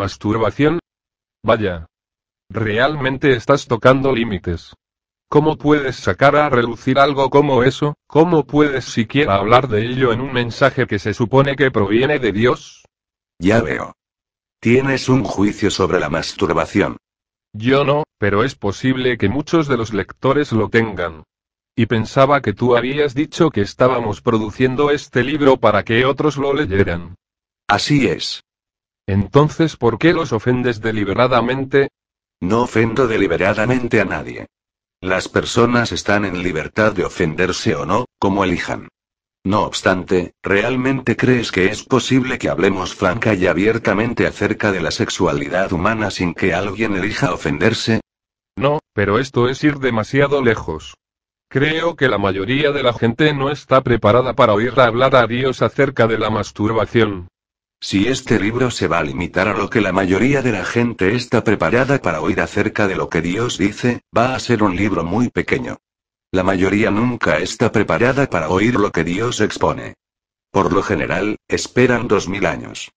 ¿Masturbación? Vaya. Realmente estás tocando límites. ¿Cómo puedes sacar a relucir algo como eso? ¿Cómo puedes siquiera hablar de ello en un mensaje que se supone que proviene de Dios? Ya veo. Tienes un juicio sobre la masturbación. Yo no, pero es posible que muchos de los lectores lo tengan. Y pensaba que tú habías dicho que estábamos produciendo este libro para que otros lo leyeran. Así es. Entonces, ¿por qué los ofendes deliberadamente? No ofendo deliberadamente a nadie. Las personas están en libertad de ofenderse o no, como elijan. No obstante, ¿realmente crees que es posible que hablemos franca y abiertamente acerca de la sexualidad humana sin que alguien elija ofenderse? No, pero esto es ir demasiado lejos. Creo que la mayoría de la gente no está preparada para oír hablar a Dios acerca de la masturbación, si este libro se va a limitar a lo que la mayoría de la gente está preparada para oír acerca de lo que Dios dice, va a ser un libro muy pequeño. La mayoría nunca está preparada para oír lo que Dios expone. Por lo general, esperan dos mil años.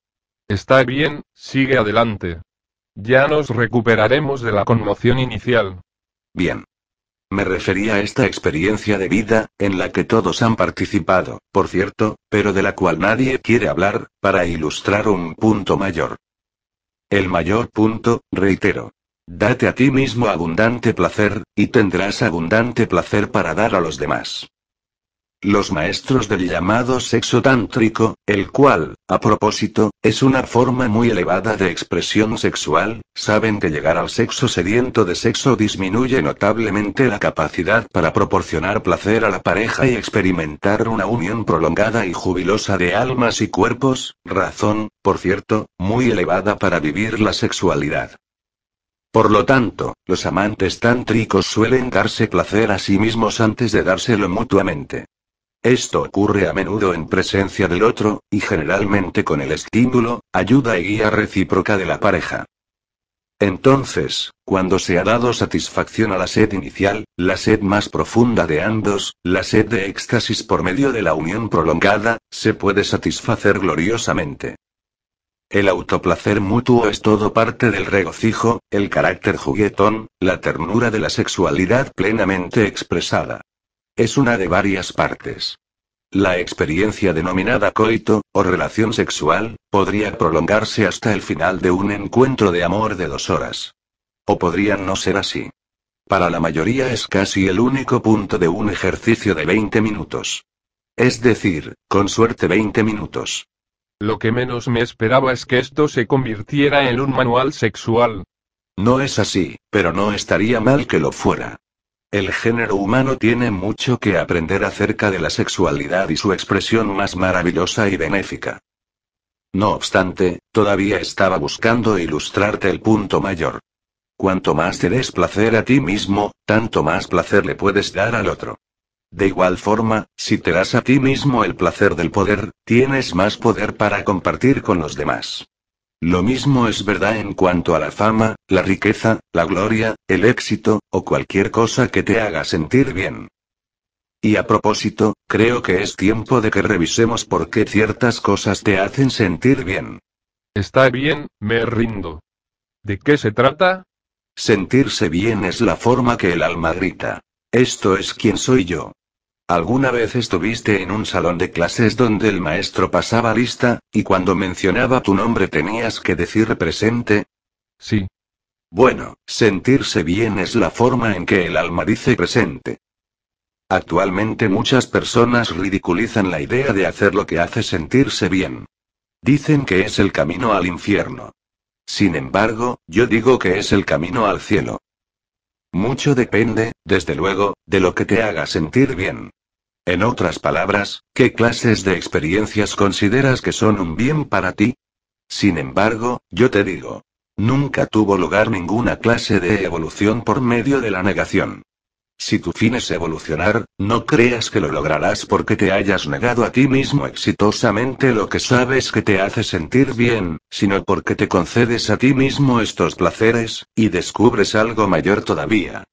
Está bien, sigue adelante. Ya nos recuperaremos de la conmoción inicial. Bien. Me refería a esta experiencia de vida, en la que todos han participado, por cierto, pero de la cual nadie quiere hablar, para ilustrar un punto mayor. El mayor punto, reitero. Date a ti mismo abundante placer, y tendrás abundante placer para dar a los demás los maestros del llamado sexo tántrico, el cual, a propósito, es una forma muy elevada de expresión sexual, saben que llegar al sexo sediento de sexo disminuye notablemente la capacidad para proporcionar placer a la pareja y experimentar una unión prolongada y jubilosa de almas y cuerpos, razón, por cierto, muy elevada para vivir la sexualidad. Por lo tanto, los amantes tántricos suelen darse placer a sí mismos antes de dárselo mutuamente. Esto ocurre a menudo en presencia del otro, y generalmente con el estímulo, ayuda y guía recíproca de la pareja. Entonces, cuando se ha dado satisfacción a la sed inicial, la sed más profunda de ambos, la sed de éxtasis por medio de la unión prolongada, se puede satisfacer gloriosamente. El autoplacer mutuo es todo parte del regocijo, el carácter juguetón, la ternura de la sexualidad plenamente expresada. Es una de varias partes. La experiencia denominada coito, o relación sexual, podría prolongarse hasta el final de un encuentro de amor de dos horas. O podrían no ser así. Para la mayoría es casi el único punto de un ejercicio de 20 minutos. Es decir, con suerte 20 minutos. Lo que menos me esperaba es que esto se convirtiera en un manual sexual. No es así, pero no estaría mal que lo fuera. El género humano tiene mucho que aprender acerca de la sexualidad y su expresión más maravillosa y benéfica. No obstante, todavía estaba buscando ilustrarte el punto mayor. Cuanto más te des placer a ti mismo, tanto más placer le puedes dar al otro. De igual forma, si te das a ti mismo el placer del poder, tienes más poder para compartir con los demás. Lo mismo es verdad en cuanto a la fama, la riqueza, la gloria, el éxito, o cualquier cosa que te haga sentir bien. Y a propósito, creo que es tiempo de que revisemos por qué ciertas cosas te hacen sentir bien. Está bien, me rindo. ¿De qué se trata? Sentirse bien es la forma que el alma grita. Esto es quien soy yo. ¿Alguna vez estuviste en un salón de clases donde el maestro pasaba lista, y cuando mencionaba tu nombre tenías que decir presente? Sí. Bueno, sentirse bien es la forma en que el alma dice presente. Actualmente muchas personas ridiculizan la idea de hacer lo que hace sentirse bien. Dicen que es el camino al infierno. Sin embargo, yo digo que es el camino al cielo. Mucho depende, desde luego, de lo que te haga sentir bien. En otras palabras, ¿qué clases de experiencias consideras que son un bien para ti? Sin embargo, yo te digo, nunca tuvo lugar ninguna clase de evolución por medio de la negación. Si tu fin es evolucionar, no creas que lo lograrás porque te hayas negado a ti mismo exitosamente lo que sabes que te hace sentir bien, sino porque te concedes a ti mismo estos placeres, y descubres algo mayor todavía.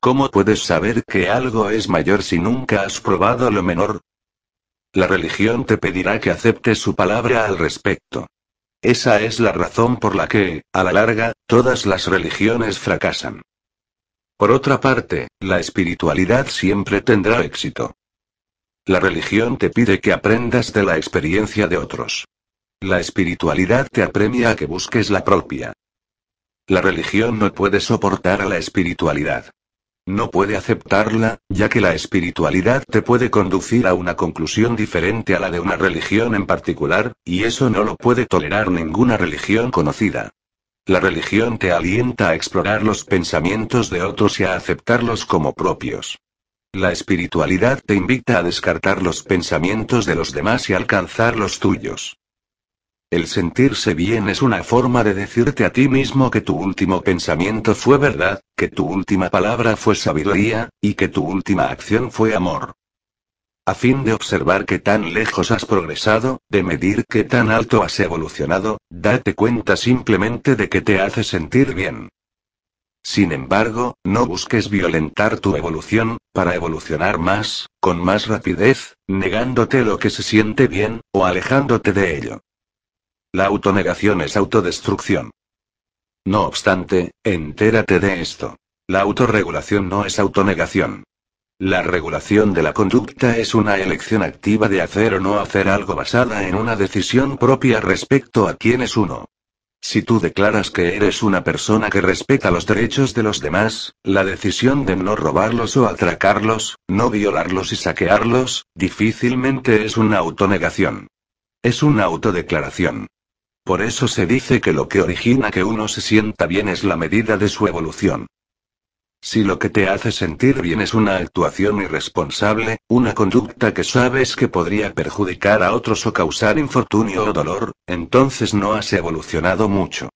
¿Cómo puedes saber que algo es mayor si nunca has probado lo menor? La religión te pedirá que aceptes su palabra al respecto. Esa es la razón por la que, a la larga, todas las religiones fracasan. Por otra parte, la espiritualidad siempre tendrá éxito. La religión te pide que aprendas de la experiencia de otros. La espiritualidad te apremia a que busques la propia. La religión no puede soportar a la espiritualidad. No puede aceptarla, ya que la espiritualidad te puede conducir a una conclusión diferente a la de una religión en particular, y eso no lo puede tolerar ninguna religión conocida. La religión te alienta a explorar los pensamientos de otros y a aceptarlos como propios. La espiritualidad te invita a descartar los pensamientos de los demás y alcanzar los tuyos. El sentirse bien es una forma de decirte a ti mismo que tu último pensamiento fue verdad, que tu última palabra fue sabiduría, y que tu última acción fue amor a fin de observar qué tan lejos has progresado, de medir qué tan alto has evolucionado, date cuenta simplemente de que te hace sentir bien. Sin embargo, no busques violentar tu evolución, para evolucionar más, con más rapidez, negándote lo que se siente bien, o alejándote de ello. La autonegación es autodestrucción. No obstante, entérate de esto. La autorregulación no es autonegación. La regulación de la conducta es una elección activa de hacer o no hacer algo basada en una decisión propia respecto a quién es uno. Si tú declaras que eres una persona que respeta los derechos de los demás, la decisión de no robarlos o atracarlos, no violarlos y saquearlos, difícilmente es una autonegación. Es una autodeclaración. Por eso se dice que lo que origina que uno se sienta bien es la medida de su evolución. Si lo que te hace sentir bien es una actuación irresponsable, una conducta que sabes que podría perjudicar a otros o causar infortunio o dolor, entonces no has evolucionado mucho.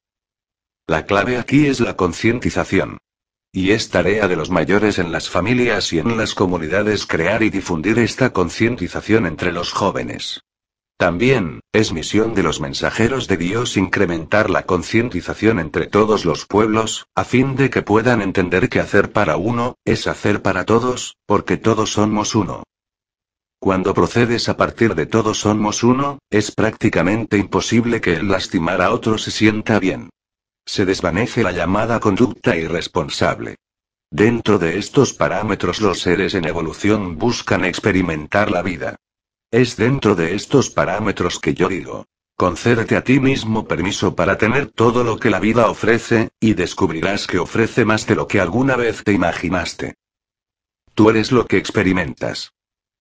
La clave aquí es la concientización. Y es tarea de los mayores en las familias y en las comunidades crear y difundir esta concientización entre los jóvenes. También, es misión de los mensajeros de Dios incrementar la concientización entre todos los pueblos, a fin de que puedan entender que hacer para uno, es hacer para todos, porque todos somos uno. Cuando procedes a partir de todos somos uno, es prácticamente imposible que el lastimar a otro se sienta bien. Se desvanece la llamada conducta irresponsable. Dentro de estos parámetros los seres en evolución buscan experimentar la vida. Es dentro de estos parámetros que yo digo. Concédete a ti mismo permiso para tener todo lo que la vida ofrece, y descubrirás que ofrece más de lo que alguna vez te imaginaste. Tú eres lo que experimentas.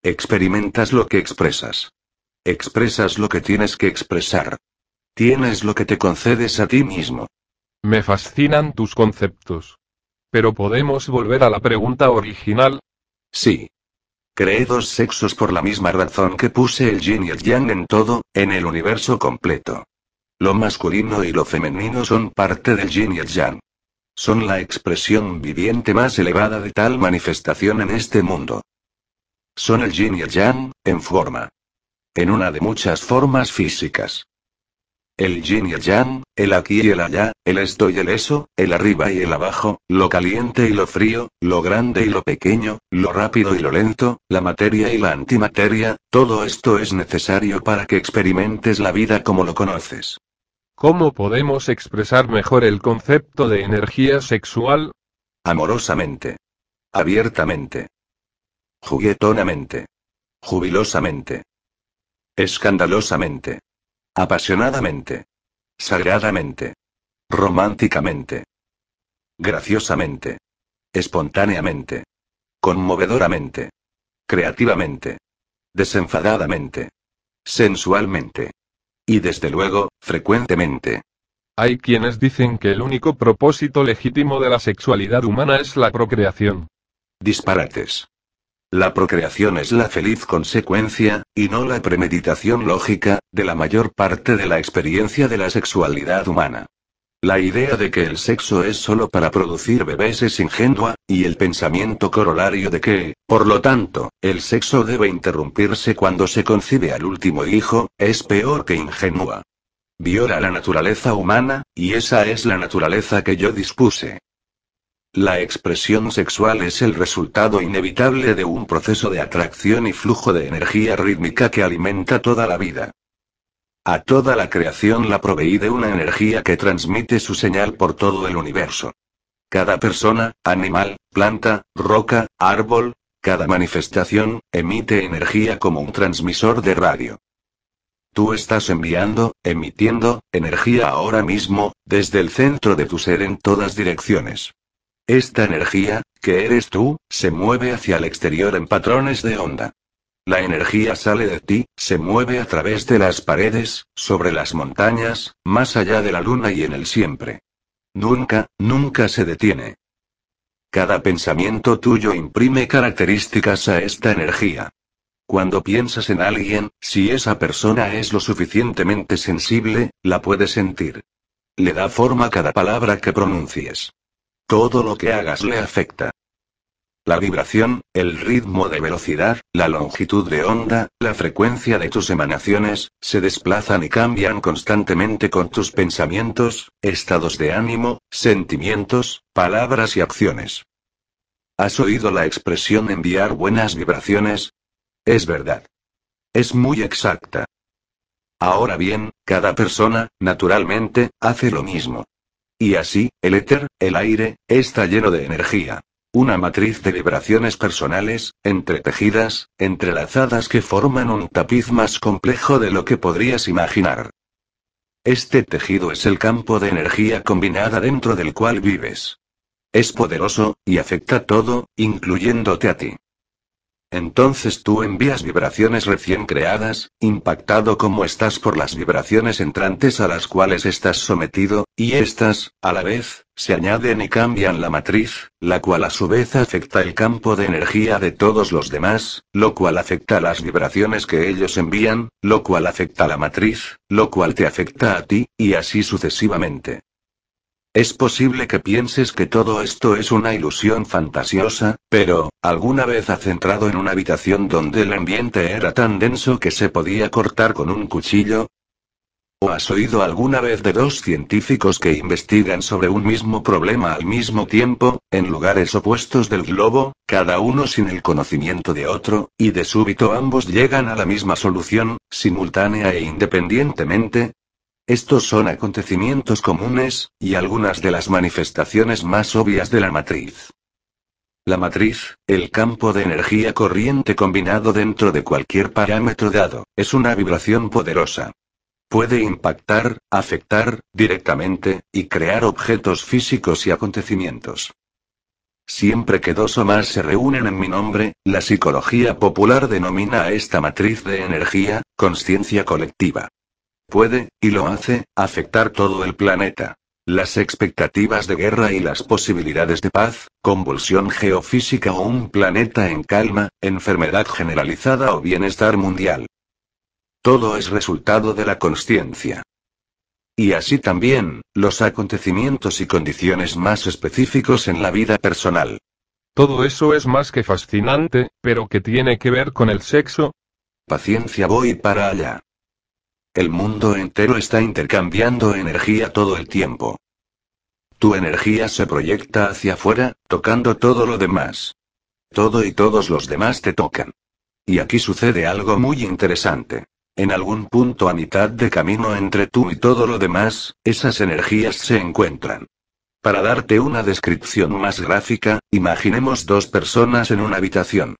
Experimentas lo que expresas. Expresas lo que tienes que expresar. Tienes lo que te concedes a ti mismo. Me fascinan tus conceptos. Pero podemos volver a la pregunta original. Sí. Creé dos sexos por la misma razón que puse el yin y el yang en todo, en el universo completo. Lo masculino y lo femenino son parte del yin y el yang. Son la expresión viviente más elevada de tal manifestación en este mundo. Son el yin y el yang, en forma. En una de muchas formas físicas. El yin y el yang, el aquí y el allá, el esto y el eso, el arriba y el abajo, lo caliente y lo frío, lo grande y lo pequeño, lo rápido y lo lento, la materia y la antimateria, todo esto es necesario para que experimentes la vida como lo conoces. ¿Cómo podemos expresar mejor el concepto de energía sexual? Amorosamente. Abiertamente. Juguetonamente. Jubilosamente. Escandalosamente. Apasionadamente. Sagradamente. Románticamente. Graciosamente. Espontáneamente. Conmovedoramente. Creativamente. Desenfadadamente. Sensualmente. Y desde luego, frecuentemente. Hay quienes dicen que el único propósito legítimo de la sexualidad humana es la procreación. Disparates. La procreación es la feliz consecuencia, y no la premeditación lógica, de la mayor parte de la experiencia de la sexualidad humana. La idea de que el sexo es solo para producir bebés es ingenua, y el pensamiento corolario de que, por lo tanto, el sexo debe interrumpirse cuando se concibe al último hijo, es peor que ingenua. Viola la naturaleza humana, y esa es la naturaleza que yo dispuse. La expresión sexual es el resultado inevitable de un proceso de atracción y flujo de energía rítmica que alimenta toda la vida. A toda la creación la proveí de una energía que transmite su señal por todo el universo. Cada persona, animal, planta, roca, árbol, cada manifestación, emite energía como un transmisor de radio. Tú estás enviando, emitiendo, energía ahora mismo, desde el centro de tu ser en todas direcciones. Esta energía, que eres tú, se mueve hacia el exterior en patrones de onda. La energía sale de ti, se mueve a través de las paredes, sobre las montañas, más allá de la luna y en el siempre. Nunca, nunca se detiene. Cada pensamiento tuyo imprime características a esta energía. Cuando piensas en alguien, si esa persona es lo suficientemente sensible, la puede sentir. Le da forma a cada palabra que pronuncies. Todo lo que hagas le afecta. La vibración, el ritmo de velocidad, la longitud de onda, la frecuencia de tus emanaciones, se desplazan y cambian constantemente con tus pensamientos, estados de ánimo, sentimientos, palabras y acciones. ¿Has oído la expresión enviar buenas vibraciones? Es verdad. Es muy exacta. Ahora bien, cada persona, naturalmente, hace lo mismo. Y así, el éter, el aire, está lleno de energía. Una matriz de vibraciones personales, entretejidas, entrelazadas que forman un tapiz más complejo de lo que podrías imaginar. Este tejido es el campo de energía combinada dentro del cual vives. Es poderoso, y afecta todo, incluyéndote a ti. Entonces tú envías vibraciones recién creadas, impactado como estás por las vibraciones entrantes a las cuales estás sometido, y estas, a la vez, se añaden y cambian la matriz, la cual a su vez afecta el campo de energía de todos los demás, lo cual afecta las vibraciones que ellos envían, lo cual afecta la matriz, lo cual te afecta a ti, y así sucesivamente. Es posible que pienses que todo esto es una ilusión fantasiosa, pero, ¿alguna vez has entrado en una habitación donde el ambiente era tan denso que se podía cortar con un cuchillo? ¿O has oído alguna vez de dos científicos que investigan sobre un mismo problema al mismo tiempo, en lugares opuestos del globo, cada uno sin el conocimiento de otro, y de súbito ambos llegan a la misma solución, simultánea e independientemente? Estos son acontecimientos comunes, y algunas de las manifestaciones más obvias de la matriz. La matriz, el campo de energía corriente combinado dentro de cualquier parámetro dado, es una vibración poderosa. Puede impactar, afectar, directamente, y crear objetos físicos y acontecimientos. Siempre que dos o más se reúnen en mi nombre, la psicología popular denomina a esta matriz de energía, conciencia colectiva. Puede, y lo hace, afectar todo el planeta. Las expectativas de guerra y las posibilidades de paz, convulsión geofísica o un planeta en calma, enfermedad generalizada o bienestar mundial. Todo es resultado de la conciencia. Y así también, los acontecimientos y condiciones más específicos en la vida personal. Todo eso es más que fascinante, pero ¿qué tiene que ver con el sexo? Paciencia voy para allá. El mundo entero está intercambiando energía todo el tiempo. Tu energía se proyecta hacia afuera, tocando todo lo demás. Todo y todos los demás te tocan. Y aquí sucede algo muy interesante. En algún punto a mitad de camino entre tú y todo lo demás, esas energías se encuentran. Para darte una descripción más gráfica, imaginemos dos personas en una habitación.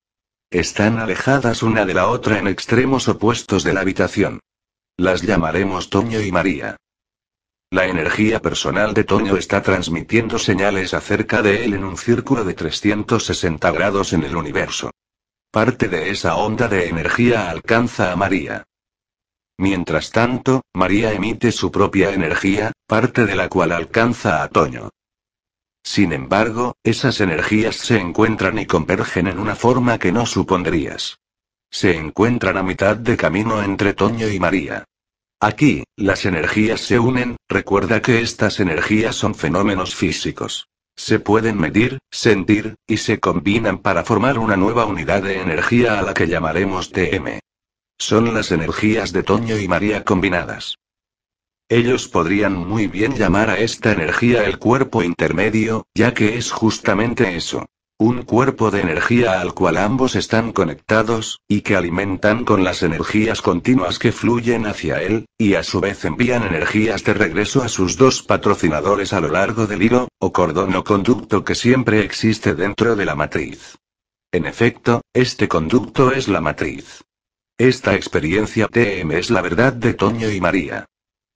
Están alejadas una de la otra en extremos opuestos de la habitación. Las llamaremos Toño y María. La energía personal de Toño está transmitiendo señales acerca de él en un círculo de 360 grados en el universo. Parte de esa onda de energía alcanza a María. Mientras tanto, María emite su propia energía, parte de la cual alcanza a Toño. Sin embargo, esas energías se encuentran y convergen en una forma que no supondrías. Se encuentran a mitad de camino entre Toño y María. Aquí, las energías se unen, recuerda que estas energías son fenómenos físicos. Se pueden medir, sentir, y se combinan para formar una nueva unidad de energía a la que llamaremos TM. Son las energías de Toño y María combinadas. Ellos podrían muy bien llamar a esta energía el cuerpo intermedio, ya que es justamente eso. Un cuerpo de energía al cual ambos están conectados, y que alimentan con las energías continuas que fluyen hacia él, y a su vez envían energías de regreso a sus dos patrocinadores a lo largo del hilo, o cordón o conducto que siempre existe dentro de la matriz. En efecto, este conducto es la matriz. Esta experiencia TM es la verdad de Toño y María.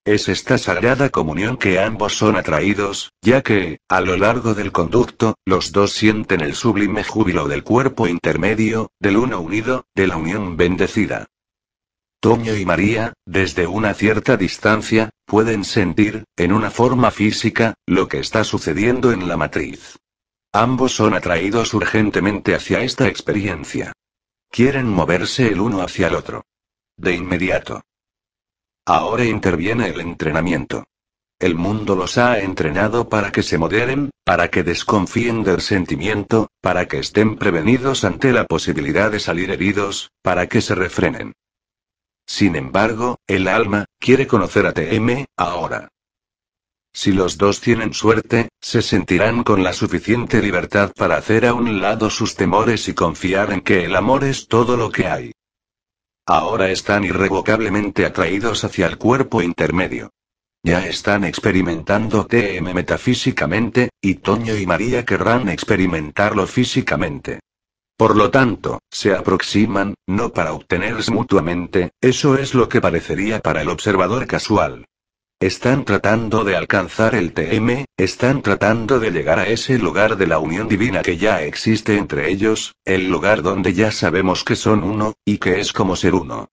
Es esta sagrada comunión que ambos son atraídos, ya que, a lo largo del conducto, los dos sienten el sublime júbilo del cuerpo intermedio, del uno unido, de la unión bendecida. Toño y María, desde una cierta distancia, pueden sentir, en una forma física, lo que está sucediendo en la matriz. Ambos son atraídos urgentemente hacia esta experiencia. Quieren moverse el uno hacia el otro. De inmediato, Ahora interviene el entrenamiento. El mundo los ha entrenado para que se moderen, para que desconfíen del sentimiento, para que estén prevenidos ante la posibilidad de salir heridos, para que se refrenen. Sin embargo, el alma, quiere conocer a TM, ahora. Si los dos tienen suerte, se sentirán con la suficiente libertad para hacer a un lado sus temores y confiar en que el amor es todo lo que hay. Ahora están irrevocablemente atraídos hacia el cuerpo intermedio. Ya están experimentando TM metafísicamente, y Toño y María querrán experimentarlo físicamente. Por lo tanto, se aproximan, no para obtenerse mutuamente, eso es lo que parecería para el observador casual, están tratando de alcanzar el TM, están tratando de llegar a ese lugar de la unión divina que ya existe entre ellos, el lugar donde ya sabemos que son uno, y que es como ser uno.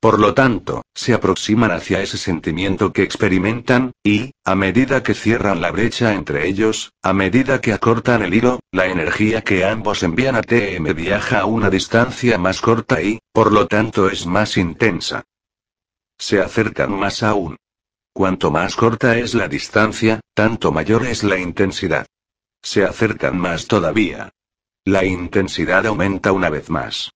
Por lo tanto, se aproximan hacia ese sentimiento que experimentan, y, a medida que cierran la brecha entre ellos, a medida que acortan el hilo, la energía que ambos envían a TM viaja a una distancia más corta y, por lo tanto, es más intensa. Se acercan más aún. Cuanto más corta es la distancia, tanto mayor es la intensidad. Se acercan más todavía. La intensidad aumenta una vez más.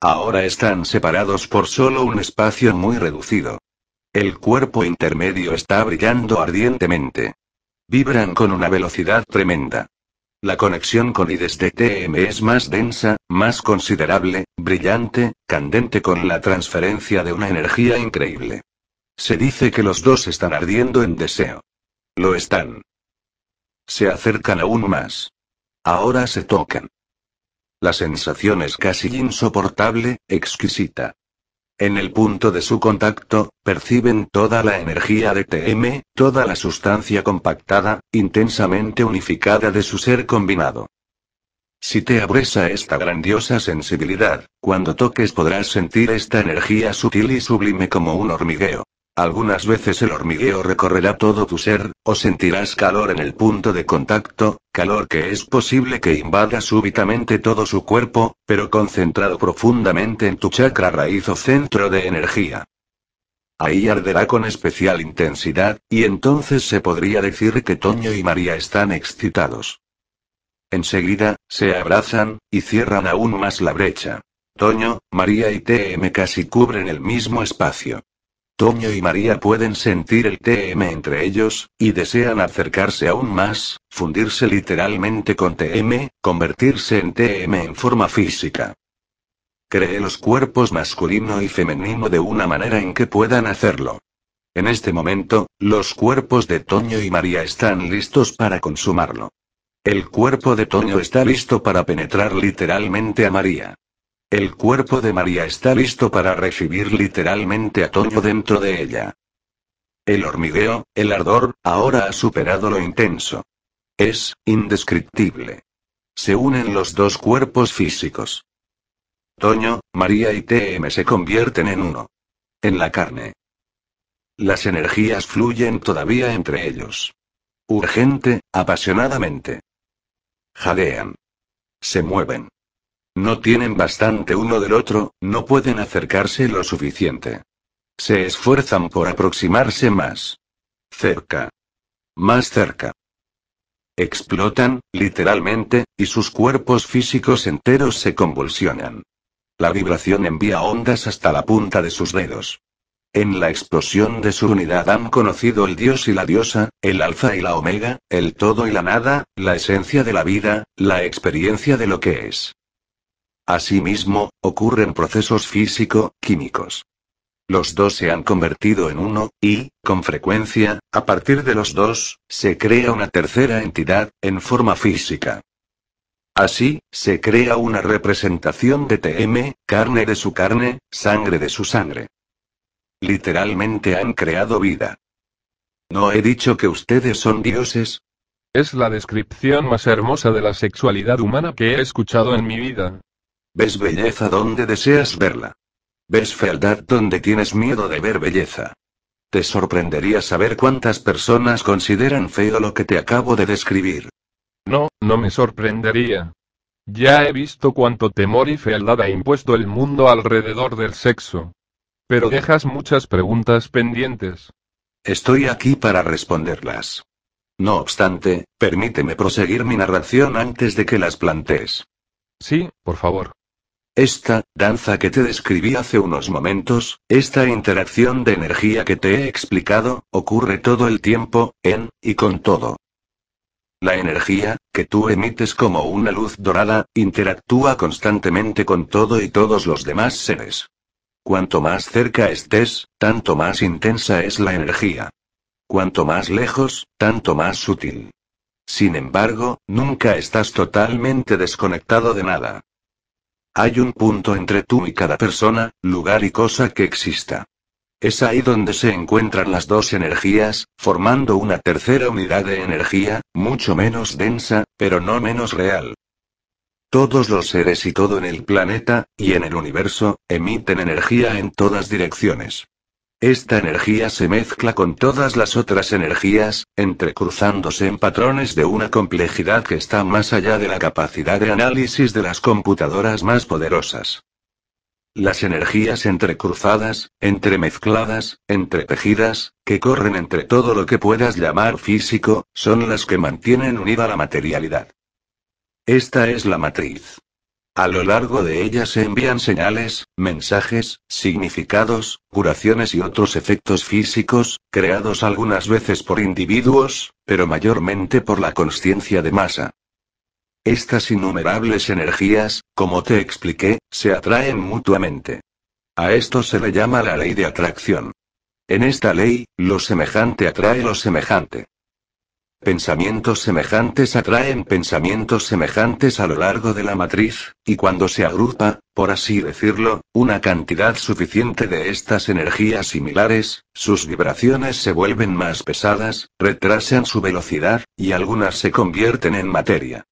Ahora están separados por solo un espacio muy reducido. El cuerpo intermedio está brillando ardientemente. Vibran con una velocidad tremenda. La conexión con y es más densa, más considerable, brillante, candente con la transferencia de una energía increíble. Se dice que los dos están ardiendo en deseo. Lo están. Se acercan aún más. Ahora se tocan. La sensación es casi insoportable, exquisita. En el punto de su contacto, perciben toda la energía de TM, toda la sustancia compactada, intensamente unificada de su ser combinado. Si te abresa esta grandiosa sensibilidad, cuando toques podrás sentir esta energía sutil y sublime como un hormigueo. Algunas veces el hormigueo recorrerá todo tu ser, o sentirás calor en el punto de contacto, calor que es posible que invada súbitamente todo su cuerpo, pero concentrado profundamente en tu chakra raíz o centro de energía. Ahí arderá con especial intensidad, y entonces se podría decir que Toño y María están excitados. Enseguida, se abrazan, y cierran aún más la brecha. Toño, María y TM casi cubren el mismo espacio. Toño y María pueden sentir el TM entre ellos, y desean acercarse aún más, fundirse literalmente con TM, convertirse en TM en forma física. Cree los cuerpos masculino y femenino de una manera en que puedan hacerlo. En este momento, los cuerpos de Toño y María están listos para consumarlo. El cuerpo de Toño está listo para penetrar literalmente a María. El cuerpo de María está listo para recibir literalmente a Toño dentro de ella. El hormigueo, el ardor, ahora ha superado lo intenso. Es indescriptible. Se unen los dos cuerpos físicos. Toño, María y TM se convierten en uno. En la carne. Las energías fluyen todavía entre ellos. Urgente, apasionadamente. Jadean. Se mueven. No tienen bastante uno del otro, no pueden acercarse lo suficiente. Se esfuerzan por aproximarse más. Cerca. Más cerca. Explotan, literalmente, y sus cuerpos físicos enteros se convulsionan. La vibración envía ondas hasta la punta de sus dedos. En la explosión de su unidad han conocido el dios y la diosa, el alfa y la omega, el todo y la nada, la esencia de la vida, la experiencia de lo que es. Asimismo, ocurren procesos físico-químicos. Los dos se han convertido en uno, y, con frecuencia, a partir de los dos, se crea una tercera entidad, en forma física. Así, se crea una representación de TM, carne de su carne, sangre de su sangre. Literalmente han creado vida. ¿No he dicho que ustedes son dioses? Es la descripción más hermosa de la sexualidad humana que he escuchado en mi vida. Ves belleza donde deseas verla. Ves fealdad donde tienes miedo de ver belleza. Te sorprendería saber cuántas personas consideran feo lo que te acabo de describir. No, no me sorprendería. Ya he visto cuánto temor y fealdad ha impuesto el mundo alrededor del sexo. Pero dejas muchas preguntas pendientes. Estoy aquí para responderlas. No obstante, permíteme proseguir mi narración antes de que las plantees. Sí, por favor. Esta danza que te describí hace unos momentos, esta interacción de energía que te he explicado, ocurre todo el tiempo, en, y con todo. La energía, que tú emites como una luz dorada, interactúa constantemente con todo y todos los demás seres. Cuanto más cerca estés, tanto más intensa es la energía. Cuanto más lejos, tanto más sutil. Sin embargo, nunca estás totalmente desconectado de nada. Hay un punto entre tú y cada persona, lugar y cosa que exista. Es ahí donde se encuentran las dos energías, formando una tercera unidad de energía, mucho menos densa, pero no menos real. Todos los seres y todo en el planeta, y en el universo, emiten energía en todas direcciones. Esta energía se mezcla con todas las otras energías, entrecruzándose en patrones de una complejidad que está más allá de la capacidad de análisis de las computadoras más poderosas. Las energías entrecruzadas, entremezcladas, entretejidas, que corren entre todo lo que puedas llamar físico, son las que mantienen unida la materialidad. Esta es la matriz. A lo largo de ella se envían señales, mensajes, significados, curaciones y otros efectos físicos, creados algunas veces por individuos, pero mayormente por la conciencia de masa. Estas innumerables energías, como te expliqué, se atraen mutuamente. A esto se le llama la ley de atracción. En esta ley, lo semejante atrae lo semejante. Pensamientos semejantes atraen pensamientos semejantes a lo largo de la matriz, y cuando se agrupa, por así decirlo, una cantidad suficiente de estas energías similares, sus vibraciones se vuelven más pesadas, retrasan su velocidad, y algunas se convierten en materia.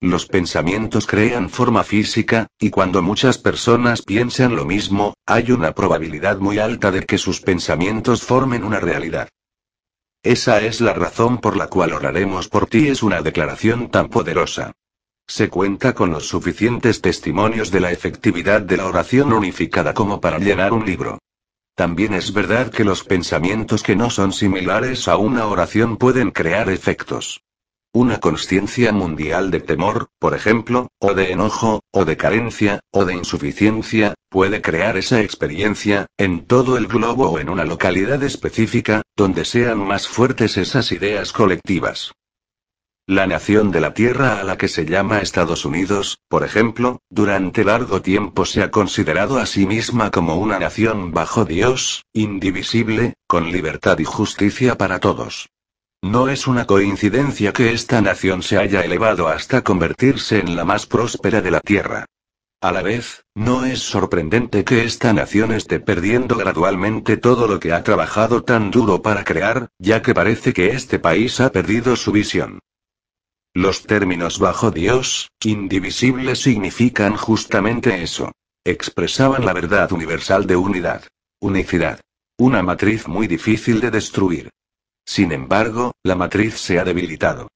Los pensamientos crean forma física, y cuando muchas personas piensan lo mismo, hay una probabilidad muy alta de que sus pensamientos formen una realidad. Esa es la razón por la cual oraremos por ti es una declaración tan poderosa. Se cuenta con los suficientes testimonios de la efectividad de la oración unificada como para llenar un libro. También es verdad que los pensamientos que no son similares a una oración pueden crear efectos. Una conciencia mundial de temor, por ejemplo, o de enojo, o de carencia, o de insuficiencia, puede crear esa experiencia, en todo el globo o en una localidad específica, donde sean más fuertes esas ideas colectivas. La nación de la Tierra a la que se llama Estados Unidos, por ejemplo, durante largo tiempo se ha considerado a sí misma como una nación bajo Dios, indivisible, con libertad y justicia para todos. No es una coincidencia que esta nación se haya elevado hasta convertirse en la más próspera de la Tierra. A la vez, no es sorprendente que esta nación esté perdiendo gradualmente todo lo que ha trabajado tan duro para crear, ya que parece que este país ha perdido su visión. Los términos bajo Dios, indivisible significan justamente eso. Expresaban la verdad universal de unidad. Unicidad. Una matriz muy difícil de destruir. Sin embargo, la matriz se ha debilitado.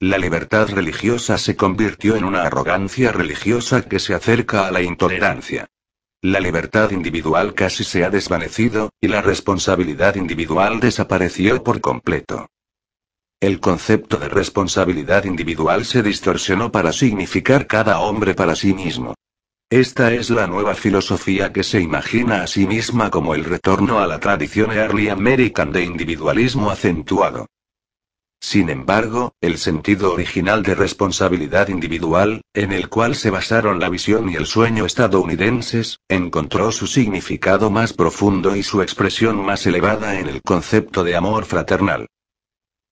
La libertad religiosa se convirtió en una arrogancia religiosa que se acerca a la intolerancia. La libertad individual casi se ha desvanecido, y la responsabilidad individual desapareció por completo. El concepto de responsabilidad individual se distorsionó para significar cada hombre para sí mismo. Esta es la nueva filosofía que se imagina a sí misma como el retorno a la tradición early American de individualismo acentuado. Sin embargo, el sentido original de responsabilidad individual, en el cual se basaron la visión y el sueño estadounidenses, encontró su significado más profundo y su expresión más elevada en el concepto de amor fraternal.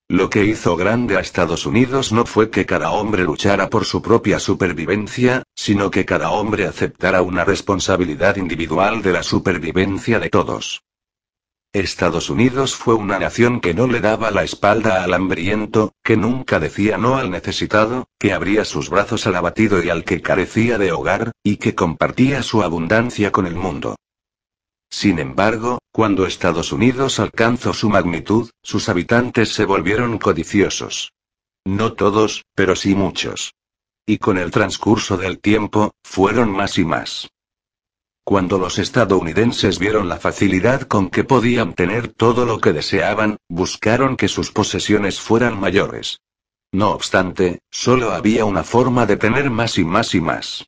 Lo que hizo grande a Estados Unidos no fue que cada hombre luchara por su propia supervivencia, sino que cada hombre aceptara una responsabilidad individual de la supervivencia de todos. Estados Unidos fue una nación que no le daba la espalda al hambriento, que nunca decía no al necesitado, que abría sus brazos al abatido y al que carecía de hogar, y que compartía su abundancia con el mundo. Sin embargo, cuando Estados Unidos alcanzó su magnitud, sus habitantes se volvieron codiciosos. No todos, pero sí muchos. Y con el transcurso del tiempo, fueron más y más. Cuando los estadounidenses vieron la facilidad con que podían tener todo lo que deseaban, buscaron que sus posesiones fueran mayores. No obstante, solo había una forma de tener más y más y más.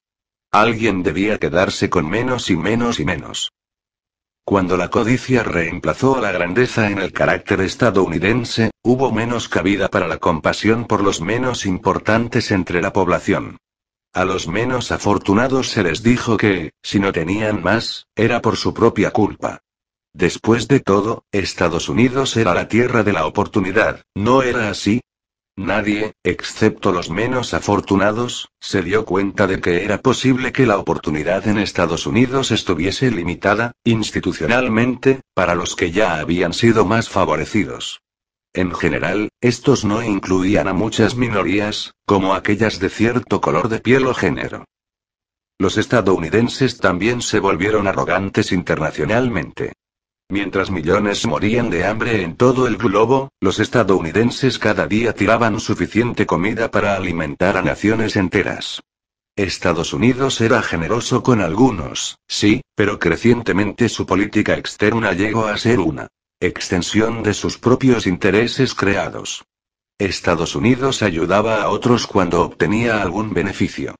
Alguien debía quedarse con menos y menos y menos. Cuando la codicia reemplazó a la grandeza en el carácter estadounidense, hubo menos cabida para la compasión por los menos importantes entre la población. A los menos afortunados se les dijo que, si no tenían más, era por su propia culpa. Después de todo, Estados Unidos era la tierra de la oportunidad, ¿no era así? Nadie, excepto los menos afortunados, se dio cuenta de que era posible que la oportunidad en Estados Unidos estuviese limitada, institucionalmente, para los que ya habían sido más favorecidos. En general, estos no incluían a muchas minorías, como aquellas de cierto color de piel o género. Los estadounidenses también se volvieron arrogantes internacionalmente. Mientras millones morían de hambre en todo el globo, los estadounidenses cada día tiraban suficiente comida para alimentar a naciones enteras. Estados Unidos era generoso con algunos, sí, pero crecientemente su política externa llegó a ser una extensión de sus propios intereses creados. Estados Unidos ayudaba a otros cuando obtenía algún beneficio.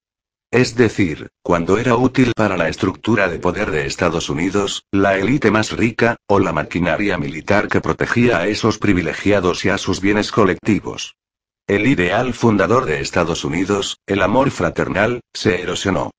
Es decir, cuando era útil para la estructura de poder de Estados Unidos, la élite más rica, o la maquinaria militar que protegía a esos privilegiados y a sus bienes colectivos. El ideal fundador de Estados Unidos, el amor fraternal, se erosionó.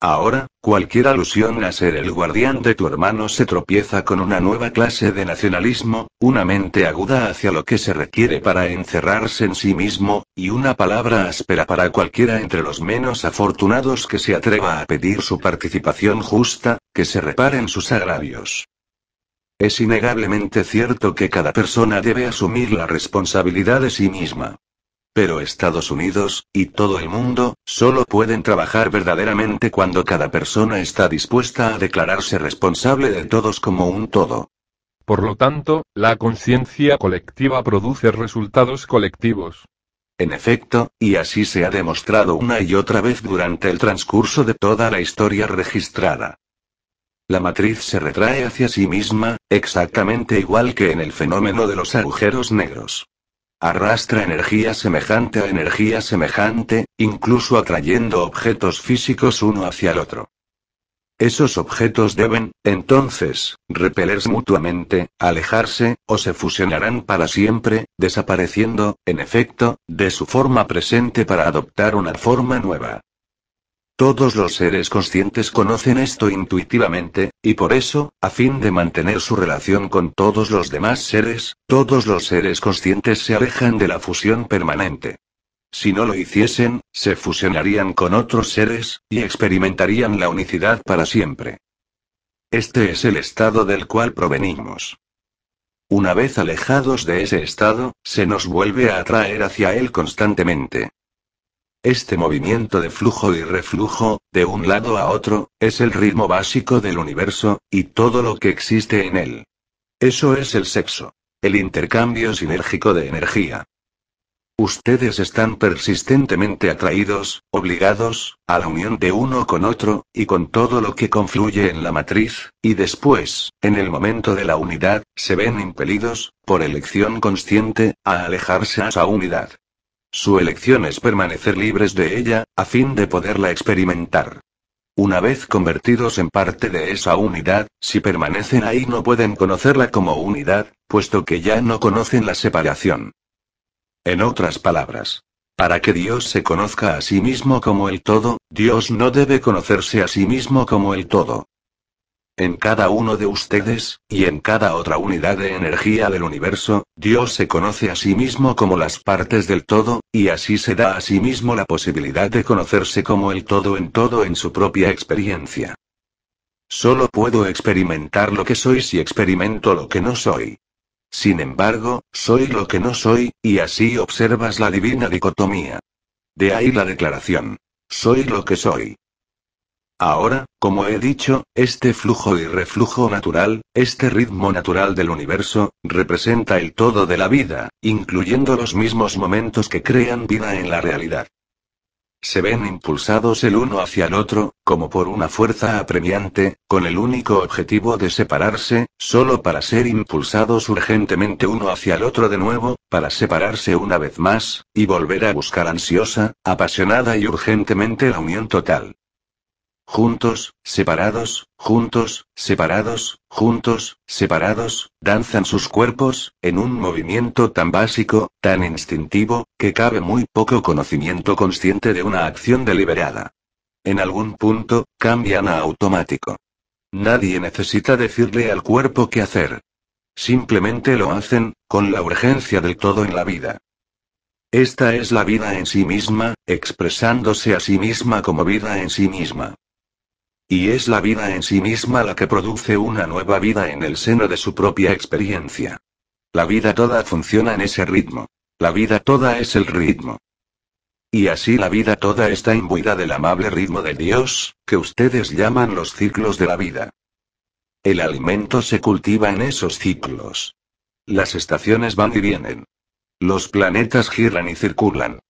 Ahora, cualquier alusión a ser el guardián de tu hermano se tropieza con una nueva clase de nacionalismo, una mente aguda hacia lo que se requiere para encerrarse en sí mismo, y una palabra áspera para cualquiera entre los menos afortunados que se atreva a pedir su participación justa, que se reparen sus agravios. Es innegablemente cierto que cada persona debe asumir la responsabilidad de sí misma. Pero Estados Unidos, y todo el mundo, solo pueden trabajar verdaderamente cuando cada persona está dispuesta a declararse responsable de todos como un todo. Por lo tanto, la conciencia colectiva produce resultados colectivos. En efecto, y así se ha demostrado una y otra vez durante el transcurso de toda la historia registrada. La matriz se retrae hacia sí misma, exactamente igual que en el fenómeno de los agujeros negros. Arrastra energía semejante a energía semejante, incluso atrayendo objetos físicos uno hacia el otro. Esos objetos deben, entonces, repelerse mutuamente, alejarse, o se fusionarán para siempre, desapareciendo, en efecto, de su forma presente para adoptar una forma nueva. Todos los seres conscientes conocen esto intuitivamente, y por eso, a fin de mantener su relación con todos los demás seres, todos los seres conscientes se alejan de la fusión permanente. Si no lo hiciesen, se fusionarían con otros seres, y experimentarían la unicidad para siempre. Este es el estado del cual provenimos. Una vez alejados de ese estado, se nos vuelve a atraer hacia él constantemente. Este movimiento de flujo y reflujo, de un lado a otro, es el ritmo básico del universo, y todo lo que existe en él. Eso es el sexo. El intercambio sinérgico de energía. Ustedes están persistentemente atraídos, obligados, a la unión de uno con otro, y con todo lo que confluye en la matriz, y después, en el momento de la unidad, se ven impelidos, por elección consciente, a alejarse a esa unidad. Su elección es permanecer libres de ella, a fin de poderla experimentar. Una vez convertidos en parte de esa unidad, si permanecen ahí no pueden conocerla como unidad, puesto que ya no conocen la separación. En otras palabras, para que Dios se conozca a sí mismo como el todo, Dios no debe conocerse a sí mismo como el todo. En cada uno de ustedes, y en cada otra unidad de energía del universo, Dios se conoce a sí mismo como las partes del todo, y así se da a sí mismo la posibilidad de conocerse como el todo en todo en su propia experiencia. Solo puedo experimentar lo que soy si experimento lo que no soy. Sin embargo, soy lo que no soy, y así observas la divina dicotomía. De ahí la declaración. Soy lo que soy. Ahora, como he dicho, este flujo y reflujo natural, este ritmo natural del universo, representa el todo de la vida, incluyendo los mismos momentos que crean vida en la realidad. Se ven impulsados el uno hacia el otro, como por una fuerza apremiante, con el único objetivo de separarse, solo para ser impulsados urgentemente uno hacia el otro de nuevo, para separarse una vez más, y volver a buscar ansiosa, apasionada y urgentemente la unión total juntos, separados, juntos, separados, juntos, separados, danzan sus cuerpos, en un movimiento tan básico, tan instintivo, que cabe muy poco conocimiento consciente de una acción deliberada. En algún punto, cambian a automático. Nadie necesita decirle al cuerpo qué hacer. Simplemente lo hacen, con la urgencia del todo en la vida. Esta es la vida en sí misma, expresándose a sí misma como vida en sí misma. Y es la vida en sí misma la que produce una nueva vida en el seno de su propia experiencia. La vida toda funciona en ese ritmo. La vida toda es el ritmo. Y así la vida toda está imbuida del amable ritmo de Dios, que ustedes llaman los ciclos de la vida. El alimento se cultiva en esos ciclos. Las estaciones van y vienen. Los planetas giran y circulan.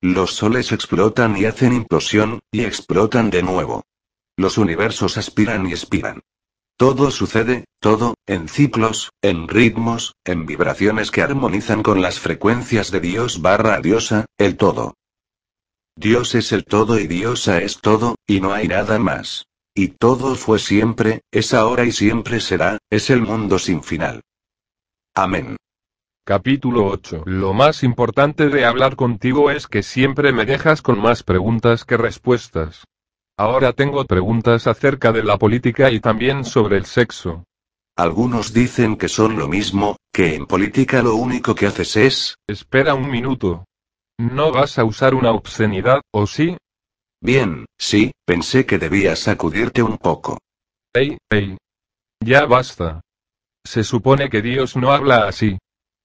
Los soles explotan y hacen implosión, y explotan de nuevo. Los universos aspiran y expiran. Todo sucede, todo, en ciclos, en ritmos, en vibraciones que armonizan con las frecuencias de Dios barra diosa, el todo. Dios es el todo y diosa es todo, y no hay nada más. Y todo fue siempre, es ahora y siempre será, es el mundo sin final. Amén. Capítulo 8. Lo más importante de hablar contigo es que siempre me dejas con más preguntas que respuestas. Ahora tengo preguntas acerca de la política y también sobre el sexo. Algunos dicen que son lo mismo, que en política lo único que haces es... Espera un minuto. ¿No vas a usar una obscenidad, o sí? Bien, sí, pensé que debías sacudirte un poco. Ey, ey. Ya basta. Se supone que Dios no habla así.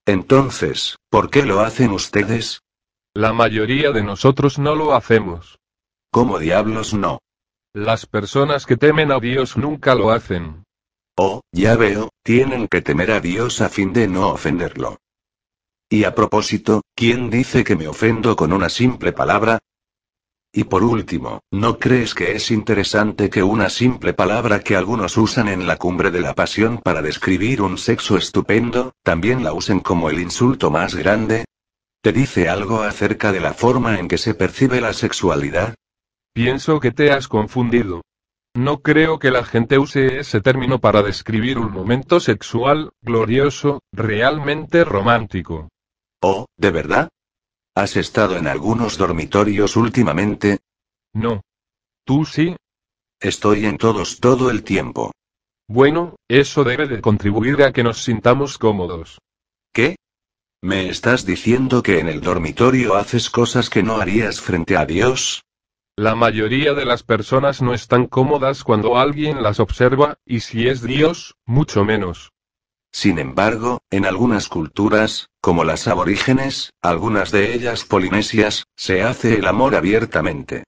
Entonces, ¿por qué lo hacen ustedes? La mayoría de nosotros no lo hacemos. ¿Cómo diablos no? Las personas que temen a Dios nunca lo hacen. Oh, ya veo, tienen que temer a Dios a fin de no ofenderlo. Y a propósito, ¿quién dice que me ofendo con una simple palabra? Y por último, ¿no crees que es interesante que una simple palabra que algunos usan en la cumbre de la pasión para describir un sexo estupendo, también la usen como el insulto más grande? ¿Te dice algo acerca de la forma en que se percibe la sexualidad? Pienso que te has confundido. No creo que la gente use ese término para describir un momento sexual, glorioso, realmente romántico. Oh, ¿de verdad? ¿Has estado en algunos dormitorios últimamente? No. ¿Tú sí? Estoy en todos todo el tiempo. Bueno, eso debe de contribuir a que nos sintamos cómodos. ¿Qué? ¿Me estás diciendo que en el dormitorio haces cosas que no harías frente a Dios? La mayoría de las personas no están cómodas cuando alguien las observa, y si es Dios, mucho menos. Sin embargo, en algunas culturas, como las aborígenes, algunas de ellas polinesias, se hace el amor abiertamente.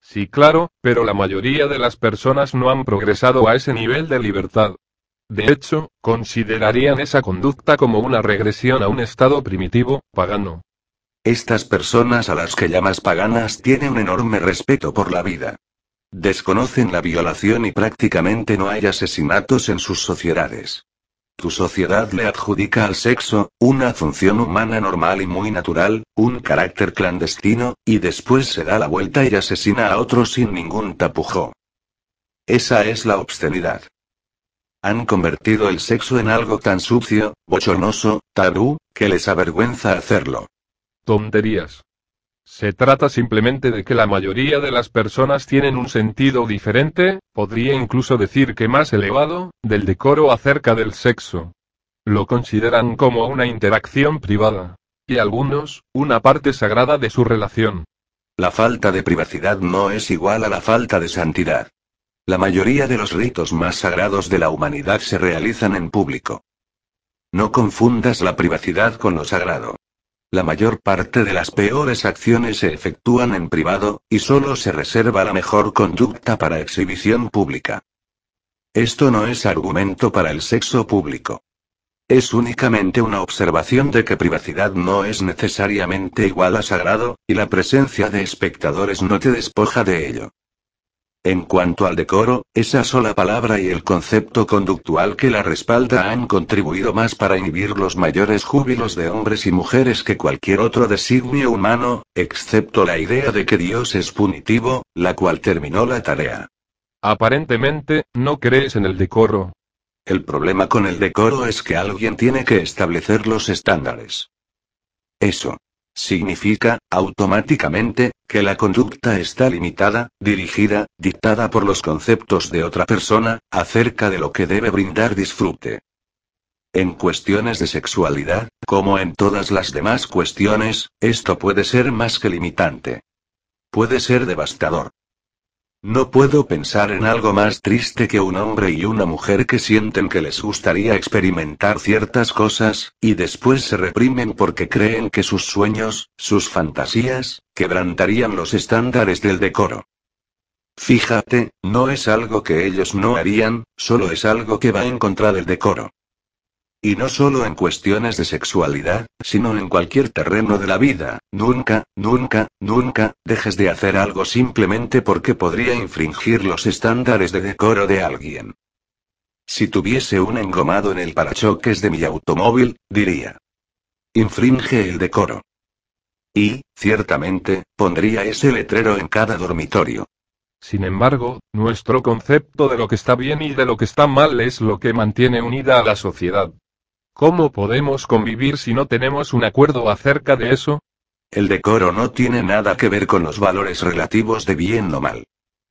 Sí, claro, pero la mayoría de las personas no han progresado a ese nivel de libertad. De hecho, considerarían esa conducta como una regresión a un estado primitivo, pagano. Estas personas a las que llamas paganas tienen un enorme respeto por la vida. Desconocen la violación y prácticamente no hay asesinatos en sus sociedades. Tu sociedad le adjudica al sexo, una función humana normal y muy natural, un carácter clandestino, y después se da la vuelta y asesina a otro sin ningún tapujo. Esa es la obscenidad. Han convertido el sexo en algo tan sucio, bochornoso, tabú, que les avergüenza hacerlo tonterías. Se trata simplemente de que la mayoría de las personas tienen un sentido diferente, podría incluso decir que más elevado, del decoro acerca del sexo. Lo consideran como una interacción privada. Y algunos, una parte sagrada de su relación. La falta de privacidad no es igual a la falta de santidad. La mayoría de los ritos más sagrados de la humanidad se realizan en público. No confundas la privacidad con lo sagrado. La mayor parte de las peores acciones se efectúan en privado, y solo se reserva la mejor conducta para exhibición pública. Esto no es argumento para el sexo público. Es únicamente una observación de que privacidad no es necesariamente igual a sagrado, y la presencia de espectadores no te despoja de ello. En cuanto al decoro, esa sola palabra y el concepto conductual que la respalda han contribuido más para inhibir los mayores júbilos de hombres y mujeres que cualquier otro designio humano, excepto la idea de que Dios es punitivo, la cual terminó la tarea. Aparentemente, no crees en el decoro. El problema con el decoro es que alguien tiene que establecer los estándares. Eso, Significa, automáticamente, que la conducta está limitada, dirigida, dictada por los conceptos de otra persona, acerca de lo que debe brindar disfrute. En cuestiones de sexualidad, como en todas las demás cuestiones, esto puede ser más que limitante. Puede ser devastador. No puedo pensar en algo más triste que un hombre y una mujer que sienten que les gustaría experimentar ciertas cosas, y después se reprimen porque creen que sus sueños, sus fantasías, quebrantarían los estándares del decoro. Fíjate, no es algo que ellos no harían, solo es algo que va en contra del decoro. Y no solo en cuestiones de sexualidad, sino en cualquier terreno de la vida. Nunca, nunca, nunca, dejes de hacer algo simplemente porque podría infringir los estándares de decoro de alguien. Si tuviese un engomado en el parachoques de mi automóvil, diría. Infringe el decoro. Y, ciertamente, pondría ese letrero en cada dormitorio. Sin embargo, nuestro concepto de lo que está bien y de lo que está mal es lo que mantiene unida a la sociedad. ¿Cómo podemos convivir si no tenemos un acuerdo acerca de eso? El decoro no tiene nada que ver con los valores relativos de bien o mal.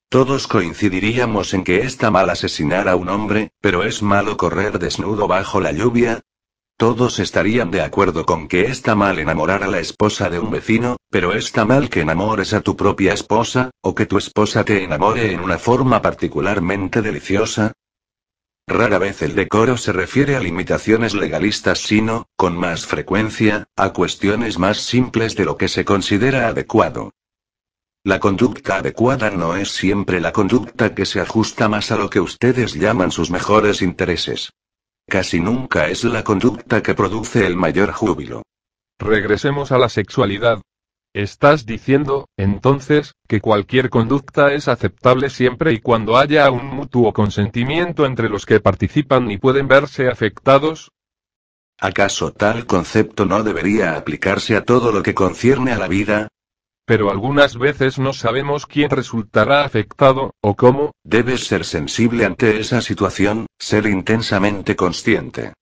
Todos coincidiríamos en que está mal asesinar a un hombre, pero es malo correr desnudo bajo la lluvia. Todos estarían de acuerdo con que está mal enamorar a la esposa de un vecino, pero está mal que enamores a tu propia esposa, o que tu esposa te enamore en una forma particularmente deliciosa, Rara vez el decoro se refiere a limitaciones legalistas sino, con más frecuencia, a cuestiones más simples de lo que se considera adecuado. La conducta adecuada no es siempre la conducta que se ajusta más a lo que ustedes llaman sus mejores intereses. Casi nunca es la conducta que produce el mayor júbilo. Regresemos a la sexualidad, Estás diciendo, entonces, que cualquier conducta es aceptable siempre y cuando haya un mutuo consentimiento entre los que participan y pueden verse afectados. ¿Acaso tal concepto no debería aplicarse a todo lo que concierne a la vida? Pero algunas veces no sabemos quién resultará afectado, o cómo. Debes ser sensible ante esa situación, ser intensamente consciente.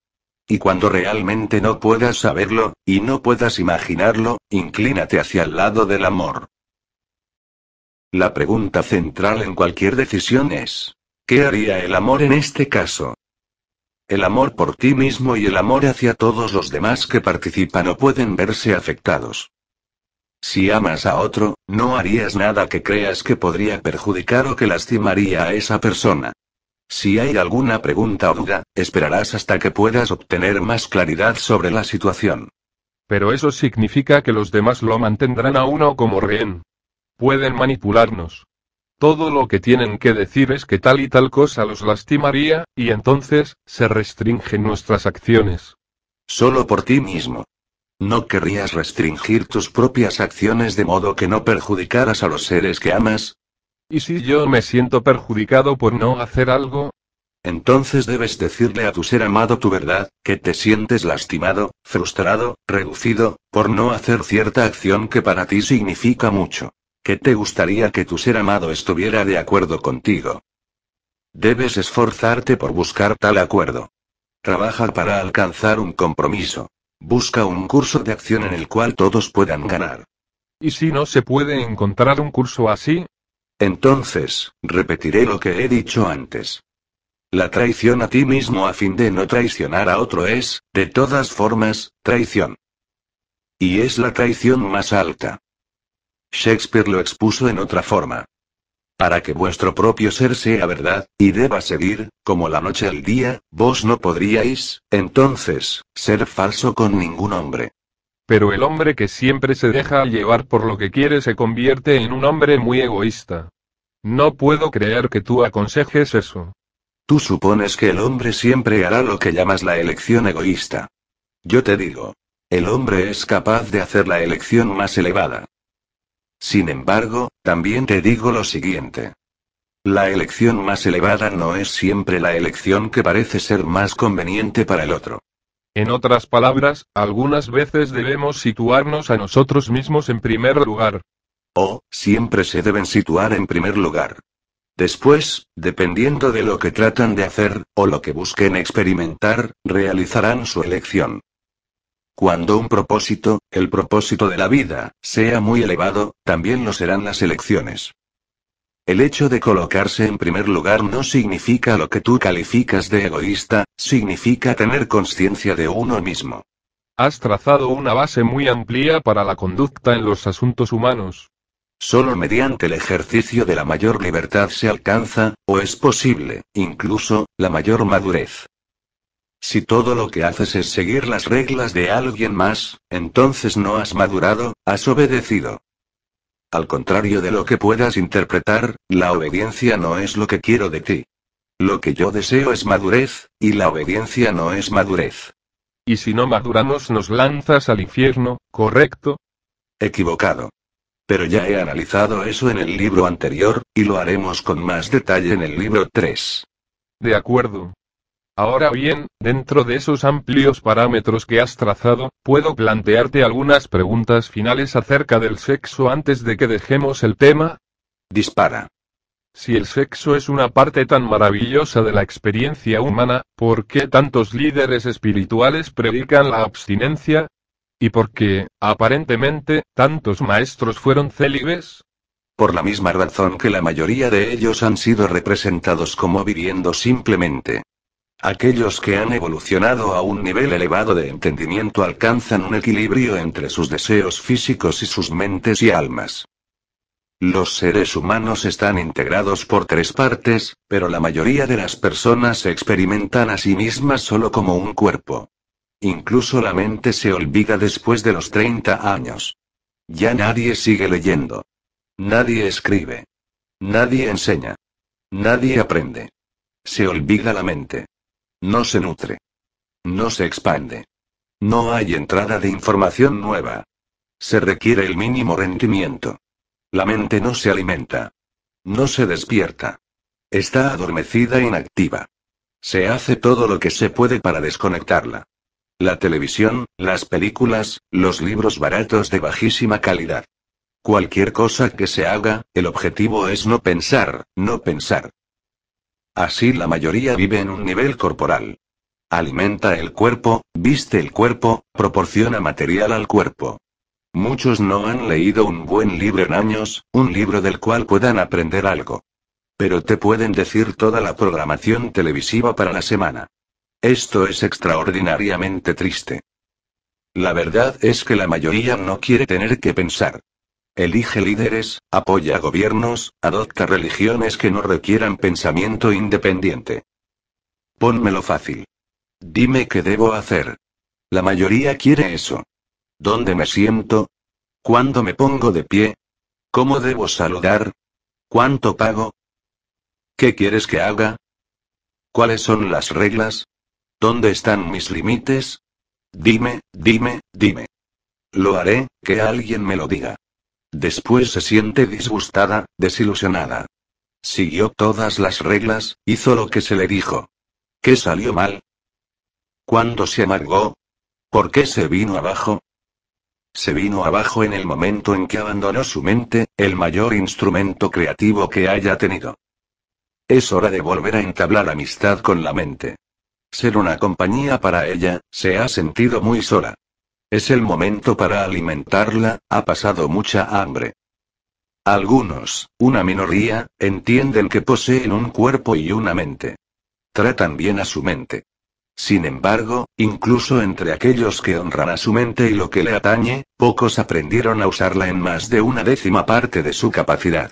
Y cuando realmente no puedas saberlo, y no puedas imaginarlo, inclínate hacia el lado del amor. La pregunta central en cualquier decisión es, ¿qué haría el amor en este caso? El amor por ti mismo y el amor hacia todos los demás que participan o pueden verse afectados. Si amas a otro, no harías nada que creas que podría perjudicar o que lastimaría a esa persona. Si hay alguna pregunta o duda, esperarás hasta que puedas obtener más claridad sobre la situación. Pero eso significa que los demás lo mantendrán a uno como rehén. Pueden manipularnos. Todo lo que tienen que decir es que tal y tal cosa los lastimaría, y entonces, se restringen nuestras acciones. Solo por ti mismo. No querrías restringir tus propias acciones de modo que no perjudicaras a los seres que amas, ¿Y si yo me siento perjudicado por no hacer algo? Entonces debes decirle a tu ser amado tu verdad, que te sientes lastimado, frustrado, reducido, por no hacer cierta acción que para ti significa mucho. Que te gustaría que tu ser amado estuviera de acuerdo contigo. Debes esforzarte por buscar tal acuerdo. Trabaja para alcanzar un compromiso. Busca un curso de acción en el cual todos puedan ganar. ¿Y si no se puede encontrar un curso así? Entonces, repetiré lo que he dicho antes. La traición a ti mismo a fin de no traicionar a otro es, de todas formas, traición. Y es la traición más alta. Shakespeare lo expuso en otra forma. Para que vuestro propio ser sea verdad, y deba seguir, como la noche al día, vos no podríais, entonces, ser falso con ningún hombre. Pero el hombre que siempre se deja llevar por lo que quiere se convierte en un hombre muy egoísta. No puedo creer que tú aconsejes eso. Tú supones que el hombre siempre hará lo que llamas la elección egoísta. Yo te digo, el hombre es capaz de hacer la elección más elevada. Sin embargo, también te digo lo siguiente. La elección más elevada no es siempre la elección que parece ser más conveniente para el otro. En otras palabras, algunas veces debemos situarnos a nosotros mismos en primer lugar. O, siempre se deben situar en primer lugar. Después, dependiendo de lo que tratan de hacer, o lo que busquen experimentar, realizarán su elección. Cuando un propósito, el propósito de la vida, sea muy elevado, también lo serán las elecciones. El hecho de colocarse en primer lugar no significa lo que tú calificas de egoísta, significa tener conciencia de uno mismo. Has trazado una base muy amplia para la conducta en los asuntos humanos. Solo mediante el ejercicio de la mayor libertad se alcanza, o es posible, incluso, la mayor madurez. Si todo lo que haces es seguir las reglas de alguien más, entonces no has madurado, has obedecido. Al contrario de lo que puedas interpretar, la obediencia no es lo que quiero de ti. Lo que yo deseo es madurez, y la obediencia no es madurez. Y si no maduramos nos lanzas al infierno, ¿correcto? Equivocado. Pero ya he analizado eso en el libro anterior, y lo haremos con más detalle en el libro 3. De acuerdo, Ahora bien, dentro de esos amplios parámetros que has trazado, puedo plantearte algunas preguntas finales acerca del sexo antes de que dejemos el tema. Dispara. Si el sexo es una parte tan maravillosa de la experiencia humana, ¿por qué tantos líderes espirituales predican la abstinencia? ¿Y por qué, aparentemente, tantos maestros fueron célibes? por la misma razón que la mayoría de ellos han sido representados como viviendo simplemente Aquellos que han evolucionado a un nivel elevado de entendimiento alcanzan un equilibrio entre sus deseos físicos y sus mentes y almas. Los seres humanos están integrados por tres partes, pero la mayoría de las personas se experimentan a sí mismas solo como un cuerpo. Incluso la mente se olvida después de los 30 años. Ya nadie sigue leyendo. Nadie escribe. Nadie enseña. Nadie aprende. Se olvida la mente. No se nutre. No se expande. No hay entrada de información nueva. Se requiere el mínimo rendimiento. La mente no se alimenta. No se despierta. Está adormecida e inactiva. Se hace todo lo que se puede para desconectarla. La televisión, las películas, los libros baratos de bajísima calidad. Cualquier cosa que se haga, el objetivo es no pensar, no pensar. Así la mayoría vive en un nivel corporal. Alimenta el cuerpo, viste el cuerpo, proporciona material al cuerpo. Muchos no han leído un buen libro en años, un libro del cual puedan aprender algo. Pero te pueden decir toda la programación televisiva para la semana. Esto es extraordinariamente triste. La verdad es que la mayoría no quiere tener que pensar. Elige líderes, apoya gobiernos, adopta religiones que no requieran pensamiento independiente. Pónmelo fácil. Dime qué debo hacer. La mayoría quiere eso. ¿Dónde me siento? ¿Cuándo me pongo de pie? ¿Cómo debo saludar? ¿Cuánto pago? ¿Qué quieres que haga? ¿Cuáles son las reglas? ¿Dónde están mis límites? Dime, dime, dime. Lo haré, que alguien me lo diga. Después se siente disgustada, desilusionada. Siguió todas las reglas, hizo lo que se le dijo. ¿Qué salió mal? ¿Cuándo se amargó? ¿Por qué se vino abajo? Se vino abajo en el momento en que abandonó su mente, el mayor instrumento creativo que haya tenido. Es hora de volver a entablar amistad con la mente. Ser una compañía para ella, se ha sentido muy sola. Es el momento para alimentarla, ha pasado mucha hambre. Algunos, una minoría, entienden que poseen un cuerpo y una mente. Tratan bien a su mente. Sin embargo, incluso entre aquellos que honran a su mente y lo que le atañe, pocos aprendieron a usarla en más de una décima parte de su capacidad.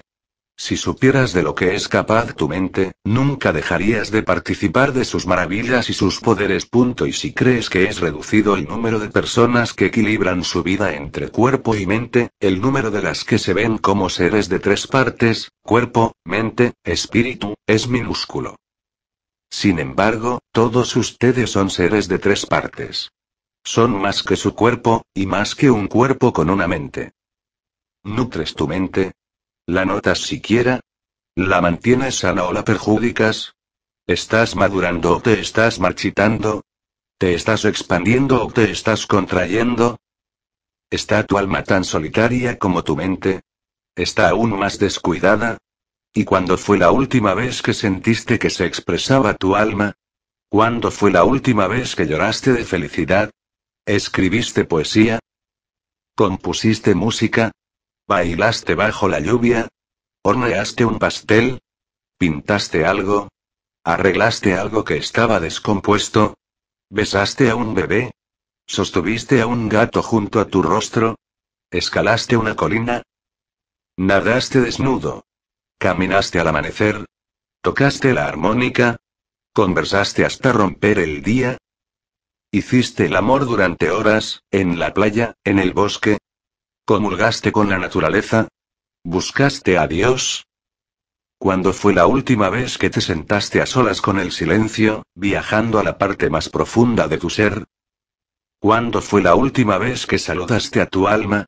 Si supieras de lo que es capaz tu mente, nunca dejarías de participar de sus maravillas y sus poderes. Y si crees que es reducido el número de personas que equilibran su vida entre cuerpo y mente, el número de las que se ven como seres de tres partes, cuerpo, mente, espíritu, es minúsculo. Sin embargo, todos ustedes son seres de tres partes. Son más que su cuerpo, y más que un cuerpo con una mente. Nutres tu mente, ¿La notas siquiera? ¿La mantienes sana o la perjudicas? ¿Estás madurando o te estás marchitando? ¿Te estás expandiendo o te estás contrayendo? ¿Está tu alma tan solitaria como tu mente? ¿Está aún más descuidada? ¿Y cuándo fue la última vez que sentiste que se expresaba tu alma? ¿Cuándo fue la última vez que lloraste de felicidad? ¿Escribiste poesía? ¿Compusiste música? ¿Bailaste bajo la lluvia? ¿Horneaste un pastel? ¿Pintaste algo? ¿Arreglaste algo que estaba descompuesto? ¿Besaste a un bebé? ¿Sostuviste a un gato junto a tu rostro? ¿Escalaste una colina? ¿Nadaste desnudo? ¿Caminaste al amanecer? ¿Tocaste la armónica? ¿Conversaste hasta romper el día? ¿Hiciste el amor durante horas, en la playa, en el bosque, ¿Comulgaste con la naturaleza? ¿Buscaste a Dios? ¿Cuándo fue la última vez que te sentaste a solas con el silencio, viajando a la parte más profunda de tu ser? ¿Cuándo fue la última vez que saludaste a tu alma?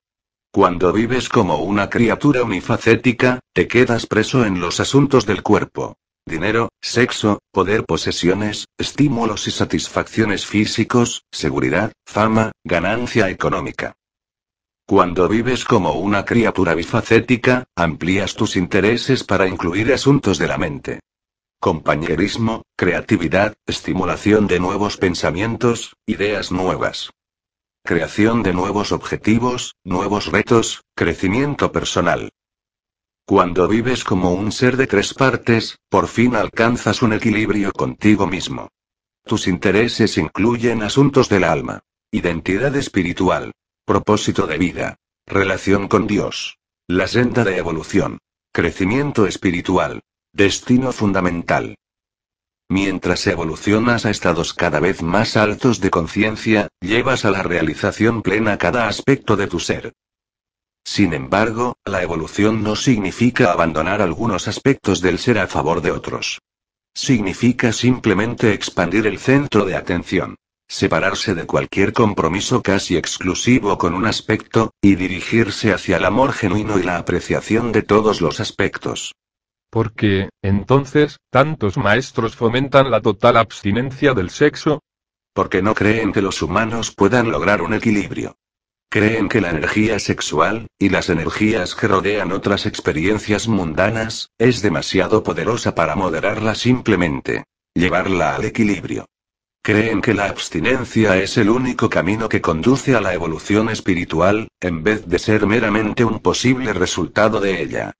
Cuando vives como una criatura unifacética, te quedas preso en los asuntos del cuerpo. Dinero, sexo, poder, posesiones, estímulos y satisfacciones físicos, seguridad, fama, ganancia económica. Cuando vives como una criatura bifacética, amplías tus intereses para incluir asuntos de la mente. Compañerismo, creatividad, estimulación de nuevos pensamientos, ideas nuevas. Creación de nuevos objetivos, nuevos retos, crecimiento personal. Cuando vives como un ser de tres partes, por fin alcanzas un equilibrio contigo mismo. Tus intereses incluyen asuntos del alma. Identidad espiritual, Propósito de vida. Relación con Dios. La senda de evolución. Crecimiento espiritual. Destino fundamental. Mientras evolucionas a estados cada vez más altos de conciencia, llevas a la realización plena cada aspecto de tu ser. Sin embargo, la evolución no significa abandonar algunos aspectos del ser a favor de otros. Significa simplemente expandir el centro de atención separarse de cualquier compromiso casi exclusivo con un aspecto, y dirigirse hacia el amor genuino y la apreciación de todos los aspectos. ¿Por qué, entonces, tantos maestros fomentan la total abstinencia del sexo? Porque no creen que los humanos puedan lograr un equilibrio. Creen que la energía sexual, y las energías que rodean otras experiencias mundanas, es demasiado poderosa para moderarla simplemente. Llevarla al equilibrio. Creen que la abstinencia es el único camino que conduce a la evolución espiritual, en vez de ser meramente un posible resultado de ella.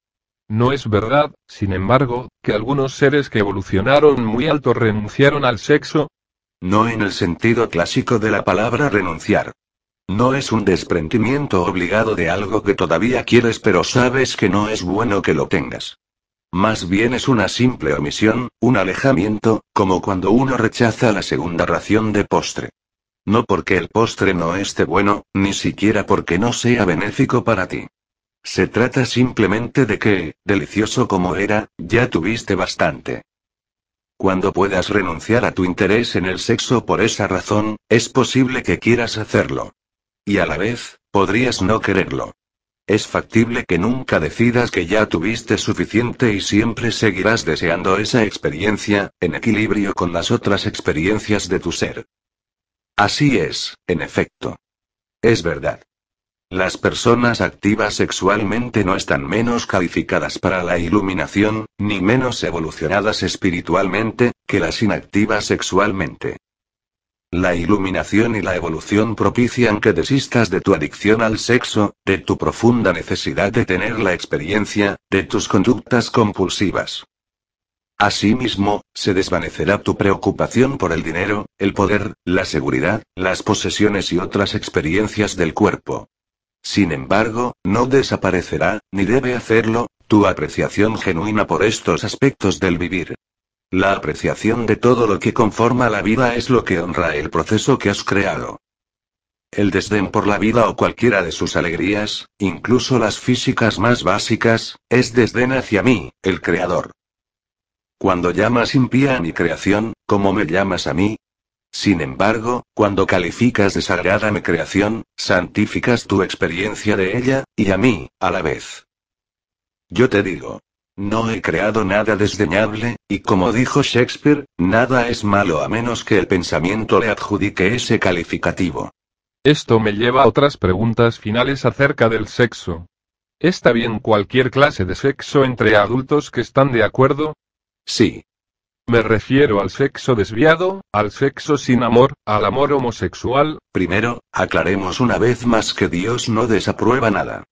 No es verdad, sin embargo, que algunos seres que evolucionaron muy alto renunciaron al sexo. No en el sentido clásico de la palabra renunciar. No es un desprendimiento obligado de algo que todavía quieres pero sabes que no es bueno que lo tengas. Más bien es una simple omisión, un alejamiento, como cuando uno rechaza la segunda ración de postre. No porque el postre no esté bueno, ni siquiera porque no sea benéfico para ti. Se trata simplemente de que, delicioso como era, ya tuviste bastante. Cuando puedas renunciar a tu interés en el sexo por esa razón, es posible que quieras hacerlo. Y a la vez, podrías no quererlo. Es factible que nunca decidas que ya tuviste suficiente y siempre seguirás deseando esa experiencia, en equilibrio con las otras experiencias de tu ser. Así es, en efecto. Es verdad. Las personas activas sexualmente no están menos calificadas para la iluminación, ni menos evolucionadas espiritualmente, que las inactivas sexualmente. La iluminación y la evolución propician que desistas de tu adicción al sexo, de tu profunda necesidad de tener la experiencia, de tus conductas compulsivas. Asimismo, se desvanecerá tu preocupación por el dinero, el poder, la seguridad, las posesiones y otras experiencias del cuerpo. Sin embargo, no desaparecerá, ni debe hacerlo, tu apreciación genuina por estos aspectos del vivir. La apreciación de todo lo que conforma la vida es lo que honra el proceso que has creado. El desdén por la vida o cualquiera de sus alegrías, incluso las físicas más básicas, es desdén hacia mí, el Creador. Cuando llamas impía a mi creación, ¿cómo me llamas a mí? Sin embargo, cuando calificas de sagrada mi creación, santificas tu experiencia de ella, y a mí, a la vez. Yo te digo, no he creado nada desdeñable, y como dijo Shakespeare, nada es malo a menos que el pensamiento le adjudique ese calificativo. Esto me lleva a otras preguntas finales acerca del sexo. ¿Está bien cualquier clase de sexo entre adultos que están de acuerdo? Sí. Me refiero al sexo desviado, al sexo sin amor, al amor homosexual. Primero, aclaremos una vez más que Dios no desaprueba nada.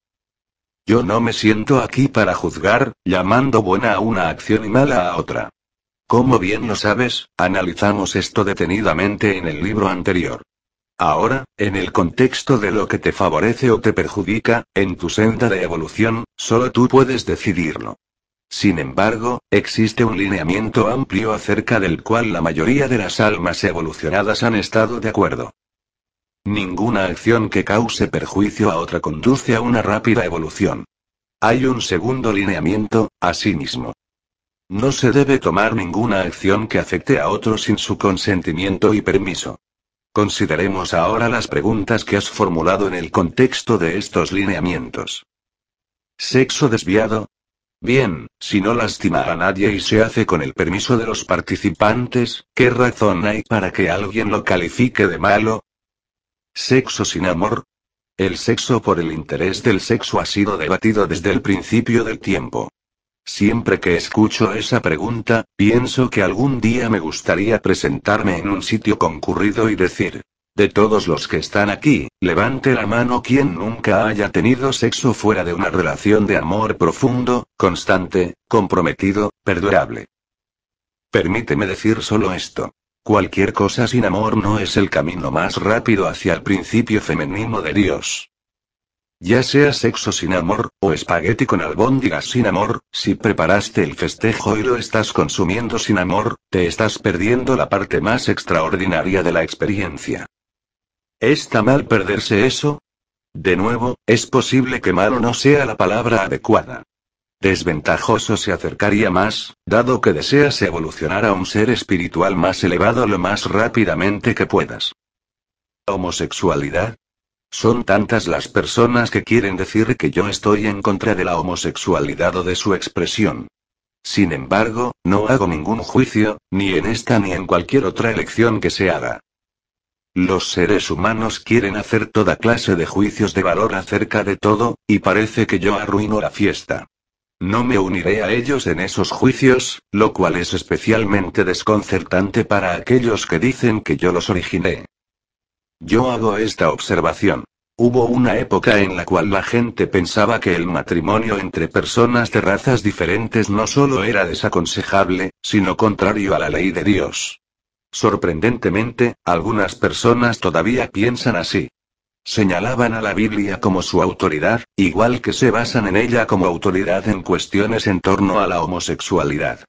Yo no me siento aquí para juzgar, llamando buena a una acción y mala a otra. Como bien lo sabes, analizamos esto detenidamente en el libro anterior. Ahora, en el contexto de lo que te favorece o te perjudica, en tu senda de evolución, solo tú puedes decidirlo. Sin embargo, existe un lineamiento amplio acerca del cual la mayoría de las almas evolucionadas han estado de acuerdo. Ninguna acción que cause perjuicio a otra conduce a una rápida evolución. Hay un segundo lineamiento, asimismo. No se debe tomar ninguna acción que afecte a otro sin su consentimiento y permiso. Consideremos ahora las preguntas que has formulado en el contexto de estos lineamientos. Sexo desviado. Bien, si no lastima a nadie y se hace con el permiso de los participantes, ¿qué razón hay para que alguien lo califique de malo? ¿Sexo sin amor? El sexo por el interés del sexo ha sido debatido desde el principio del tiempo. Siempre que escucho esa pregunta, pienso que algún día me gustaría presentarme en un sitio concurrido y decir, de todos los que están aquí, levante la mano quien nunca haya tenido sexo fuera de una relación de amor profundo, constante, comprometido, perdurable. Permíteme decir solo esto. Cualquier cosa sin amor no es el camino más rápido hacia el principio femenino de Dios. Ya sea sexo sin amor, o espagueti con albóndigas sin amor, si preparaste el festejo y lo estás consumiendo sin amor, te estás perdiendo la parte más extraordinaria de la experiencia. ¿Está mal perderse eso? De nuevo, es posible que malo no sea la palabra adecuada desventajoso se acercaría más, dado que deseas evolucionar a un ser espiritual más elevado lo más rápidamente que puedas. Homosexualidad. Son tantas las personas que quieren decir que yo estoy en contra de la homosexualidad o de su expresión. Sin embargo, no hago ningún juicio, ni en esta ni en cualquier otra elección que se haga. Los seres humanos quieren hacer toda clase de juicios de valor acerca de todo, y parece que yo arruino la fiesta. No me uniré a ellos en esos juicios, lo cual es especialmente desconcertante para aquellos que dicen que yo los originé. Yo hago esta observación. Hubo una época en la cual la gente pensaba que el matrimonio entre personas de razas diferentes no solo era desaconsejable, sino contrario a la ley de Dios. Sorprendentemente, algunas personas todavía piensan así. Señalaban a la Biblia como su autoridad, igual que se basan en ella como autoridad en cuestiones en torno a la homosexualidad.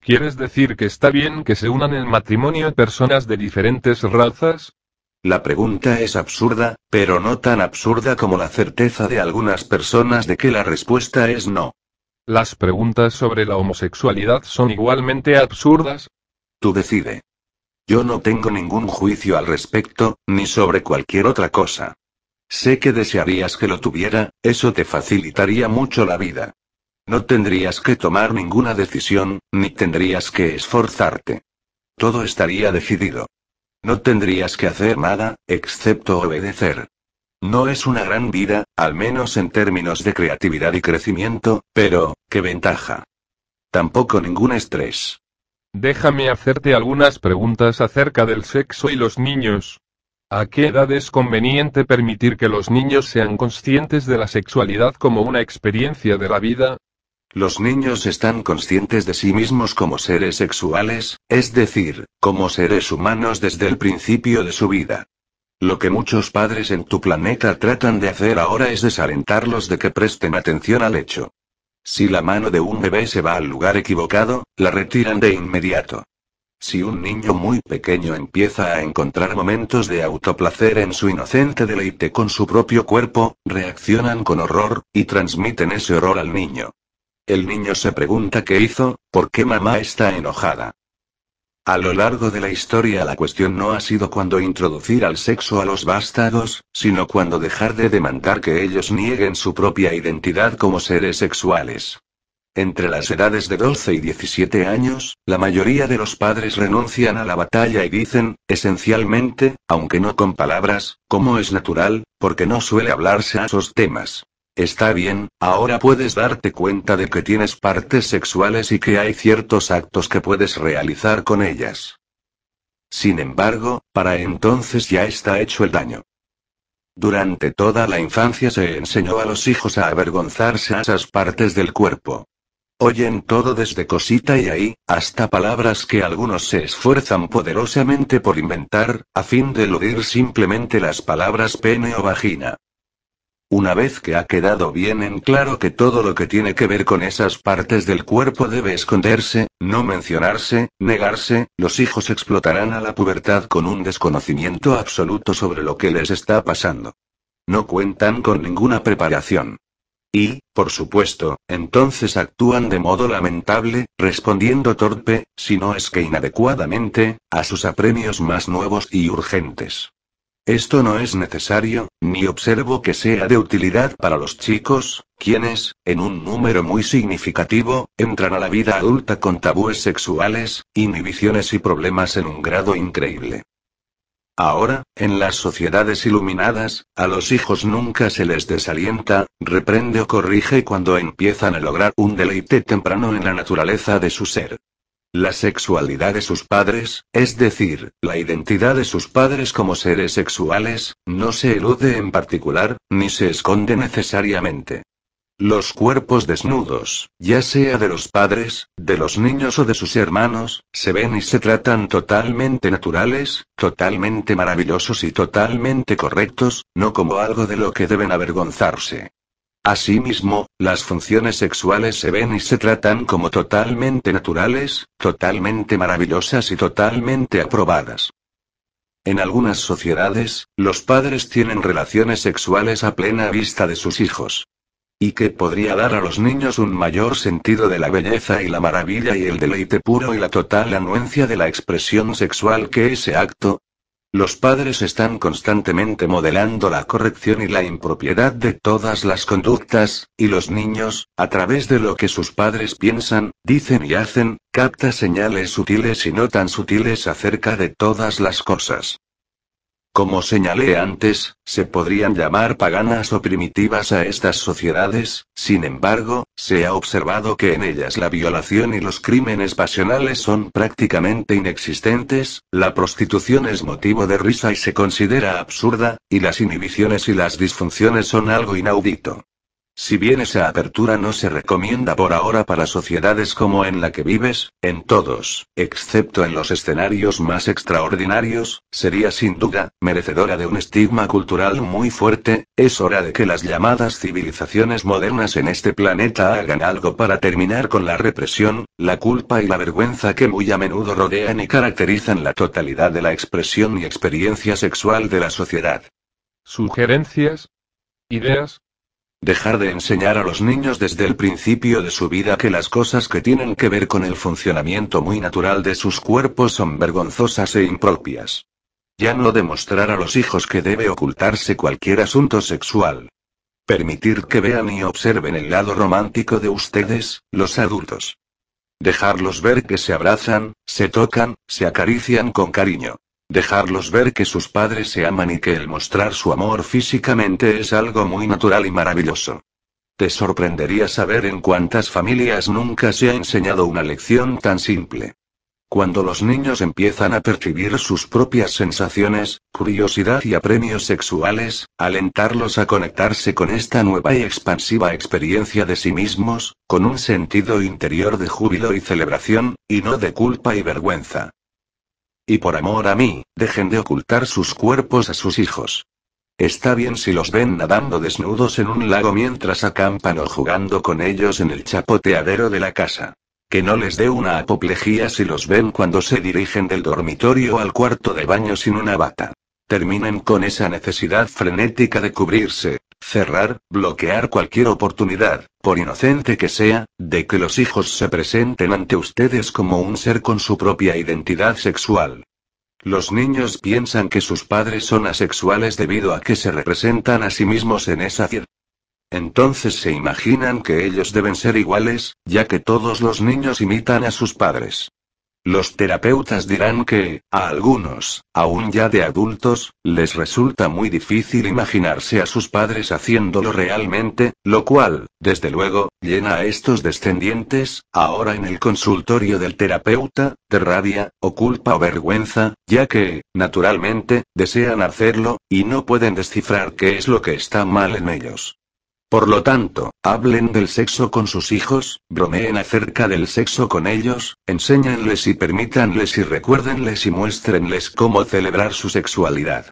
¿Quieres decir que está bien que se unan en matrimonio personas de diferentes razas? La pregunta es absurda, pero no tan absurda como la certeza de algunas personas de que la respuesta es no. Las preguntas sobre la homosexualidad son igualmente absurdas. Tú decide. Yo no tengo ningún juicio al respecto, ni sobre cualquier otra cosa. Sé que desearías que lo tuviera, eso te facilitaría mucho la vida. No tendrías que tomar ninguna decisión, ni tendrías que esforzarte. Todo estaría decidido. No tendrías que hacer nada, excepto obedecer. No es una gran vida, al menos en términos de creatividad y crecimiento, pero, qué ventaja. Tampoco ningún estrés. Déjame hacerte algunas preguntas acerca del sexo y los niños. ¿A qué edad es conveniente permitir que los niños sean conscientes de la sexualidad como una experiencia de la vida? Los niños están conscientes de sí mismos como seres sexuales, es decir, como seres humanos desde el principio de su vida. Lo que muchos padres en tu planeta tratan de hacer ahora es desalentarlos de que presten atención al hecho. Si la mano de un bebé se va al lugar equivocado, la retiran de inmediato. Si un niño muy pequeño empieza a encontrar momentos de autoplacer en su inocente deleite con su propio cuerpo, reaccionan con horror, y transmiten ese horror al niño. El niño se pregunta qué hizo, por qué mamá está enojada. A lo largo de la historia la cuestión no ha sido cuando introducir al sexo a los vástagos, sino cuando dejar de demandar que ellos nieguen su propia identidad como seres sexuales. Entre las edades de 12 y 17 años, la mayoría de los padres renuncian a la batalla y dicen, esencialmente, aunque no con palabras, como es natural, porque no suele hablarse a esos temas. Está bien, ahora puedes darte cuenta de que tienes partes sexuales y que hay ciertos actos que puedes realizar con ellas. Sin embargo, para entonces ya está hecho el daño. Durante toda la infancia se enseñó a los hijos a avergonzarse a esas partes del cuerpo. Oyen todo desde cosita y ahí, hasta palabras que algunos se esfuerzan poderosamente por inventar, a fin de eludir simplemente las palabras pene o vagina. Una vez que ha quedado bien en claro que todo lo que tiene que ver con esas partes del cuerpo debe esconderse, no mencionarse, negarse, los hijos explotarán a la pubertad con un desconocimiento absoluto sobre lo que les está pasando. No cuentan con ninguna preparación. Y, por supuesto, entonces actúan de modo lamentable, respondiendo torpe, si no es que inadecuadamente, a sus apremios más nuevos y urgentes. Esto no es necesario, ni observo que sea de utilidad para los chicos, quienes, en un número muy significativo, entran a la vida adulta con tabúes sexuales, inhibiciones y problemas en un grado increíble. Ahora, en las sociedades iluminadas, a los hijos nunca se les desalienta, reprende o corrige cuando empiezan a lograr un deleite temprano en la naturaleza de su ser. La sexualidad de sus padres, es decir, la identidad de sus padres como seres sexuales, no se elude en particular, ni se esconde necesariamente. Los cuerpos desnudos, ya sea de los padres, de los niños o de sus hermanos, se ven y se tratan totalmente naturales, totalmente maravillosos y totalmente correctos, no como algo de lo que deben avergonzarse. Asimismo, las funciones sexuales se ven y se tratan como totalmente naturales, totalmente maravillosas y totalmente aprobadas. En algunas sociedades, los padres tienen relaciones sexuales a plena vista de sus hijos. Y que podría dar a los niños un mayor sentido de la belleza y la maravilla y el deleite puro y la total anuencia de la expresión sexual que ese acto, los padres están constantemente modelando la corrección y la impropiedad de todas las conductas, y los niños, a través de lo que sus padres piensan, dicen y hacen, capta señales sutiles y no tan sutiles acerca de todas las cosas. Como señalé antes, se podrían llamar paganas o primitivas a estas sociedades, sin embargo, se ha observado que en ellas la violación y los crímenes pasionales son prácticamente inexistentes, la prostitución es motivo de risa y se considera absurda, y las inhibiciones y las disfunciones son algo inaudito. Si bien esa apertura no se recomienda por ahora para sociedades como en la que vives, en todos, excepto en los escenarios más extraordinarios, sería sin duda, merecedora de un estigma cultural muy fuerte, es hora de que las llamadas civilizaciones modernas en este planeta hagan algo para terminar con la represión, la culpa y la vergüenza que muy a menudo rodean y caracterizan la totalidad de la expresión y experiencia sexual de la sociedad. Sugerencias. Ideas Dejar de enseñar a los niños desde el principio de su vida que las cosas que tienen que ver con el funcionamiento muy natural de sus cuerpos son vergonzosas e impropias. Ya no demostrar a los hijos que debe ocultarse cualquier asunto sexual. Permitir que vean y observen el lado romántico de ustedes, los adultos. Dejarlos ver que se abrazan, se tocan, se acarician con cariño. Dejarlos ver que sus padres se aman y que el mostrar su amor físicamente es algo muy natural y maravilloso. Te sorprendería saber en cuántas familias nunca se ha enseñado una lección tan simple. Cuando los niños empiezan a percibir sus propias sensaciones, curiosidad y apremios sexuales, alentarlos a conectarse con esta nueva y expansiva experiencia de sí mismos, con un sentido interior de júbilo y celebración, y no de culpa y vergüenza. Y por amor a mí, dejen de ocultar sus cuerpos a sus hijos. Está bien si los ven nadando desnudos en un lago mientras acampan o jugando con ellos en el chapoteadero de la casa. Que no les dé una apoplejía si los ven cuando se dirigen del dormitorio al cuarto de baño sin una bata. Terminen con esa necesidad frenética de cubrirse, Cerrar, bloquear cualquier oportunidad, por inocente que sea, de que los hijos se presenten ante ustedes como un ser con su propia identidad sexual. Los niños piensan que sus padres son asexuales debido a que se representan a sí mismos en esa Entonces se imaginan que ellos deben ser iguales, ya que todos los niños imitan a sus padres. Los terapeutas dirán que, a algunos, aún ya de adultos, les resulta muy difícil imaginarse a sus padres haciéndolo realmente, lo cual, desde luego, llena a estos descendientes, ahora en el consultorio del terapeuta, de rabia, o culpa o vergüenza, ya que, naturalmente, desean hacerlo, y no pueden descifrar qué es lo que está mal en ellos. Por lo tanto, hablen del sexo con sus hijos, bromeen acerca del sexo con ellos, enséñanles y permítanles y recuérdenles y muéstrenles cómo celebrar su sexualidad.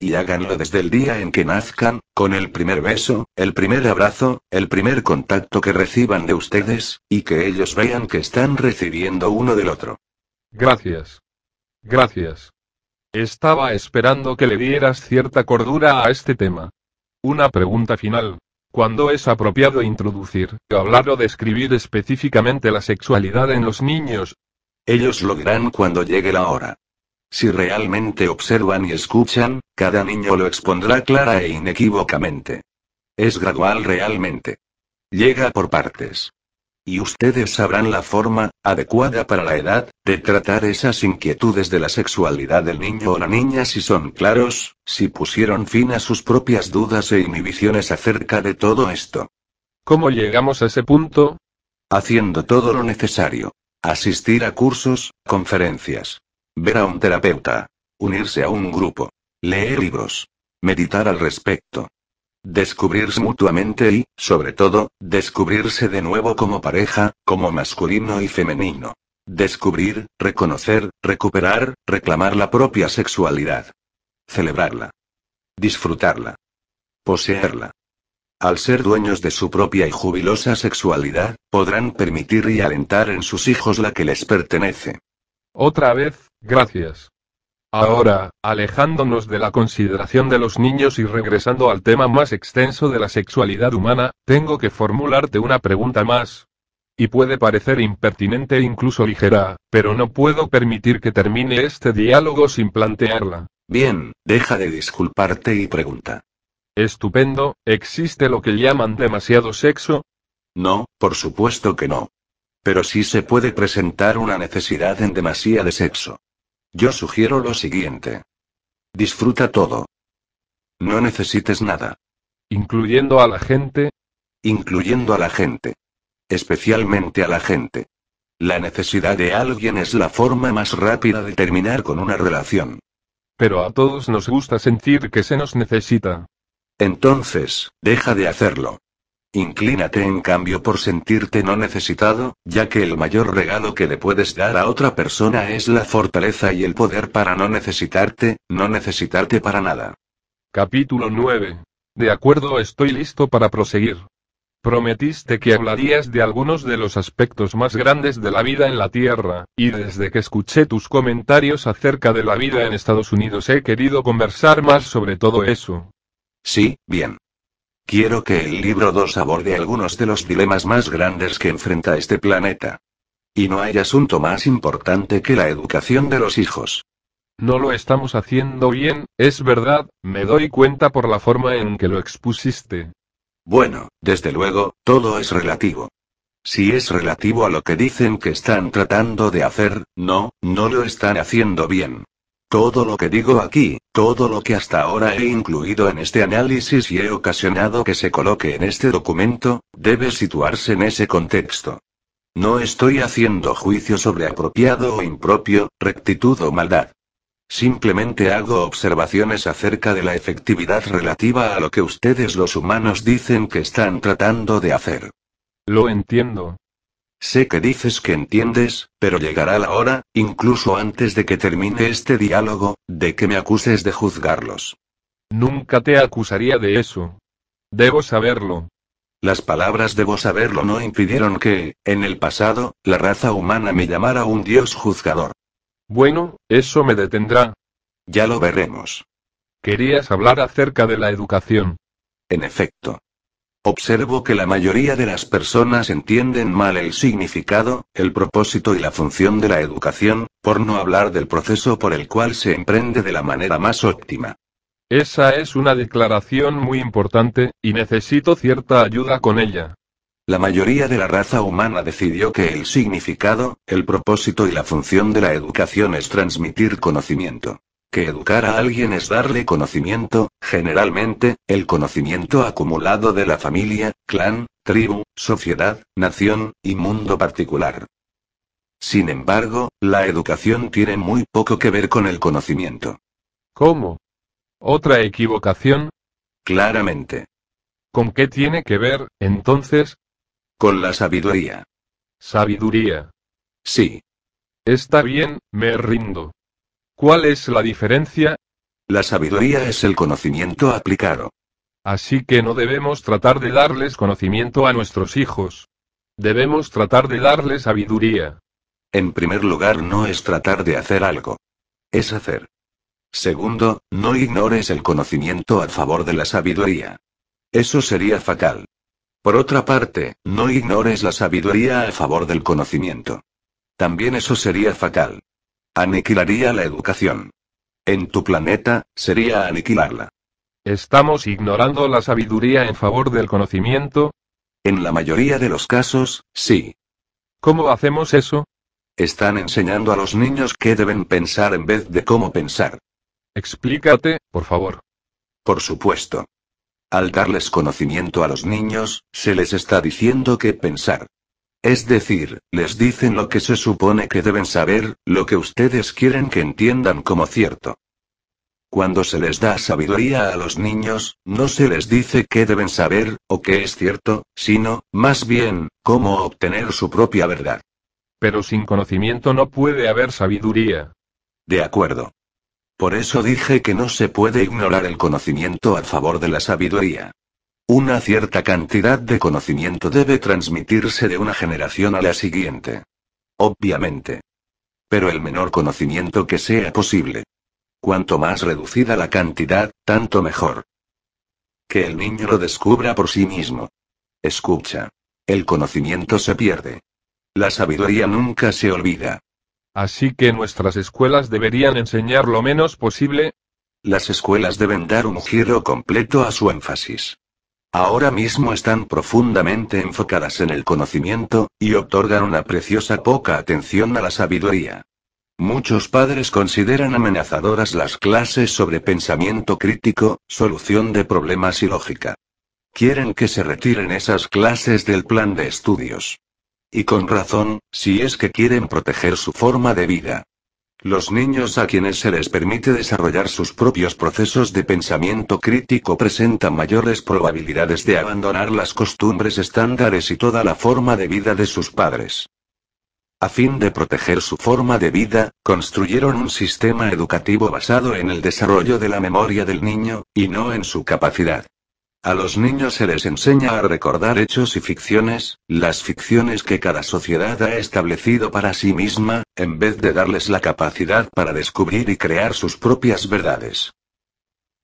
Y háganlo desde el día en que nazcan, con el primer beso, el primer abrazo, el primer contacto que reciban de ustedes, y que ellos vean que están recibiendo uno del otro. Gracias. Gracias. Estaba esperando que le dieras cierta cordura a este tema. Una pregunta final, cuando es apropiado introducir, hablar o describir específicamente la sexualidad en los niños. Ellos lo verán cuando llegue la hora. Si realmente observan y escuchan, cada niño lo expondrá clara e inequívocamente. Es gradual realmente. Llega por partes y ustedes sabrán la forma, adecuada para la edad, de tratar esas inquietudes de la sexualidad del niño o la niña si son claros, si pusieron fin a sus propias dudas e inhibiciones acerca de todo esto. ¿Cómo llegamos a ese punto? Haciendo todo lo necesario. Asistir a cursos, conferencias. Ver a un terapeuta. Unirse a un grupo. Leer libros. Meditar al respecto descubrirse mutuamente y, sobre todo, descubrirse de nuevo como pareja, como masculino y femenino. Descubrir, reconocer, recuperar, reclamar la propia sexualidad. Celebrarla. Disfrutarla. Poseerla. Al ser dueños de su propia y jubilosa sexualidad, podrán permitir y alentar en sus hijos la que les pertenece. Otra vez, gracias. Ahora, alejándonos de la consideración de los niños y regresando al tema más extenso de la sexualidad humana, tengo que formularte una pregunta más. Y puede parecer impertinente e incluso ligera, pero no puedo permitir que termine este diálogo sin plantearla. Bien, deja de disculparte y pregunta. Estupendo, ¿existe lo que llaman demasiado sexo? No, por supuesto que no. Pero sí se puede presentar una necesidad en demasía de sexo. Yo sugiero lo siguiente. Disfruta todo. No necesites nada. Incluyendo a la gente. Incluyendo a la gente. Especialmente a la gente. La necesidad de alguien es la forma más rápida de terminar con una relación. Pero a todos nos gusta sentir que se nos necesita. Entonces, deja de hacerlo. Inclínate en cambio por sentirte no necesitado, ya que el mayor regalo que le puedes dar a otra persona es la fortaleza y el poder para no necesitarte, no necesitarte para nada. Capítulo 9. De acuerdo, estoy listo para proseguir. Prometiste que hablarías de algunos de los aspectos más grandes de la vida en la Tierra, y desde que escuché tus comentarios acerca de la vida en Estados Unidos he querido conversar más sobre todo eso. Sí, bien. Quiero que el libro 2 aborde algunos de los dilemas más grandes que enfrenta este planeta. Y no hay asunto más importante que la educación de los hijos. No lo estamos haciendo bien, es verdad, me doy cuenta por la forma en que lo expusiste. Bueno, desde luego, todo es relativo. Si es relativo a lo que dicen que están tratando de hacer, no, no lo están haciendo bien. Todo lo que digo aquí, todo lo que hasta ahora he incluido en este análisis y he ocasionado que se coloque en este documento, debe situarse en ese contexto. No estoy haciendo juicio sobre apropiado o impropio, rectitud o maldad. Simplemente hago observaciones acerca de la efectividad relativa a lo que ustedes los humanos dicen que están tratando de hacer. Lo entiendo, Sé que dices que entiendes, pero llegará la hora, incluso antes de que termine este diálogo, de que me acuses de juzgarlos. Nunca te acusaría de eso. Debo saberlo. Las palabras debo saberlo no impidieron que, en el pasado, la raza humana me llamara un dios juzgador. Bueno, eso me detendrá. Ya lo veremos. Querías hablar acerca de la educación. En efecto. Observo que la mayoría de las personas entienden mal el significado, el propósito y la función de la educación, por no hablar del proceso por el cual se emprende de la manera más óptima. Esa es una declaración muy importante, y necesito cierta ayuda con ella. La mayoría de la raza humana decidió que el significado, el propósito y la función de la educación es transmitir conocimiento. Que educar a alguien es darle conocimiento, generalmente, el conocimiento acumulado de la familia, clan, tribu, sociedad, nación, y mundo particular. Sin embargo, la educación tiene muy poco que ver con el conocimiento. ¿Cómo? ¿Otra equivocación? Claramente. ¿Con qué tiene que ver, entonces? Con la sabiduría. Sabiduría. Sí. Está bien, me rindo. ¿Cuál es la diferencia? La sabiduría es el conocimiento aplicado. Así que no debemos tratar de darles conocimiento a nuestros hijos. Debemos tratar de darles sabiduría. En primer lugar, no es tratar de hacer algo. Es hacer. Segundo, no ignores el conocimiento a favor de la sabiduría. Eso sería fatal. Por otra parte, no ignores la sabiduría a favor del conocimiento. También eso sería facal. Aniquilaría la educación. En tu planeta, sería aniquilarla. ¿Estamos ignorando la sabiduría en favor del conocimiento? En la mayoría de los casos, sí. ¿Cómo hacemos eso? Están enseñando a los niños qué deben pensar en vez de cómo pensar. Explícate, por favor. Por supuesto. Al darles conocimiento a los niños, se les está diciendo qué pensar. Es decir, les dicen lo que se supone que deben saber, lo que ustedes quieren que entiendan como cierto. Cuando se les da sabiduría a los niños, no se les dice qué deben saber, o qué es cierto, sino, más bien, cómo obtener su propia verdad. Pero sin conocimiento no puede haber sabiduría. De acuerdo. Por eso dije que no se puede ignorar el conocimiento a favor de la sabiduría. Una cierta cantidad de conocimiento debe transmitirse de una generación a la siguiente. Obviamente. Pero el menor conocimiento que sea posible. Cuanto más reducida la cantidad, tanto mejor. Que el niño lo descubra por sí mismo. Escucha. El conocimiento se pierde. La sabiduría nunca se olvida. Así que nuestras escuelas deberían enseñar lo menos posible. Las escuelas deben dar un giro completo a su énfasis. Ahora mismo están profundamente enfocadas en el conocimiento, y otorgan una preciosa poca atención a la sabiduría. Muchos padres consideran amenazadoras las clases sobre pensamiento crítico, solución de problemas y lógica. Quieren que se retiren esas clases del plan de estudios. Y con razón, si es que quieren proteger su forma de vida. Los niños a quienes se les permite desarrollar sus propios procesos de pensamiento crítico presentan mayores probabilidades de abandonar las costumbres estándares y toda la forma de vida de sus padres. A fin de proteger su forma de vida, construyeron un sistema educativo basado en el desarrollo de la memoria del niño, y no en su capacidad. A los niños se les enseña a recordar hechos y ficciones, las ficciones que cada sociedad ha establecido para sí misma, en vez de darles la capacidad para descubrir y crear sus propias verdades.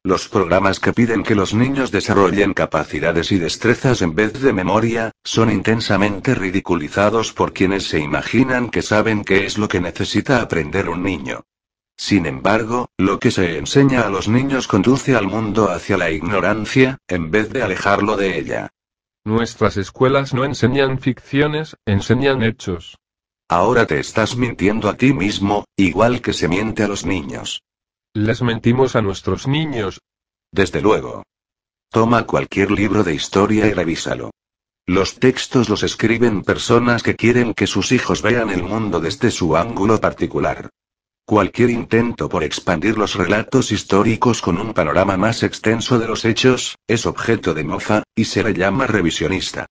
Los programas que piden que los niños desarrollen capacidades y destrezas en vez de memoria, son intensamente ridiculizados por quienes se imaginan que saben qué es lo que necesita aprender un niño. Sin embargo, lo que se enseña a los niños conduce al mundo hacia la ignorancia, en vez de alejarlo de ella. Nuestras escuelas no enseñan ficciones, enseñan hechos. Ahora te estás mintiendo a ti mismo, igual que se miente a los niños. Les mentimos a nuestros niños. Desde luego. Toma cualquier libro de historia y revísalo. Los textos los escriben personas que quieren que sus hijos vean el mundo desde su ángulo particular. Cualquier intento por expandir los relatos históricos con un panorama más extenso de los hechos, es objeto de mofa, y se le llama revisionista.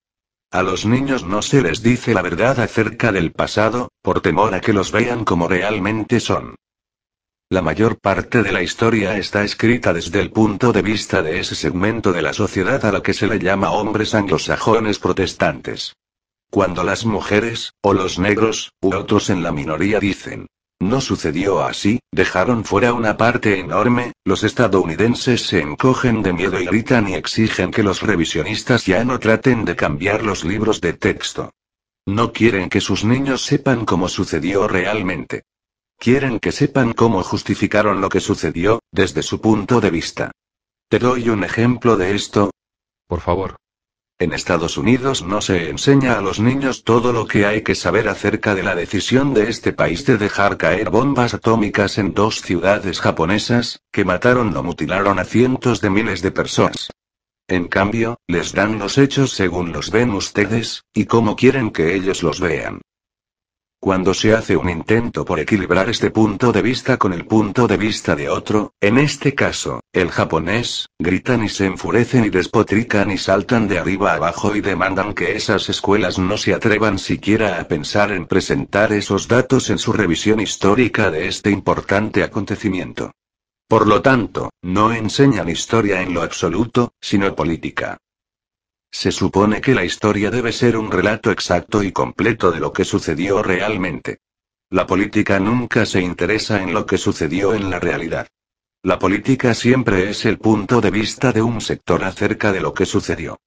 A los niños no se les dice la verdad acerca del pasado, por temor a que los vean como realmente son. La mayor parte de la historia está escrita desde el punto de vista de ese segmento de la sociedad a la que se le llama hombres anglosajones protestantes. Cuando las mujeres, o los negros, u otros en la minoría dicen, no sucedió así, dejaron fuera una parte enorme, los estadounidenses se encogen de miedo y gritan y exigen que los revisionistas ya no traten de cambiar los libros de texto. No quieren que sus niños sepan cómo sucedió realmente. Quieren que sepan cómo justificaron lo que sucedió, desde su punto de vista. Te doy un ejemplo de esto. Por favor. En Estados Unidos no se enseña a los niños todo lo que hay que saber acerca de la decisión de este país de dejar caer bombas atómicas en dos ciudades japonesas, que mataron o mutilaron a cientos de miles de personas. En cambio, les dan los hechos según los ven ustedes, y como quieren que ellos los vean. Cuando se hace un intento por equilibrar este punto de vista con el punto de vista de otro, en este caso, el japonés, gritan y se enfurecen y despotrican y saltan de arriba abajo y demandan que esas escuelas no se atrevan siquiera a pensar en presentar esos datos en su revisión histórica de este importante acontecimiento. Por lo tanto, no enseñan historia en lo absoluto, sino política. Se supone que la historia debe ser un relato exacto y completo de lo que sucedió realmente. La política nunca se interesa en lo que sucedió en la realidad. La política siempre es el punto de vista de un sector acerca de lo que sucedió.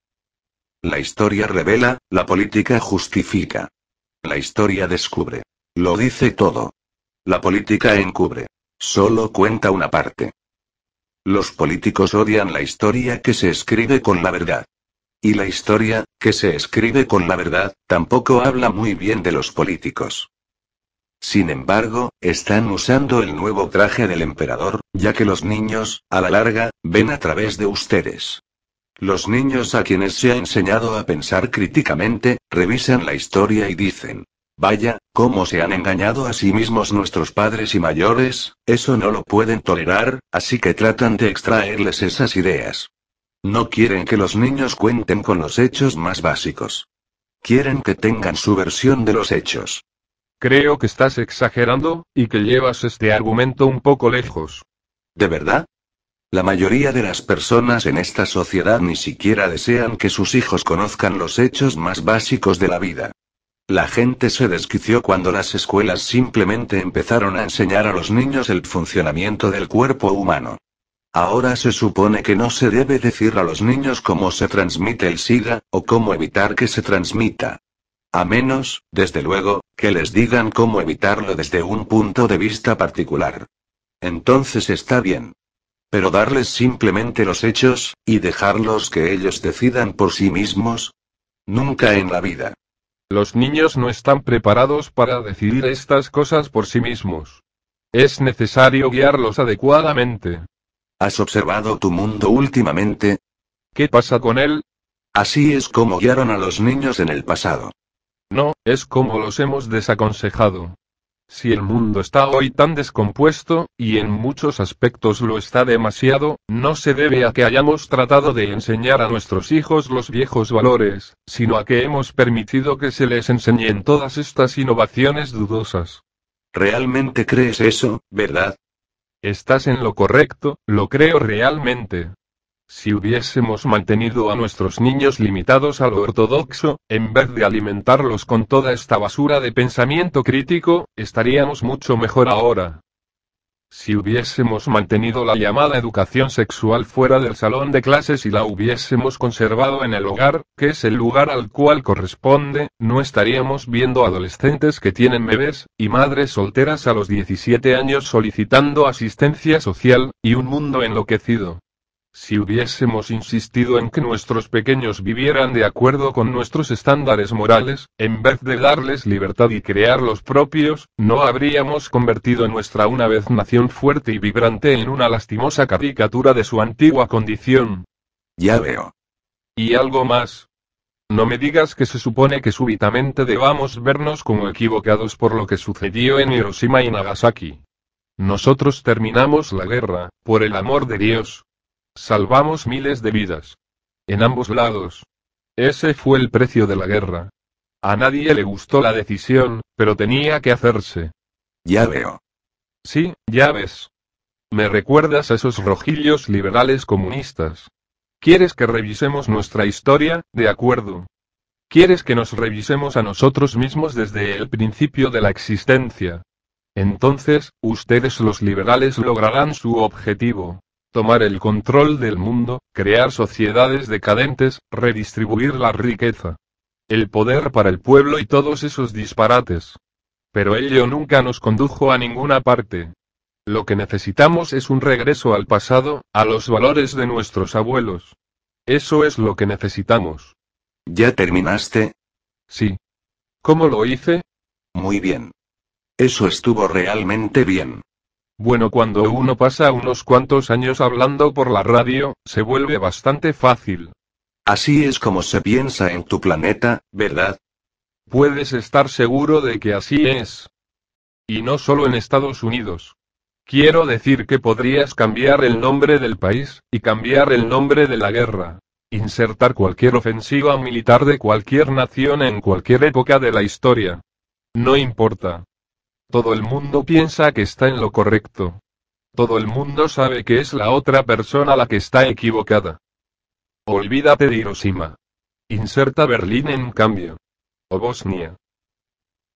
La historia revela, la política justifica. La historia descubre. Lo dice todo. La política encubre. Solo cuenta una parte. Los políticos odian la historia que se escribe con la verdad. Y la historia, que se escribe con la verdad, tampoco habla muy bien de los políticos. Sin embargo, están usando el nuevo traje del emperador, ya que los niños, a la larga, ven a través de ustedes. Los niños a quienes se ha enseñado a pensar críticamente, revisan la historia y dicen, vaya, cómo se han engañado a sí mismos nuestros padres y mayores, eso no lo pueden tolerar, así que tratan de extraerles esas ideas. No quieren que los niños cuenten con los hechos más básicos. Quieren que tengan su versión de los hechos. Creo que estás exagerando, y que llevas este argumento un poco lejos. ¿De verdad? La mayoría de las personas en esta sociedad ni siquiera desean que sus hijos conozcan los hechos más básicos de la vida. La gente se desquició cuando las escuelas simplemente empezaron a enseñar a los niños el funcionamiento del cuerpo humano. Ahora se supone que no se debe decir a los niños cómo se transmite el SIDA, o cómo evitar que se transmita. A menos, desde luego, que les digan cómo evitarlo desde un punto de vista particular. Entonces está bien. Pero darles simplemente los hechos, y dejarlos que ellos decidan por sí mismos. Nunca en la vida. Los niños no están preparados para decidir estas cosas por sí mismos. Es necesario guiarlos adecuadamente. ¿Has observado tu mundo últimamente? ¿Qué pasa con él? Así es como guiaron a los niños en el pasado. No, es como los hemos desaconsejado. Si el mundo está hoy tan descompuesto, y en muchos aspectos lo está demasiado, no se debe a que hayamos tratado de enseñar a nuestros hijos los viejos valores, sino a que hemos permitido que se les enseñen todas estas innovaciones dudosas. ¿Realmente crees eso, verdad? Estás en lo correcto, lo creo realmente. Si hubiésemos mantenido a nuestros niños limitados a lo ortodoxo, en vez de alimentarlos con toda esta basura de pensamiento crítico, estaríamos mucho mejor ahora. Si hubiésemos mantenido la llamada educación sexual fuera del salón de clases y la hubiésemos conservado en el hogar, que es el lugar al cual corresponde, no estaríamos viendo adolescentes que tienen bebés, y madres solteras a los 17 años solicitando asistencia social, y un mundo enloquecido. Si hubiésemos insistido en que nuestros pequeños vivieran de acuerdo con nuestros estándares morales, en vez de darles libertad y crear los propios, no habríamos convertido nuestra una vez nación fuerte y vibrante en una lastimosa caricatura de su antigua condición. Ya veo. Y algo más. No me digas que se supone que súbitamente debamos vernos como equivocados por lo que sucedió en Hiroshima y Nagasaki. Nosotros terminamos la guerra, por el amor de Dios, Salvamos miles de vidas. En ambos lados. Ese fue el precio de la guerra. A nadie le gustó la decisión, pero tenía que hacerse. Ya veo. Sí, ya ves. Me recuerdas a esos rojillos liberales comunistas. ¿Quieres que revisemos nuestra historia, de acuerdo? ¿Quieres que nos revisemos a nosotros mismos desde el principio de la existencia? Entonces, ustedes los liberales lograrán su objetivo tomar el control del mundo, crear sociedades decadentes, redistribuir la riqueza. El poder para el pueblo y todos esos disparates. Pero ello nunca nos condujo a ninguna parte. Lo que necesitamos es un regreso al pasado, a los valores de nuestros abuelos. Eso es lo que necesitamos. ¿Ya terminaste? Sí. ¿Cómo lo hice? Muy bien. Eso estuvo realmente bien. Bueno, cuando uno pasa unos cuantos años hablando por la radio, se vuelve bastante fácil. Así es como se piensa en tu planeta, ¿verdad? Puedes estar seguro de que así es. Y no solo en Estados Unidos. Quiero decir que podrías cambiar el nombre del país, y cambiar el nombre de la guerra. Insertar cualquier ofensiva militar de cualquier nación en cualquier época de la historia. No importa. Todo el mundo piensa que está en lo correcto. Todo el mundo sabe que es la otra persona la que está equivocada. Olvídate de Hiroshima. Inserta Berlín en cambio. O Bosnia.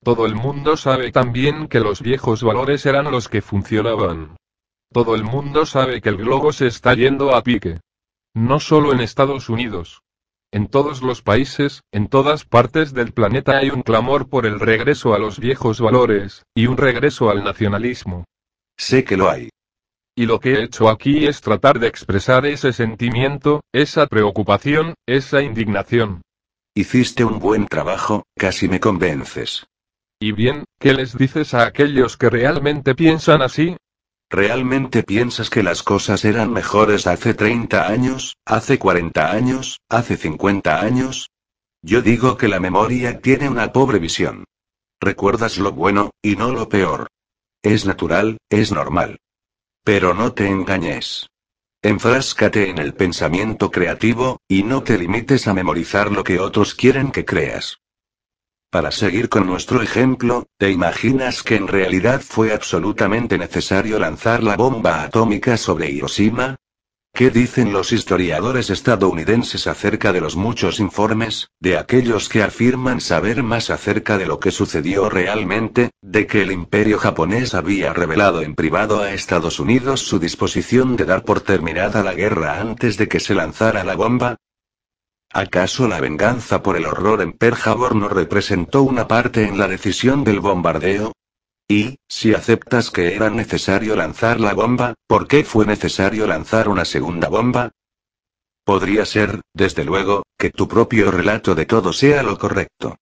Todo el mundo sabe también que los viejos valores eran los que funcionaban. Todo el mundo sabe que el globo se está yendo a pique. No solo en Estados Unidos. En todos los países, en todas partes del planeta hay un clamor por el regreso a los viejos valores, y un regreso al nacionalismo. Sé que lo hay. Y lo que he hecho aquí es tratar de expresar ese sentimiento, esa preocupación, esa indignación. Hiciste un buen trabajo, casi me convences. Y bien, ¿qué les dices a aquellos que realmente piensan así? ¿Realmente piensas que las cosas eran mejores hace 30 años, hace 40 años, hace 50 años? Yo digo que la memoria tiene una pobre visión. Recuerdas lo bueno, y no lo peor. Es natural, es normal. Pero no te engañes. Enfráscate en el pensamiento creativo, y no te limites a memorizar lo que otros quieren que creas. Para seguir con nuestro ejemplo, ¿te imaginas que en realidad fue absolutamente necesario lanzar la bomba atómica sobre Hiroshima? ¿Qué dicen los historiadores estadounidenses acerca de los muchos informes, de aquellos que afirman saber más acerca de lo que sucedió realmente, de que el imperio japonés había revelado en privado a Estados Unidos su disposición de dar por terminada la guerra antes de que se lanzara la bomba? ¿Acaso la venganza por el horror en Perjabor no representó una parte en la decisión del bombardeo? Y, si aceptas que era necesario lanzar la bomba, ¿por qué fue necesario lanzar una segunda bomba? Podría ser, desde luego, que tu propio relato de todo sea lo correcto.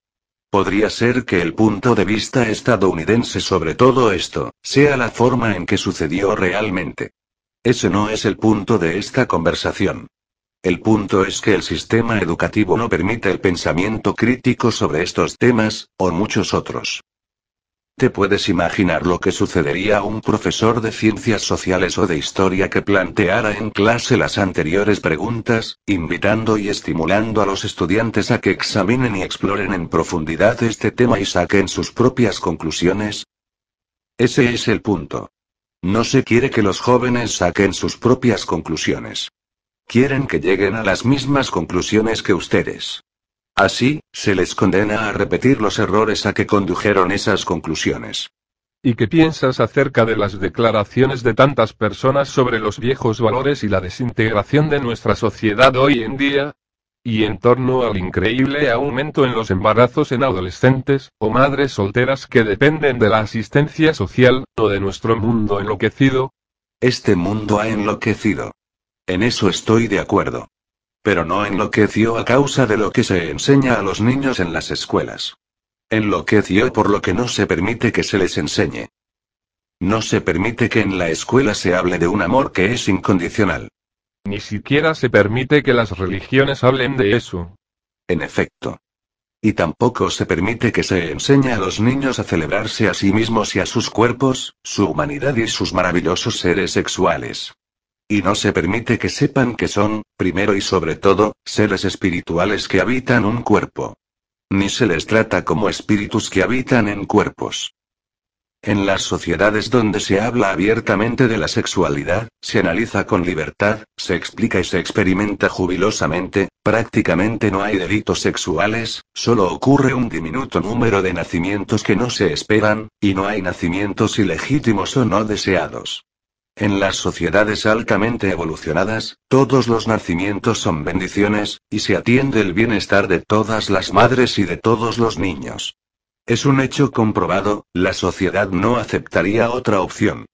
Podría ser que el punto de vista estadounidense sobre todo esto, sea la forma en que sucedió realmente. Ese no es el punto de esta conversación. El punto es que el sistema educativo no permite el pensamiento crítico sobre estos temas, o muchos otros. ¿Te puedes imaginar lo que sucedería a un profesor de ciencias sociales o de historia que planteara en clase las anteriores preguntas, invitando y estimulando a los estudiantes a que examinen y exploren en profundidad este tema y saquen sus propias conclusiones? Ese es el punto. No se quiere que los jóvenes saquen sus propias conclusiones. Quieren que lleguen a las mismas conclusiones que ustedes. Así, se les condena a repetir los errores a que condujeron esas conclusiones. ¿Y qué piensas acerca de las declaraciones de tantas personas sobre los viejos valores y la desintegración de nuestra sociedad hoy en día? Y en torno al increíble aumento en los embarazos en adolescentes, o madres solteras que dependen de la asistencia social, o de nuestro mundo enloquecido. Este mundo ha enloquecido. En eso estoy de acuerdo. Pero no enloqueció a causa de lo que se enseña a los niños en las escuelas. Enloqueció por lo que no se permite que se les enseñe. No se permite que en la escuela se hable de un amor que es incondicional. Ni siquiera se permite que las religiones hablen de eso. En efecto. Y tampoco se permite que se enseñe a los niños a celebrarse a sí mismos y a sus cuerpos, su humanidad y sus maravillosos seres sexuales y no se permite que sepan que son, primero y sobre todo, seres espirituales que habitan un cuerpo. Ni se les trata como espíritus que habitan en cuerpos. En las sociedades donde se habla abiertamente de la sexualidad, se analiza con libertad, se explica y se experimenta jubilosamente, prácticamente no hay delitos sexuales, solo ocurre un diminuto número de nacimientos que no se esperan, y no hay nacimientos ilegítimos o no deseados. En las sociedades altamente evolucionadas, todos los nacimientos son bendiciones, y se atiende el bienestar de todas las madres y de todos los niños. Es un hecho comprobado, la sociedad no aceptaría otra opción.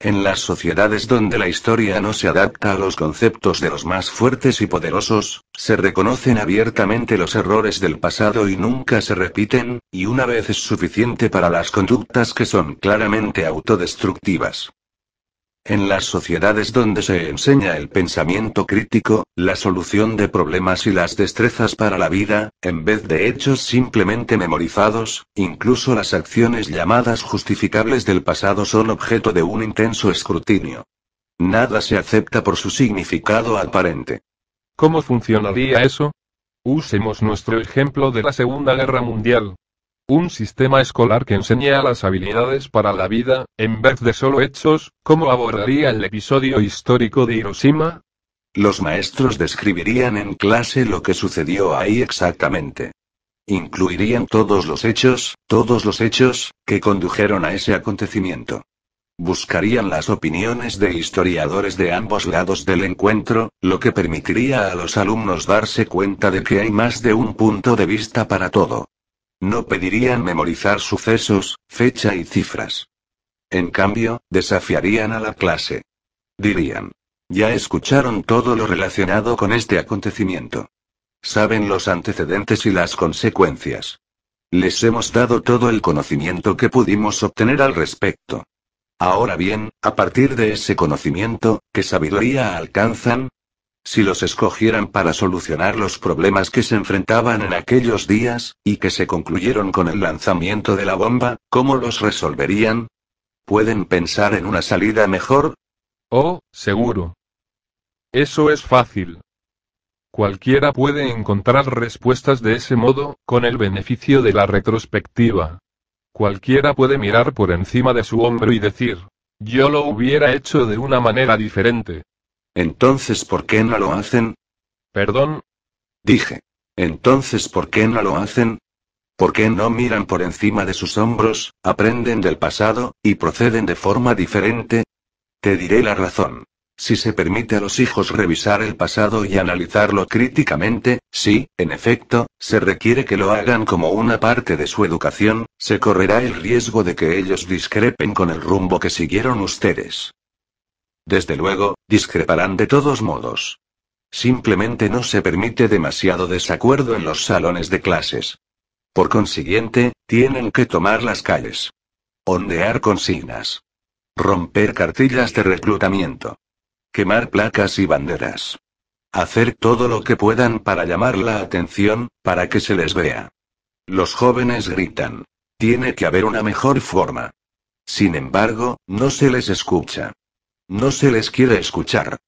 En las sociedades donde la historia no se adapta a los conceptos de los más fuertes y poderosos, se reconocen abiertamente los errores del pasado y nunca se repiten, y una vez es suficiente para las conductas que son claramente autodestructivas. En las sociedades donde se enseña el pensamiento crítico, la solución de problemas y las destrezas para la vida, en vez de hechos simplemente memorizados, incluso las acciones llamadas justificables del pasado son objeto de un intenso escrutinio. Nada se acepta por su significado aparente. ¿Cómo funcionaría eso? Usemos nuestro ejemplo de la Segunda Guerra Mundial, un sistema escolar que enseña las habilidades para la vida, en vez de solo hechos, ¿cómo abordaría el episodio histórico de Hiroshima. Los maestros describirían en clase lo que sucedió ahí exactamente. Incluirían todos los hechos, todos los hechos, que condujeron a ese acontecimiento. Buscarían las opiniones de historiadores de ambos lados del encuentro, lo que permitiría a los alumnos darse cuenta de que hay más de un punto de vista para todo. No pedirían memorizar sucesos, fecha y cifras. En cambio, desafiarían a la clase. Dirían. Ya escucharon todo lo relacionado con este acontecimiento. Saben los antecedentes y las consecuencias. Les hemos dado todo el conocimiento que pudimos obtener al respecto. Ahora bien, a partir de ese conocimiento, ¿qué sabiduría alcanzan? si los escogieran para solucionar los problemas que se enfrentaban en aquellos días, y que se concluyeron con el lanzamiento de la bomba, ¿cómo los resolverían? ¿Pueden pensar en una salida mejor? Oh, seguro. Eso es fácil. Cualquiera puede encontrar respuestas de ese modo, con el beneficio de la retrospectiva. Cualquiera puede mirar por encima de su hombro y decir, yo lo hubiera hecho de una manera diferente. Entonces, ¿por qué no lo hacen? Perdón. Dije. Entonces, ¿por qué no lo hacen? ¿Por qué no miran por encima de sus hombros, aprenden del pasado, y proceden de forma diferente? Te diré la razón. Si se permite a los hijos revisar el pasado y analizarlo críticamente, si, en efecto, se requiere que lo hagan como una parte de su educación, se correrá el riesgo de que ellos discrepen con el rumbo que siguieron ustedes. Desde luego, discreparán de todos modos. Simplemente no se permite demasiado desacuerdo en los salones de clases. Por consiguiente, tienen que tomar las calles. Ondear consignas. Romper cartillas de reclutamiento. Quemar placas y banderas. Hacer todo lo que puedan para llamar la atención, para que se les vea. Los jóvenes gritan. Tiene que haber una mejor forma. Sin embargo, no se les escucha. No se les quiere escuchar.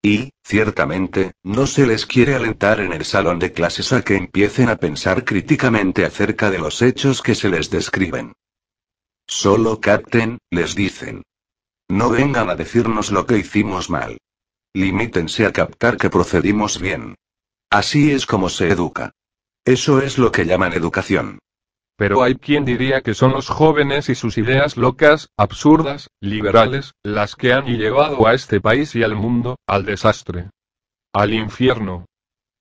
Y, ciertamente, no se les quiere alentar en el salón de clases a que empiecen a pensar críticamente acerca de los hechos que se les describen. Solo capten, les dicen. No vengan a decirnos lo que hicimos mal. Limítense a captar que procedimos bien. Así es como se educa. Eso es lo que llaman educación. Pero hay quien diría que son los jóvenes y sus ideas locas, absurdas, liberales, las que han llevado a este país y al mundo, al desastre. Al infierno.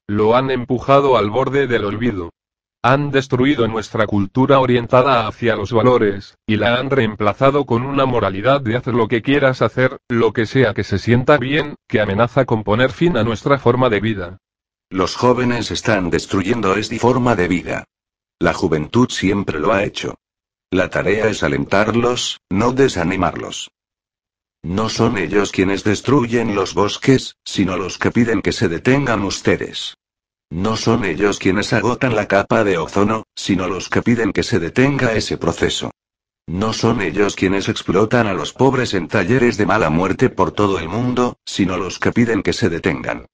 Lo han empujado al borde del olvido. Han destruido nuestra cultura orientada hacia los valores, y la han reemplazado con una moralidad de hacer lo que quieras hacer, lo que sea que se sienta bien, que amenaza con poner fin a nuestra forma de vida. Los jóvenes están destruyendo esta forma de vida. La juventud siempre lo ha hecho. La tarea es alentarlos, no desanimarlos. No son ellos quienes destruyen los bosques, sino los que piden que se detengan ustedes. No son ellos quienes agotan la capa de ozono, sino los que piden que se detenga ese proceso. No son ellos quienes explotan a los pobres en talleres de mala muerte por todo el mundo, sino los que piden que se detengan.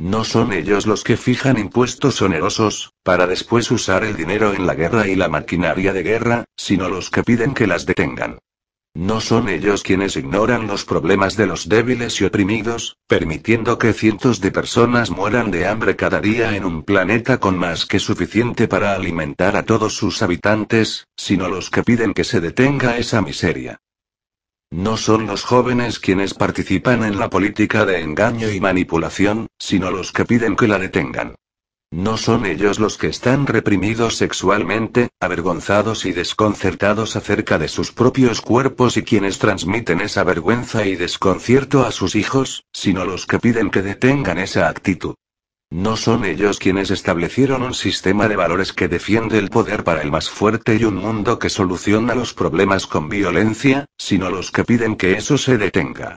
No son ellos los que fijan impuestos onerosos, para después usar el dinero en la guerra y la maquinaria de guerra, sino los que piden que las detengan. No son ellos quienes ignoran los problemas de los débiles y oprimidos, permitiendo que cientos de personas mueran de hambre cada día en un planeta con más que suficiente para alimentar a todos sus habitantes, sino los que piden que se detenga esa miseria. No son los jóvenes quienes participan en la política de engaño y manipulación, sino los que piden que la detengan. No son ellos los que están reprimidos sexualmente, avergonzados y desconcertados acerca de sus propios cuerpos y quienes transmiten esa vergüenza y desconcierto a sus hijos, sino los que piden que detengan esa actitud. No son ellos quienes establecieron un sistema de valores que defiende el poder para el más fuerte y un mundo que soluciona los problemas con violencia, sino los que piden que eso se detenga.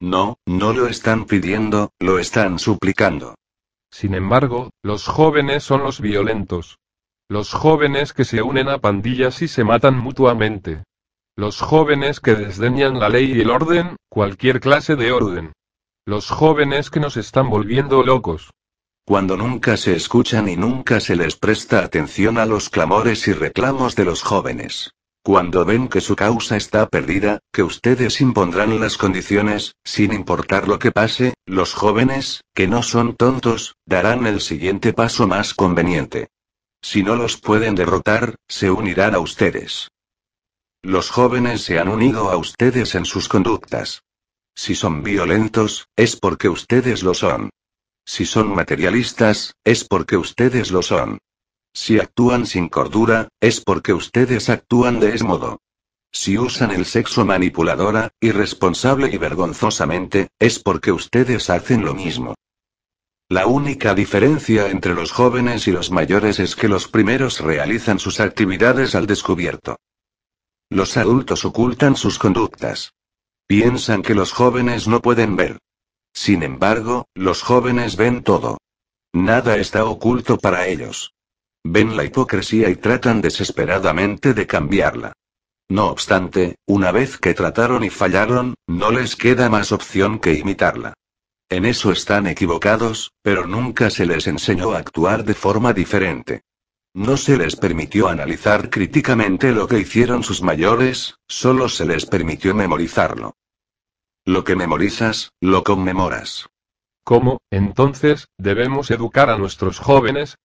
No, no lo están pidiendo, lo están suplicando. Sin embargo, los jóvenes son los violentos. Los jóvenes que se unen a pandillas y se matan mutuamente. Los jóvenes que desdeñan la ley y el orden, cualquier clase de orden. Los jóvenes que nos están volviendo locos. Cuando nunca se escuchan y nunca se les presta atención a los clamores y reclamos de los jóvenes. Cuando ven que su causa está perdida, que ustedes impondrán las condiciones, sin importar lo que pase, los jóvenes, que no son tontos, darán el siguiente paso más conveniente. Si no los pueden derrotar, se unirán a ustedes. Los jóvenes se han unido a ustedes en sus conductas. Si son violentos, es porque ustedes lo son. Si son materialistas, es porque ustedes lo son. Si actúan sin cordura, es porque ustedes actúan de ese modo. Si usan el sexo manipuladora, irresponsable y vergonzosamente, es porque ustedes hacen lo mismo. La única diferencia entre los jóvenes y los mayores es que los primeros realizan sus actividades al descubierto. Los adultos ocultan sus conductas. Piensan que los jóvenes no pueden ver. Sin embargo, los jóvenes ven todo. Nada está oculto para ellos. Ven la hipocresía y tratan desesperadamente de cambiarla. No obstante, una vez que trataron y fallaron, no les queda más opción que imitarla. En eso están equivocados, pero nunca se les enseñó a actuar de forma diferente. No se les permitió analizar críticamente lo que hicieron sus mayores, solo se les permitió memorizarlo. Lo que memorizas, lo conmemoras. ¿Cómo, entonces, debemos educar a nuestros jóvenes?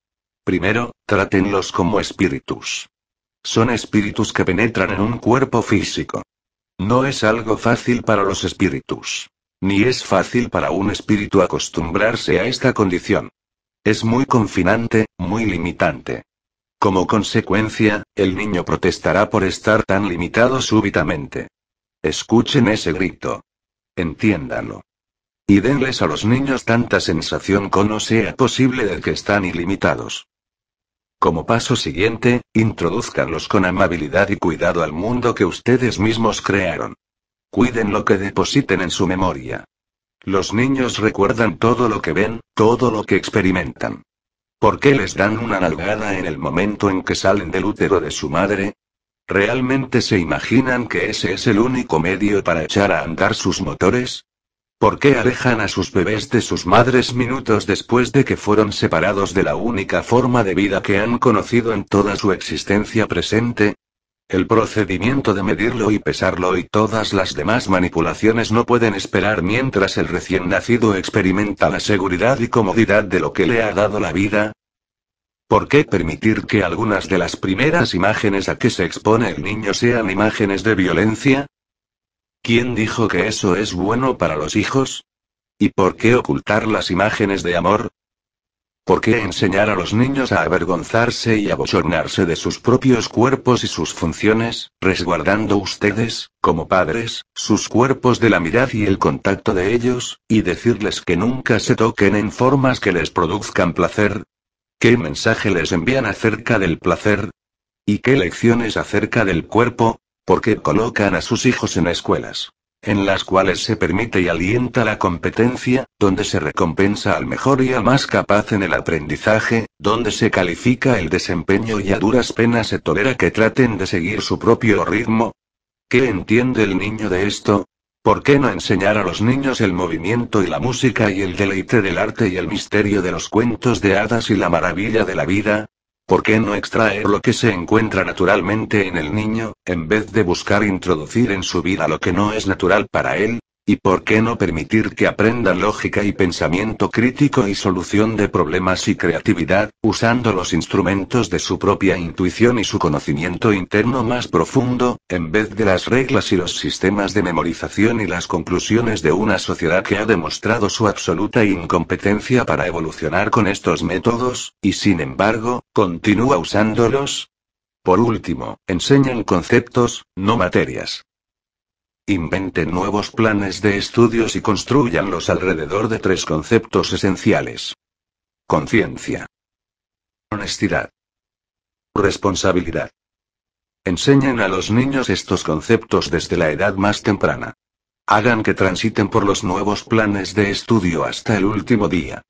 Primero, trátenlos como espíritus. Son espíritus que penetran en un cuerpo físico. No es algo fácil para los espíritus. Ni es fácil para un espíritu acostumbrarse a esta condición. Es muy confinante, muy limitante. Como consecuencia, el niño protestará por estar tan limitado súbitamente. Escuchen ese grito. Entiéndanlo. Y denles a los niños tanta sensación como sea posible de que están ilimitados. Como paso siguiente, introduzcanlos con amabilidad y cuidado al mundo que ustedes mismos crearon. Cuiden lo que depositen en su memoria. Los niños recuerdan todo lo que ven, todo lo que experimentan. ¿Por qué les dan una nalgada en el momento en que salen del útero de su madre? ¿Realmente se imaginan que ese es el único medio para echar a andar sus motores? ¿Por qué alejan a sus bebés de sus madres minutos después de que fueron separados de la única forma de vida que han conocido en toda su existencia presente? El procedimiento de medirlo y pesarlo y todas las demás manipulaciones no pueden esperar mientras el recién nacido experimenta la seguridad y comodidad de lo que le ha dado la vida, ¿Por qué permitir que algunas de las primeras imágenes a que se expone el niño sean imágenes de violencia? ¿Quién dijo que eso es bueno para los hijos? ¿Y por qué ocultar las imágenes de amor? ¿Por qué enseñar a los niños a avergonzarse y a abochornarse de sus propios cuerpos y sus funciones, resguardando ustedes, como padres, sus cuerpos de la mirada y el contacto de ellos, y decirles que nunca se toquen en formas que les produzcan placer? ¿Qué mensaje les envían acerca del placer? ¿Y qué lecciones acerca del cuerpo? ¿Por qué colocan a sus hijos en escuelas? en las cuales se permite y alienta la competencia, donde se recompensa al mejor y al más capaz en el aprendizaje, donde se califica el desempeño y a duras penas se tolera que traten de seguir su propio ritmo. ¿Qué entiende el niño de esto? ¿Por qué no enseñar a los niños el movimiento y la música y el deleite del arte y el misterio de los cuentos de hadas y la maravilla de la vida? ¿Por qué no extraer lo que se encuentra naturalmente en el niño, en vez de buscar introducir en su vida lo que no es natural para él? ¿Y por qué no permitir que aprendan lógica y pensamiento crítico y solución de problemas y creatividad, usando los instrumentos de su propia intuición y su conocimiento interno más profundo, en vez de las reglas y los sistemas de memorización y las conclusiones de una sociedad que ha demostrado su absoluta incompetencia para evolucionar con estos métodos, y sin embargo, continúa usándolos? Por último, enseñan conceptos, no materias. Inventen nuevos planes de estudios y construyanlos alrededor de tres conceptos esenciales. Conciencia. Honestidad. Responsabilidad. Enseñen a los niños estos conceptos desde la edad más temprana. Hagan que transiten por los nuevos planes de estudio hasta el último día.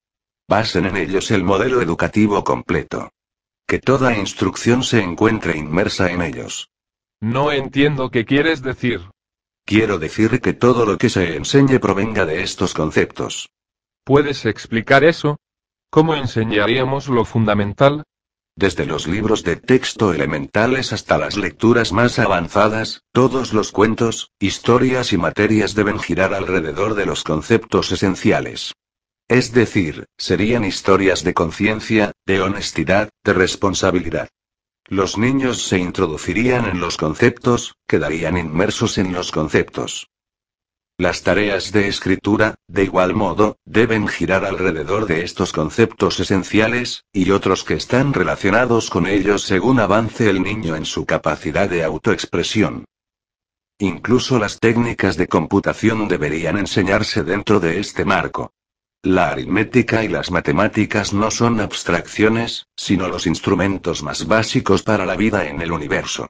Basen en ellos el modelo educativo completo. Que toda instrucción se encuentre inmersa en ellos. No entiendo qué quieres decir. Quiero decir que todo lo que se enseñe provenga de estos conceptos. ¿Puedes explicar eso? ¿Cómo enseñaríamos lo fundamental? Desde los libros de texto elementales hasta las lecturas más avanzadas, todos los cuentos, historias y materias deben girar alrededor de los conceptos esenciales. Es decir, serían historias de conciencia, de honestidad, de responsabilidad. Los niños se introducirían en los conceptos, quedarían inmersos en los conceptos. Las tareas de escritura, de igual modo, deben girar alrededor de estos conceptos esenciales, y otros que están relacionados con ellos según avance el niño en su capacidad de autoexpresión. Incluso las técnicas de computación deberían enseñarse dentro de este marco. La aritmética y las matemáticas no son abstracciones, sino los instrumentos más básicos para la vida en el universo.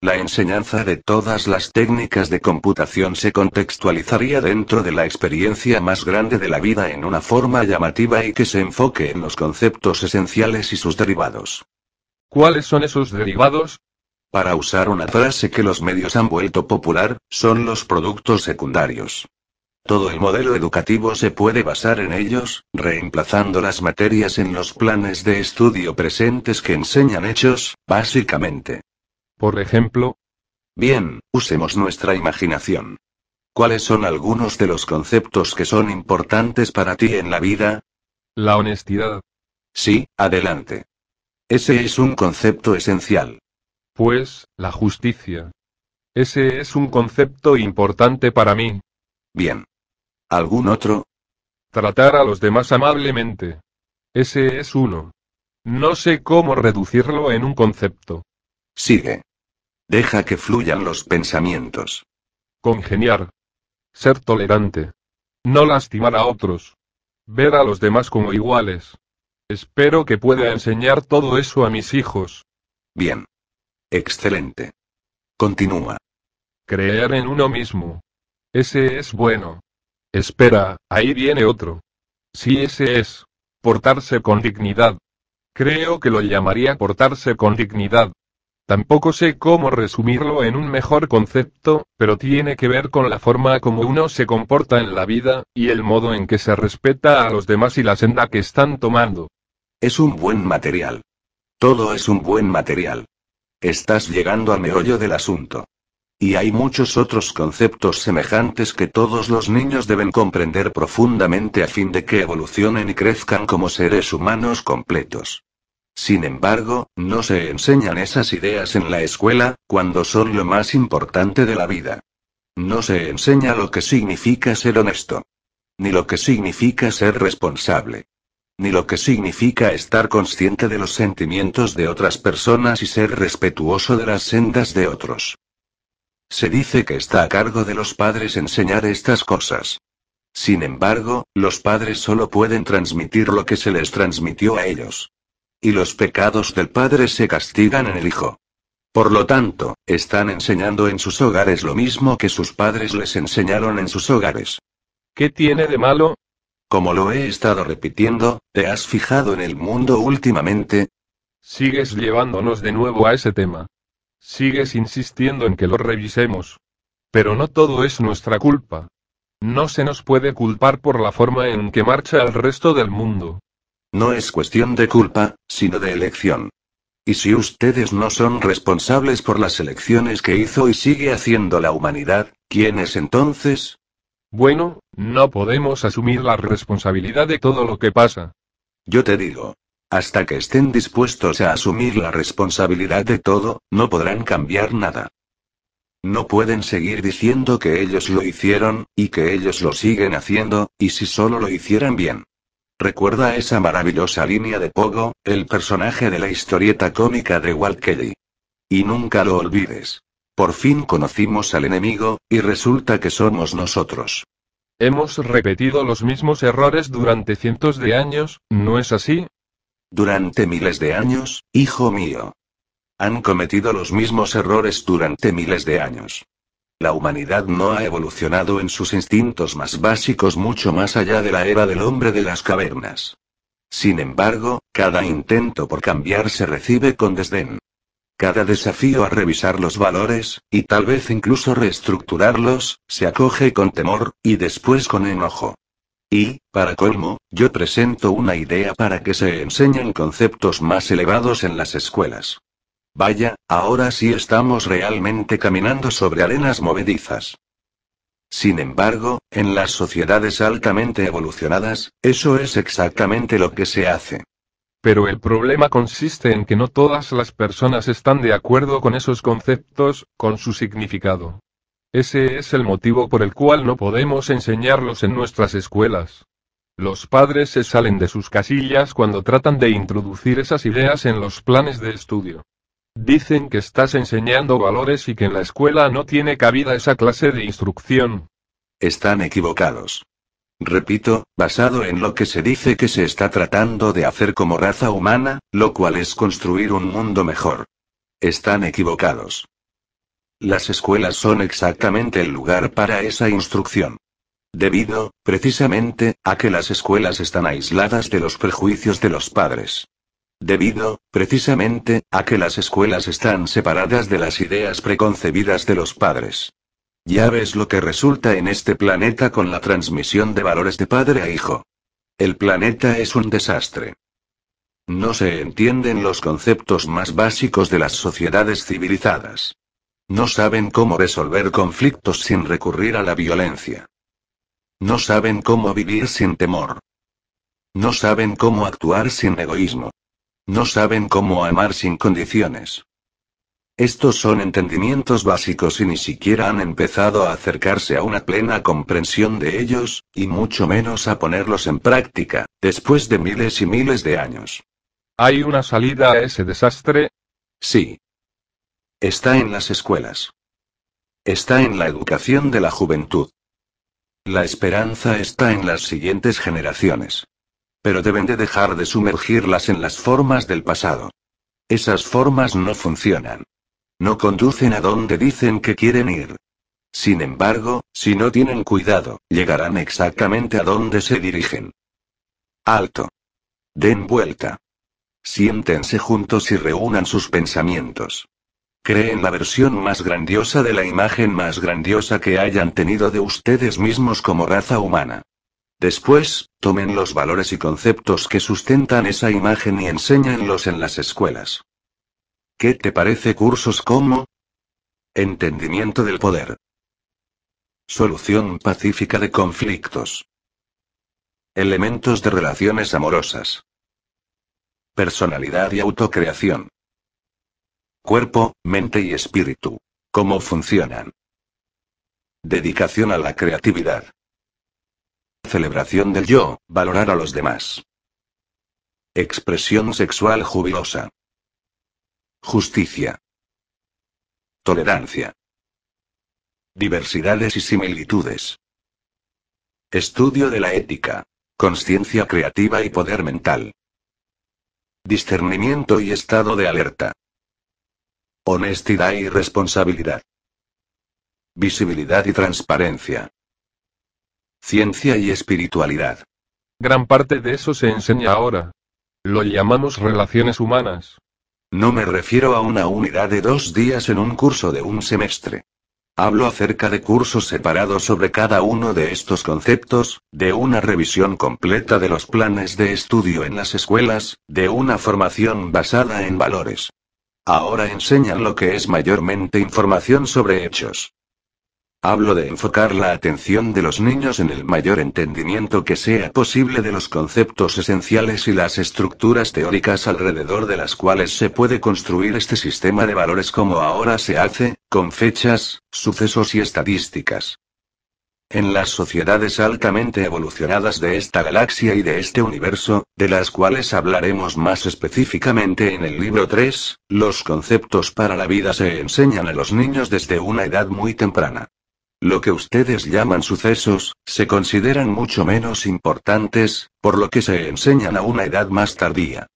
La enseñanza de todas las técnicas de computación se contextualizaría dentro de la experiencia más grande de la vida en una forma llamativa y que se enfoque en los conceptos esenciales y sus derivados. ¿Cuáles son esos derivados? Para usar una frase que los medios han vuelto popular, son los productos secundarios. Todo el modelo educativo se puede basar en ellos, reemplazando las materias en los planes de estudio presentes que enseñan hechos, básicamente. Por ejemplo. Bien, usemos nuestra imaginación. ¿Cuáles son algunos de los conceptos que son importantes para ti en la vida? La honestidad. Sí, adelante. Ese es un concepto esencial. Pues, la justicia. Ese es un concepto importante para mí. Bien. ¿Algún otro? Tratar a los demás amablemente. Ese es uno. No sé cómo reducirlo en un concepto. Sigue. Deja que fluyan los pensamientos. Congeniar. Ser tolerante. No lastimar a otros. Ver a los demás como iguales. Espero que pueda enseñar todo eso a mis hijos. Bien. Excelente. Continúa. Creer en uno mismo. Ese es bueno. Espera, ahí viene otro. Sí, ese es. Portarse con dignidad. Creo que lo llamaría portarse con dignidad. Tampoco sé cómo resumirlo en un mejor concepto, pero tiene que ver con la forma como uno se comporta en la vida, y el modo en que se respeta a los demás y la senda que están tomando. Es un buen material. Todo es un buen material. Estás llegando al meollo del asunto. Y hay muchos otros conceptos semejantes que todos los niños deben comprender profundamente a fin de que evolucionen y crezcan como seres humanos completos. Sin embargo, no se enseñan esas ideas en la escuela, cuando son lo más importante de la vida. No se enseña lo que significa ser honesto. Ni lo que significa ser responsable. Ni lo que significa estar consciente de los sentimientos de otras personas y ser respetuoso de las sendas de otros. Se dice que está a cargo de los padres enseñar estas cosas. Sin embargo, los padres solo pueden transmitir lo que se les transmitió a ellos. Y los pecados del padre se castigan en el hijo. Por lo tanto, están enseñando en sus hogares lo mismo que sus padres les enseñaron en sus hogares. ¿Qué tiene de malo? Como lo he estado repitiendo, ¿te has fijado en el mundo últimamente? Sigues llevándonos de nuevo a ese tema. Sigues insistiendo en que lo revisemos. Pero no todo es nuestra culpa. No se nos puede culpar por la forma en que marcha el resto del mundo. No es cuestión de culpa, sino de elección. Y si ustedes no son responsables por las elecciones que hizo y sigue haciendo la humanidad, ¿quién es entonces? Bueno, no podemos asumir la responsabilidad de todo lo que pasa. Yo te digo, hasta que estén dispuestos a asumir la responsabilidad de todo, no podrán cambiar nada. No pueden seguir diciendo que ellos lo hicieron, y que ellos lo siguen haciendo, y si solo lo hicieran bien. Recuerda esa maravillosa línea de Pogo, el personaje de la historieta cómica de Walt Kelly. Y nunca lo olvides. Por fin conocimos al enemigo, y resulta que somos nosotros. Hemos repetido los mismos errores durante cientos de años, ¿no es así? Durante miles de años, hijo mío. Han cometido los mismos errores durante miles de años. La humanidad no ha evolucionado en sus instintos más básicos mucho más allá de la era del hombre de las cavernas. Sin embargo, cada intento por cambiar se recibe con desdén. Cada desafío a revisar los valores, y tal vez incluso reestructurarlos, se acoge con temor, y después con enojo. Y, para colmo, yo presento una idea para que se enseñen conceptos más elevados en las escuelas. Vaya, ahora sí estamos realmente caminando sobre arenas movedizas. Sin embargo, en las sociedades altamente evolucionadas, eso es exactamente lo que se hace. Pero el problema consiste en que no todas las personas están de acuerdo con esos conceptos, con su significado. Ese es el motivo por el cual no podemos enseñarlos en nuestras escuelas. Los padres se salen de sus casillas cuando tratan de introducir esas ideas en los planes de estudio. Dicen que estás enseñando valores y que en la escuela no tiene cabida esa clase de instrucción. Están equivocados. Repito, basado en lo que se dice que se está tratando de hacer como raza humana, lo cual es construir un mundo mejor. Están equivocados. Las escuelas son exactamente el lugar para esa instrucción. Debido, precisamente, a que las escuelas están aisladas de los prejuicios de los padres. Debido, precisamente, a que las escuelas están separadas de las ideas preconcebidas de los padres. Ya ves lo que resulta en este planeta con la transmisión de valores de padre a hijo. El planeta es un desastre. No se entienden los conceptos más básicos de las sociedades civilizadas. No saben cómo resolver conflictos sin recurrir a la violencia. No saben cómo vivir sin temor. No saben cómo actuar sin egoísmo. No saben cómo amar sin condiciones. Estos son entendimientos básicos y ni siquiera han empezado a acercarse a una plena comprensión de ellos, y mucho menos a ponerlos en práctica, después de miles y miles de años. ¿Hay una salida a ese desastre? Sí. Está en las escuelas. Está en la educación de la juventud. La esperanza está en las siguientes generaciones. Pero deben de dejar de sumergirlas en las formas del pasado. Esas formas no funcionan. No conducen a donde dicen que quieren ir. Sin embargo, si no tienen cuidado, llegarán exactamente a donde se dirigen. Alto. Den vuelta. Siéntense juntos y reúnan sus pensamientos creen la versión más grandiosa de la imagen más grandiosa que hayan tenido de ustedes mismos como raza humana. Después, tomen los valores y conceptos que sustentan esa imagen y enséñenlos en las escuelas. ¿Qué te parece cursos como Entendimiento del poder? Solución pacífica de conflictos. Elementos de relaciones amorosas. Personalidad y autocreación. Cuerpo, mente y espíritu. ¿Cómo funcionan? Dedicación a la creatividad. Celebración del yo, valorar a los demás. Expresión sexual jubilosa. Justicia. Tolerancia. Diversidades y similitudes. Estudio de la ética. Conciencia creativa y poder mental. Discernimiento y estado de alerta. Honestidad y responsabilidad. Visibilidad y transparencia. Ciencia y espiritualidad. Gran parte de eso se enseña ahora. Lo llamamos relaciones humanas. No me refiero a una unidad de dos días en un curso de un semestre. Hablo acerca de cursos separados sobre cada uno de estos conceptos, de una revisión completa de los planes de estudio en las escuelas, de una formación basada en valores. Ahora enseñan lo que es mayormente información sobre hechos. Hablo de enfocar la atención de los niños en el mayor entendimiento que sea posible de los conceptos esenciales y las estructuras teóricas alrededor de las cuales se puede construir este sistema de valores como ahora se hace, con fechas, sucesos y estadísticas. En las sociedades altamente evolucionadas de esta galaxia y de este universo, de las cuales hablaremos más específicamente en el libro 3, los conceptos para la vida se enseñan a los niños desde una edad muy temprana. Lo que ustedes llaman sucesos, se consideran mucho menos importantes, por lo que se enseñan a una edad más tardía.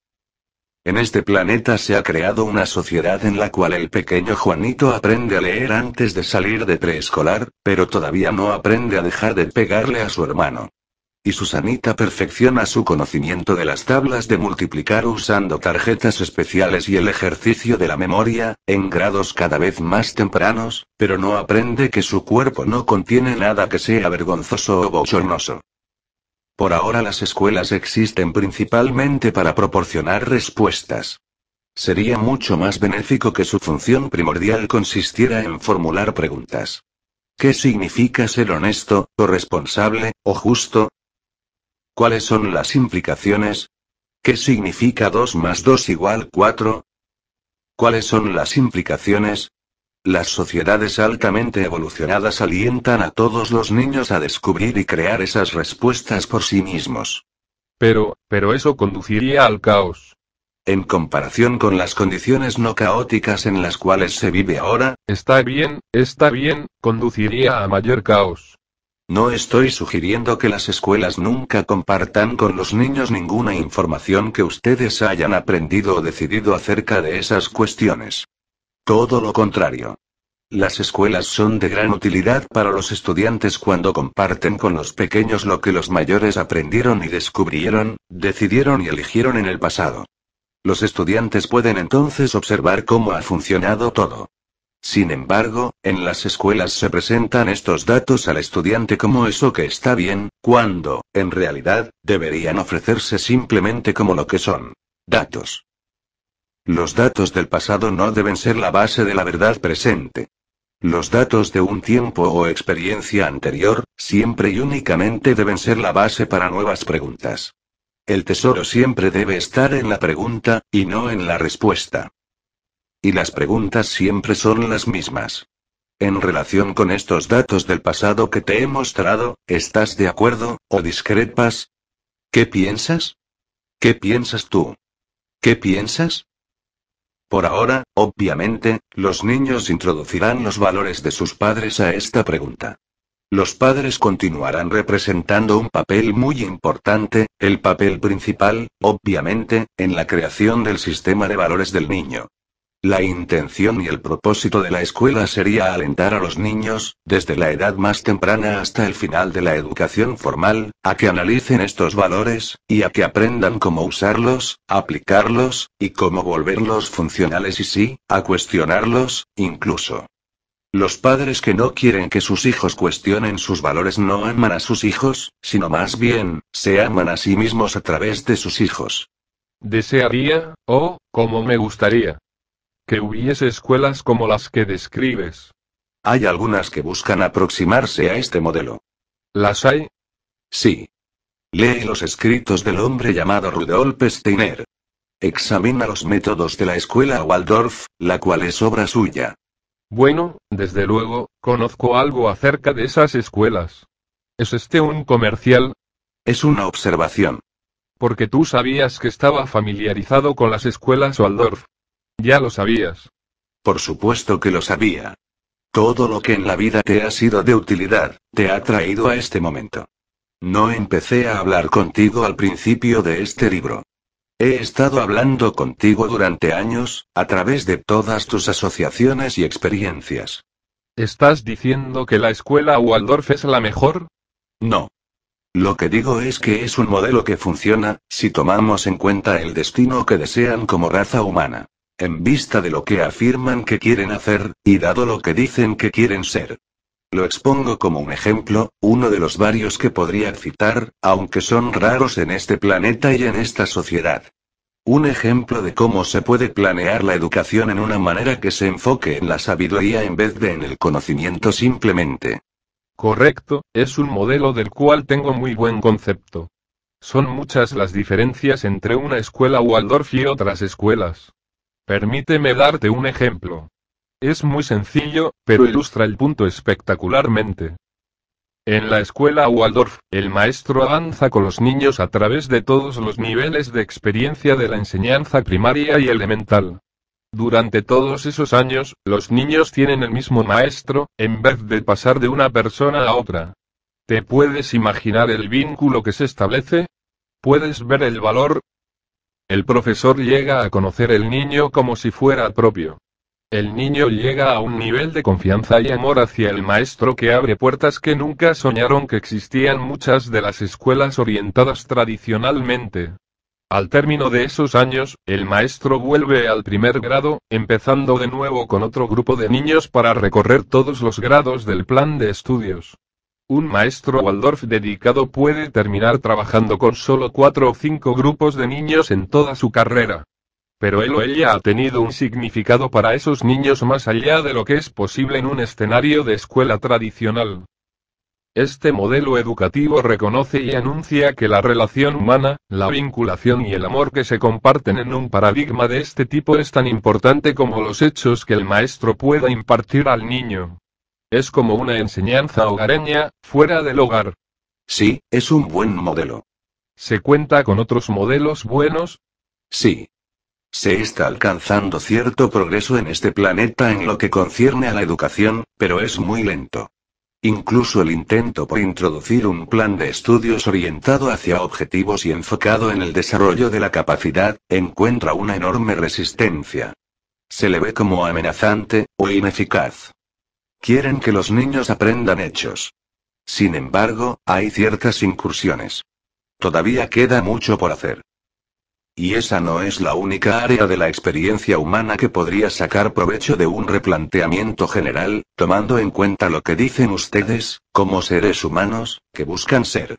En este planeta se ha creado una sociedad en la cual el pequeño Juanito aprende a leer antes de salir de preescolar, pero todavía no aprende a dejar de pegarle a su hermano. Y Susanita perfecciona su conocimiento de las tablas de multiplicar usando tarjetas especiales y el ejercicio de la memoria, en grados cada vez más tempranos, pero no aprende que su cuerpo no contiene nada que sea vergonzoso o bochornoso. Por ahora las escuelas existen principalmente para proporcionar respuestas. Sería mucho más benéfico que su función primordial consistiera en formular preguntas. ¿Qué significa ser honesto, o responsable, o justo? ¿Cuáles son las implicaciones? ¿Qué significa 2 más 2 igual 4? ¿Cuáles son las implicaciones? Las sociedades altamente evolucionadas alientan a todos los niños a descubrir y crear esas respuestas por sí mismos. Pero, pero eso conduciría al caos. En comparación con las condiciones no caóticas en las cuales se vive ahora, está bien, está bien, conduciría a mayor caos. No estoy sugiriendo que las escuelas nunca compartan con los niños ninguna información que ustedes hayan aprendido o decidido acerca de esas cuestiones. Todo lo contrario. Las escuelas son de gran utilidad para los estudiantes cuando comparten con los pequeños lo que los mayores aprendieron y descubrieron, decidieron y eligieron en el pasado. Los estudiantes pueden entonces observar cómo ha funcionado todo. Sin embargo, en las escuelas se presentan estos datos al estudiante como eso que está bien, cuando, en realidad, deberían ofrecerse simplemente como lo que son. Datos. Los datos del pasado no deben ser la base de la verdad presente. Los datos de un tiempo o experiencia anterior, siempre y únicamente deben ser la base para nuevas preguntas. El tesoro siempre debe estar en la pregunta, y no en la respuesta. Y las preguntas siempre son las mismas. En relación con estos datos del pasado que te he mostrado, ¿estás de acuerdo, o discrepas? ¿Qué piensas? ¿Qué piensas tú? ¿Qué piensas? Por ahora, obviamente, los niños introducirán los valores de sus padres a esta pregunta. Los padres continuarán representando un papel muy importante, el papel principal, obviamente, en la creación del sistema de valores del niño. La intención y el propósito de la escuela sería alentar a los niños, desde la edad más temprana hasta el final de la educación formal, a que analicen estos valores, y a que aprendan cómo usarlos, aplicarlos, y cómo volverlos funcionales y sí, a cuestionarlos, incluso. Los padres que no quieren que sus hijos cuestionen sus valores no aman a sus hijos, sino más bien, se aman a sí mismos a través de sus hijos. Desearía, o, como me gustaría, que hubiese escuelas como las que describes. Hay algunas que buscan aproximarse a este modelo. ¿Las hay? Sí. Lee los escritos del hombre llamado Rudolf Steiner. Examina los métodos de la escuela Waldorf, la cual es obra suya. Bueno, desde luego, conozco algo acerca de esas escuelas. ¿Es este un comercial? Es una observación. Porque tú sabías que estaba familiarizado con las escuelas Waldorf. Ya lo sabías. Por supuesto que lo sabía. Todo lo que en la vida te ha sido de utilidad, te ha traído a este momento. No empecé a hablar contigo al principio de este libro. He estado hablando contigo durante años, a través de todas tus asociaciones y experiencias. ¿Estás diciendo que la escuela Waldorf es la mejor? No. Lo que digo es que es un modelo que funciona, si tomamos en cuenta el destino que desean como raza humana en vista de lo que afirman que quieren hacer, y dado lo que dicen que quieren ser. Lo expongo como un ejemplo, uno de los varios que podría citar, aunque son raros en este planeta y en esta sociedad. Un ejemplo de cómo se puede planear la educación en una manera que se enfoque en la sabiduría en vez de en el conocimiento simplemente. Correcto, es un modelo del cual tengo muy buen concepto. Son muchas las diferencias entre una escuela Waldorf y otras escuelas. Permíteme darte un ejemplo. Es muy sencillo, pero ilustra el punto espectacularmente. En la escuela Waldorf, el maestro avanza con los niños a través de todos los niveles de experiencia de la enseñanza primaria y elemental. Durante todos esos años, los niños tienen el mismo maestro, en vez de pasar de una persona a otra. ¿Te puedes imaginar el vínculo que se establece? ¿Puedes ver el valor, el profesor llega a conocer el niño como si fuera propio. El niño llega a un nivel de confianza y amor hacia el maestro que abre puertas que nunca soñaron que existían muchas de las escuelas orientadas tradicionalmente. Al término de esos años, el maestro vuelve al primer grado, empezando de nuevo con otro grupo de niños para recorrer todos los grados del plan de estudios. Un maestro Waldorf dedicado puede terminar trabajando con solo cuatro o cinco grupos de niños en toda su carrera. Pero él o ella ha tenido un significado para esos niños más allá de lo que es posible en un escenario de escuela tradicional. Este modelo educativo reconoce y anuncia que la relación humana, la vinculación y el amor que se comparten en un paradigma de este tipo es tan importante como los hechos que el maestro pueda impartir al niño. Es como una enseñanza hogareña, fuera del hogar. Sí, es un buen modelo. ¿Se cuenta con otros modelos buenos? Sí. Se está alcanzando cierto progreso en este planeta en lo que concierne a la educación, pero es muy lento. Incluso el intento por introducir un plan de estudios orientado hacia objetivos y enfocado en el desarrollo de la capacidad, encuentra una enorme resistencia. Se le ve como amenazante, o ineficaz. Quieren que los niños aprendan hechos. Sin embargo, hay ciertas incursiones. Todavía queda mucho por hacer. Y esa no es la única área de la experiencia humana que podría sacar provecho de un replanteamiento general, tomando en cuenta lo que dicen ustedes, como seres humanos, que buscan ser.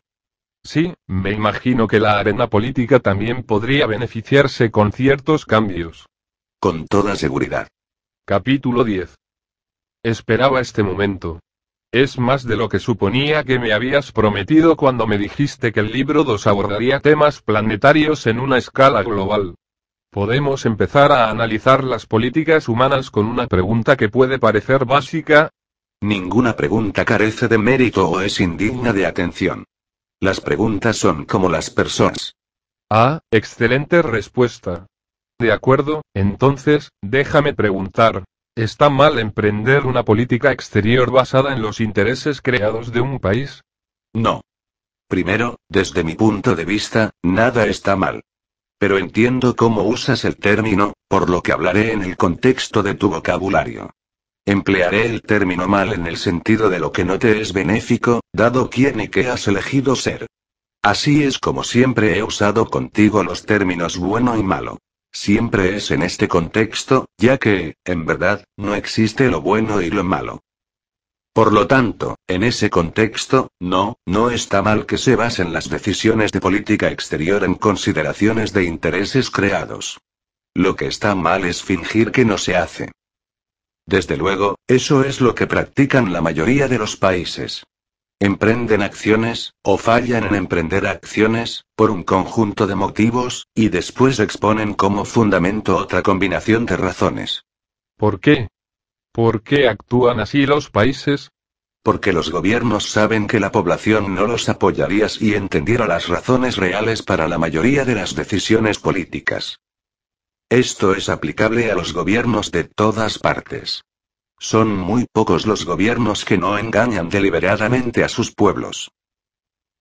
Sí, me imagino que la arena política también podría beneficiarse con ciertos cambios. Con toda seguridad. Capítulo 10. Esperaba este momento. Es más de lo que suponía que me habías prometido cuando me dijiste que el libro 2 abordaría temas planetarios en una escala global. Podemos empezar a analizar las políticas humanas con una pregunta que puede parecer básica. Ninguna pregunta carece de mérito o es indigna de atención. Las preguntas son como las personas. Ah, excelente respuesta. De acuerdo, entonces, déjame preguntar, Está mal emprender una política exterior basada en los intereses creados de un país. No. Primero, desde mi punto de vista, nada está mal. Pero entiendo cómo usas el término, por lo que hablaré en el contexto de tu vocabulario. Emplearé el término mal en el sentido de lo que no te es benéfico, dado quién y qué has elegido ser. Así es como siempre he usado contigo los términos bueno y malo. Siempre es en este contexto, ya que, en verdad, no existe lo bueno y lo malo. Por lo tanto, en ese contexto, no, no está mal que se basen las decisiones de política exterior en consideraciones de intereses creados. Lo que está mal es fingir que no se hace. Desde luego, eso es lo que practican la mayoría de los países emprenden acciones, o fallan en emprender acciones, por un conjunto de motivos, y después exponen como fundamento otra combinación de razones. ¿Por qué? ¿Por qué actúan así los países? Porque los gobiernos saben que la población no los apoyaría si entendiera las razones reales para la mayoría de las decisiones políticas. Esto es aplicable a los gobiernos de todas partes. Son muy pocos los gobiernos que no engañan deliberadamente a sus pueblos.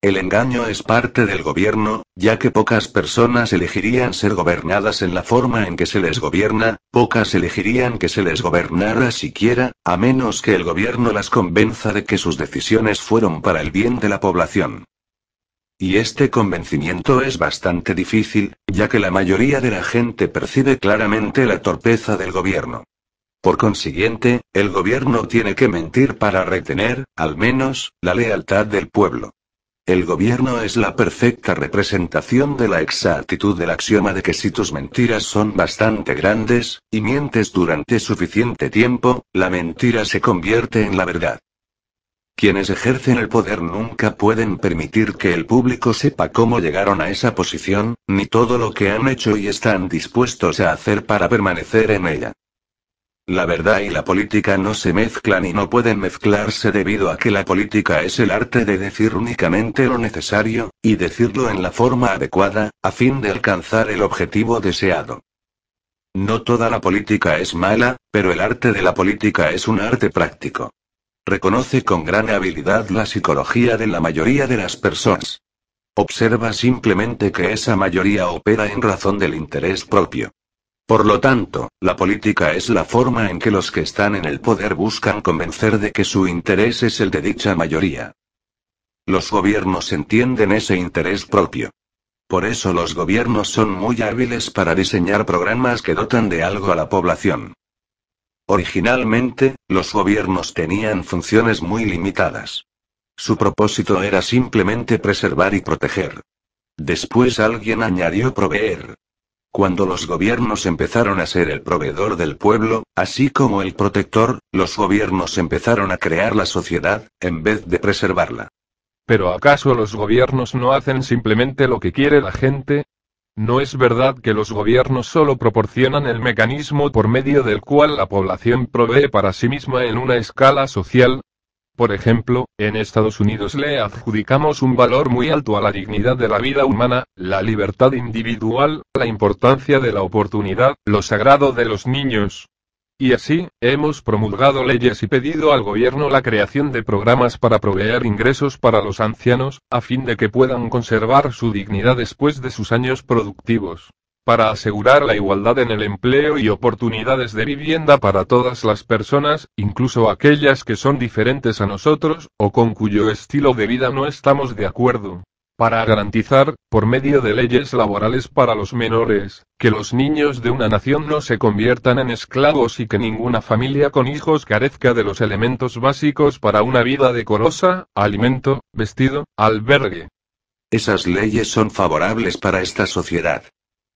El engaño es parte del gobierno, ya que pocas personas elegirían ser gobernadas en la forma en que se les gobierna, pocas elegirían que se les gobernara siquiera, a menos que el gobierno las convenza de que sus decisiones fueron para el bien de la población. Y este convencimiento es bastante difícil, ya que la mayoría de la gente percibe claramente la torpeza del gobierno. Por consiguiente, el gobierno tiene que mentir para retener, al menos, la lealtad del pueblo. El gobierno es la perfecta representación de la exactitud del axioma de que si tus mentiras son bastante grandes, y mientes durante suficiente tiempo, la mentira se convierte en la verdad. Quienes ejercen el poder nunca pueden permitir que el público sepa cómo llegaron a esa posición, ni todo lo que han hecho y están dispuestos a hacer para permanecer en ella. La verdad y la política no se mezclan y no pueden mezclarse debido a que la política es el arte de decir únicamente lo necesario, y decirlo en la forma adecuada, a fin de alcanzar el objetivo deseado. No toda la política es mala, pero el arte de la política es un arte práctico. Reconoce con gran habilidad la psicología de la mayoría de las personas. Observa simplemente que esa mayoría opera en razón del interés propio. Por lo tanto, la política es la forma en que los que están en el poder buscan convencer de que su interés es el de dicha mayoría. Los gobiernos entienden ese interés propio. Por eso los gobiernos son muy hábiles para diseñar programas que dotan de algo a la población. Originalmente, los gobiernos tenían funciones muy limitadas. Su propósito era simplemente preservar y proteger. Después alguien añadió proveer, cuando los gobiernos empezaron a ser el proveedor del pueblo, así como el protector, los gobiernos empezaron a crear la sociedad, en vez de preservarla. Pero ¿acaso los gobiernos no hacen simplemente lo que quiere la gente? ¿No es verdad que los gobiernos solo proporcionan el mecanismo por medio del cual la población provee para sí misma en una escala social, por ejemplo, en Estados Unidos le adjudicamos un valor muy alto a la dignidad de la vida humana, la libertad individual, la importancia de la oportunidad, lo sagrado de los niños. Y así, hemos promulgado leyes y pedido al gobierno la creación de programas para proveer ingresos para los ancianos, a fin de que puedan conservar su dignidad después de sus años productivos para asegurar la igualdad en el empleo y oportunidades de vivienda para todas las personas, incluso aquellas que son diferentes a nosotros, o con cuyo estilo de vida no estamos de acuerdo. Para garantizar, por medio de leyes laborales para los menores, que los niños de una nación no se conviertan en esclavos y que ninguna familia con hijos carezca de los elementos básicos para una vida decorosa, alimento, vestido, albergue. Esas leyes son favorables para esta sociedad.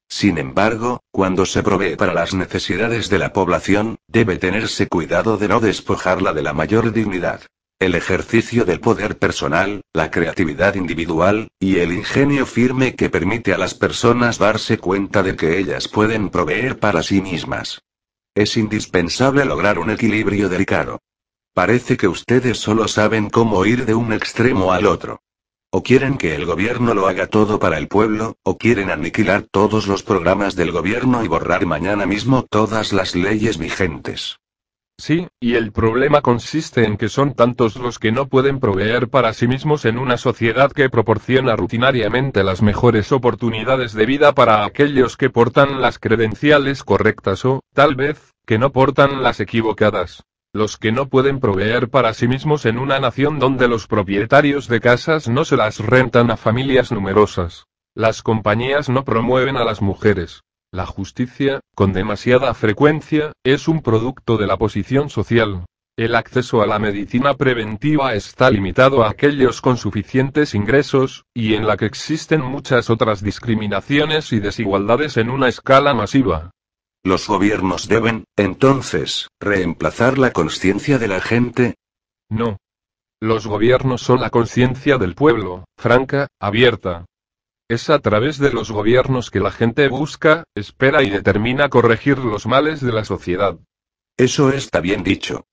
Sin embargo, cuando se provee para las necesidades de la población, debe tenerse cuidado de no despojarla de la mayor dignidad. El ejercicio del poder personal, la creatividad individual, y el ingenio firme que permite a las personas darse cuenta de que ellas pueden proveer para sí mismas. Es indispensable lograr un equilibrio delicado. Parece que ustedes solo saben cómo ir de un extremo al otro. O quieren que el gobierno lo haga todo para el pueblo, o quieren aniquilar todos los programas del gobierno y borrar mañana mismo todas las leyes vigentes. Sí, y el problema consiste en que son tantos los que no pueden proveer para sí mismos en una sociedad que proporciona rutinariamente las mejores oportunidades de vida para aquellos que portan las credenciales correctas o, tal vez, que no portan las equivocadas los que no pueden proveer para sí mismos en una nación donde los propietarios de casas no se las rentan a familias numerosas. Las compañías no promueven a las mujeres. La justicia, con demasiada frecuencia, es un producto de la posición social. El acceso a la medicina preventiva está limitado a aquellos con suficientes ingresos, y en la que existen muchas otras discriminaciones y desigualdades en una escala masiva. Los gobiernos deben, entonces, reemplazar la conciencia de la gente. No. Los gobiernos son la conciencia del pueblo, franca, abierta. Es a través de los gobiernos que la gente busca, espera y determina corregir los males de la sociedad. Eso está bien dicho.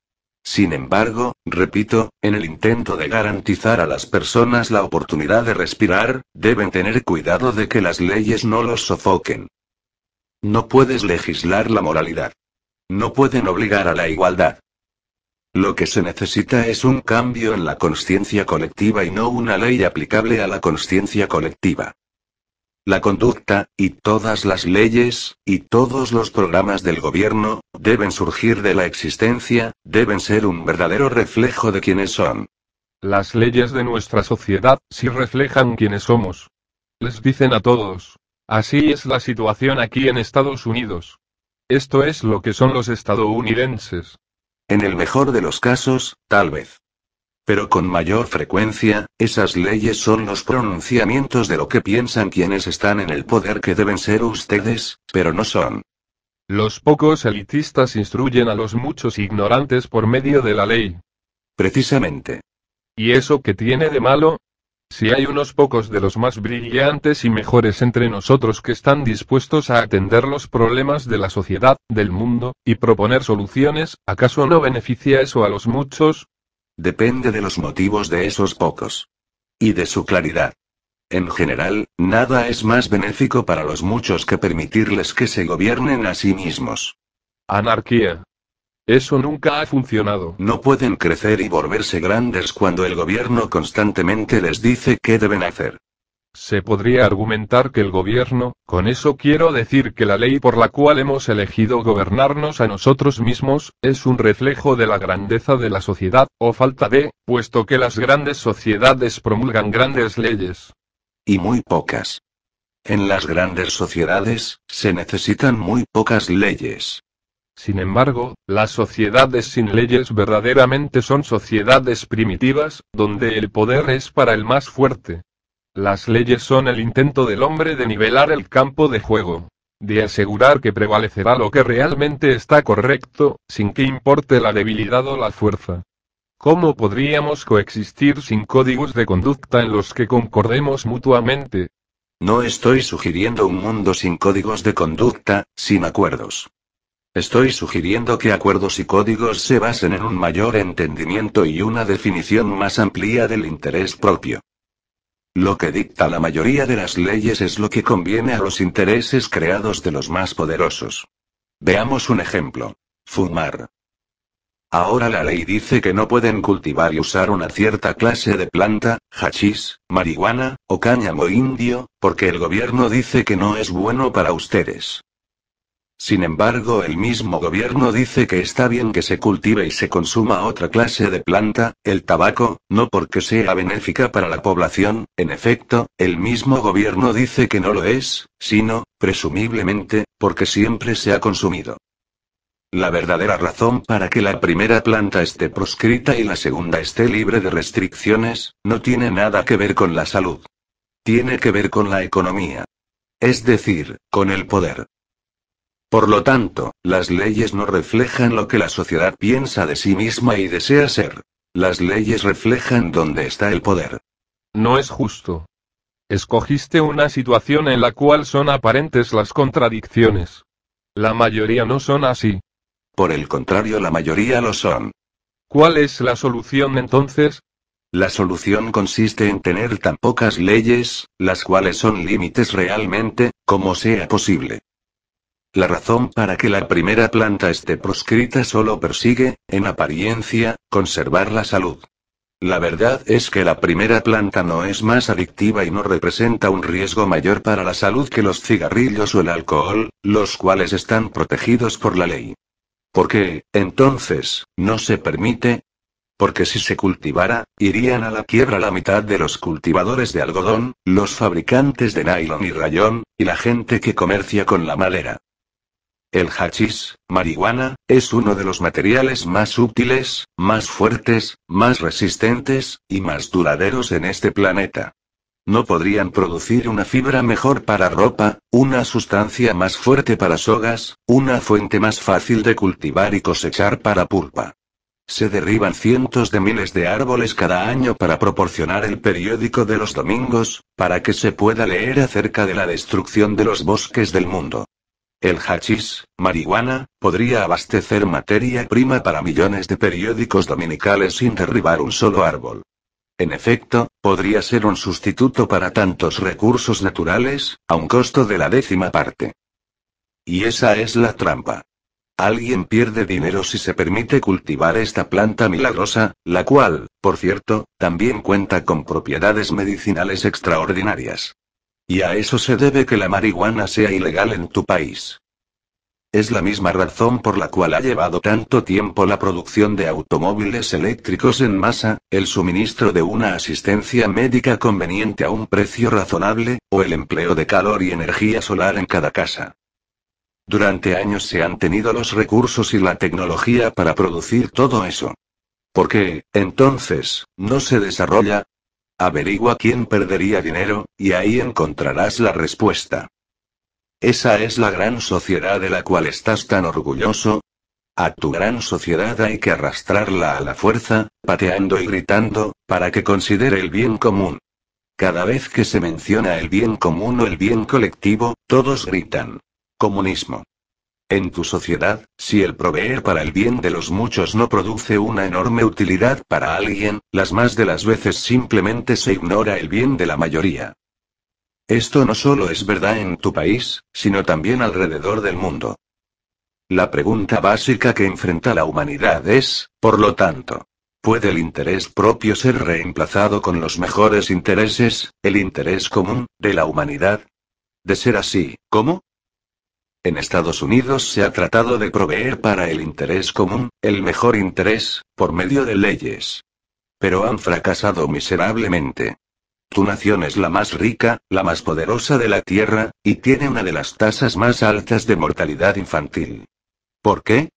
Sin embargo, repito, en el intento de garantizar a las personas la oportunidad de respirar, deben tener cuidado de que las leyes no los sofoquen. No puedes legislar la moralidad. No pueden obligar a la igualdad. Lo que se necesita es un cambio en la conciencia colectiva y no una ley aplicable a la conciencia colectiva. La conducta, y todas las leyes, y todos los programas del gobierno, deben surgir de la existencia, deben ser un verdadero reflejo de quienes son. Las leyes de nuestra sociedad, si reflejan quienes somos. Les dicen a todos, Así es la situación aquí en Estados Unidos. Esto es lo que son los estadounidenses. En el mejor de los casos, tal vez. Pero con mayor frecuencia, esas leyes son los pronunciamientos de lo que piensan quienes están en el poder que deben ser ustedes, pero no son. Los pocos elitistas instruyen a los muchos ignorantes por medio de la ley. Precisamente. ¿Y eso qué tiene de malo? Si hay unos pocos de los más brillantes y mejores entre nosotros que están dispuestos a atender los problemas de la sociedad, del mundo, y proponer soluciones, ¿acaso no beneficia eso a los muchos? Depende de los motivos de esos pocos. Y de su claridad. En general, nada es más benéfico para los muchos que permitirles que se gobiernen a sí mismos. Anarquía. Eso nunca ha funcionado. No pueden crecer y volverse grandes cuando el gobierno constantemente les dice qué deben hacer. Se podría argumentar que el gobierno, con eso quiero decir que la ley por la cual hemos elegido gobernarnos a nosotros mismos, es un reflejo de la grandeza de la sociedad, o falta de, puesto que las grandes sociedades promulgan grandes leyes. Y muy pocas. En las grandes sociedades, se necesitan muy pocas leyes. Sin embargo, las sociedades sin leyes verdaderamente son sociedades primitivas, donde el poder es para el más fuerte. Las leyes son el intento del hombre de nivelar el campo de juego, de asegurar que prevalecerá lo que realmente está correcto, sin que importe la debilidad o la fuerza. ¿Cómo podríamos coexistir sin códigos de conducta en los que concordemos mutuamente? No estoy sugiriendo un mundo sin códigos de conducta, sin acuerdos. Estoy sugiriendo que acuerdos y códigos se basen en un mayor entendimiento y una definición más amplia del interés propio. Lo que dicta la mayoría de las leyes es lo que conviene a los intereses creados de los más poderosos. Veamos un ejemplo. Fumar. Ahora la ley dice que no pueden cultivar y usar una cierta clase de planta, hachís, marihuana, o cáñamo indio, porque el gobierno dice que no es bueno para ustedes. Sin embargo, el mismo gobierno dice que está bien que se cultive y se consuma otra clase de planta, el tabaco, no porque sea benéfica para la población, en efecto, el mismo gobierno dice que no lo es, sino, presumiblemente, porque siempre se ha consumido. La verdadera razón para que la primera planta esté proscrita y la segunda esté libre de restricciones, no tiene nada que ver con la salud. Tiene que ver con la economía. Es decir, con el poder. Por lo tanto, las leyes no reflejan lo que la sociedad piensa de sí misma y desea ser. Las leyes reflejan dónde está el poder. No es justo. Escogiste una situación en la cual son aparentes las contradicciones. La mayoría no son así. Por el contrario, la mayoría lo son. ¿Cuál es la solución entonces? La solución consiste en tener tan pocas leyes, las cuales son límites realmente, como sea posible. La razón para que la primera planta esté proscrita solo persigue, en apariencia, conservar la salud. La verdad es que la primera planta no es más adictiva y no representa un riesgo mayor para la salud que los cigarrillos o el alcohol, los cuales están protegidos por la ley. ¿Por qué, entonces, no se permite? Porque si se cultivara, irían a la quiebra la mitad de los cultivadores de algodón, los fabricantes de nylon y rayón, y la gente que comercia con la madera. El hachís, marihuana, es uno de los materiales más útiles, más fuertes, más resistentes, y más duraderos en este planeta. No podrían producir una fibra mejor para ropa, una sustancia más fuerte para sogas, una fuente más fácil de cultivar y cosechar para pulpa. Se derriban cientos de miles de árboles cada año para proporcionar el periódico de los domingos, para que se pueda leer acerca de la destrucción de los bosques del mundo. El hachís, marihuana, podría abastecer materia prima para millones de periódicos dominicales sin derribar un solo árbol. En efecto, podría ser un sustituto para tantos recursos naturales, a un costo de la décima parte. Y esa es la trampa. Alguien pierde dinero si se permite cultivar esta planta milagrosa, la cual, por cierto, también cuenta con propiedades medicinales extraordinarias. Y a eso se debe que la marihuana sea ilegal en tu país. Es la misma razón por la cual ha llevado tanto tiempo la producción de automóviles eléctricos en masa, el suministro de una asistencia médica conveniente a un precio razonable, o el empleo de calor y energía solar en cada casa. Durante años se han tenido los recursos y la tecnología para producir todo eso. ¿Por qué, entonces, no se desarrolla? Averigua quién perdería dinero, y ahí encontrarás la respuesta. Esa es la gran sociedad de la cual estás tan orgulloso. A tu gran sociedad hay que arrastrarla a la fuerza, pateando y gritando, para que considere el bien común. Cada vez que se menciona el bien común o el bien colectivo, todos gritan. Comunismo. En tu sociedad, si el proveer para el bien de los muchos no produce una enorme utilidad para alguien, las más de las veces simplemente se ignora el bien de la mayoría. Esto no solo es verdad en tu país, sino también alrededor del mundo. La pregunta básica que enfrenta la humanidad es, por lo tanto, ¿puede el interés propio ser reemplazado con los mejores intereses, el interés común, de la humanidad? De ser así, ¿cómo? En Estados Unidos se ha tratado de proveer para el interés común, el mejor interés, por medio de leyes. Pero han fracasado miserablemente. Tu nación es la más rica, la más poderosa de la Tierra, y tiene una de las tasas más altas de mortalidad infantil. ¿Por qué?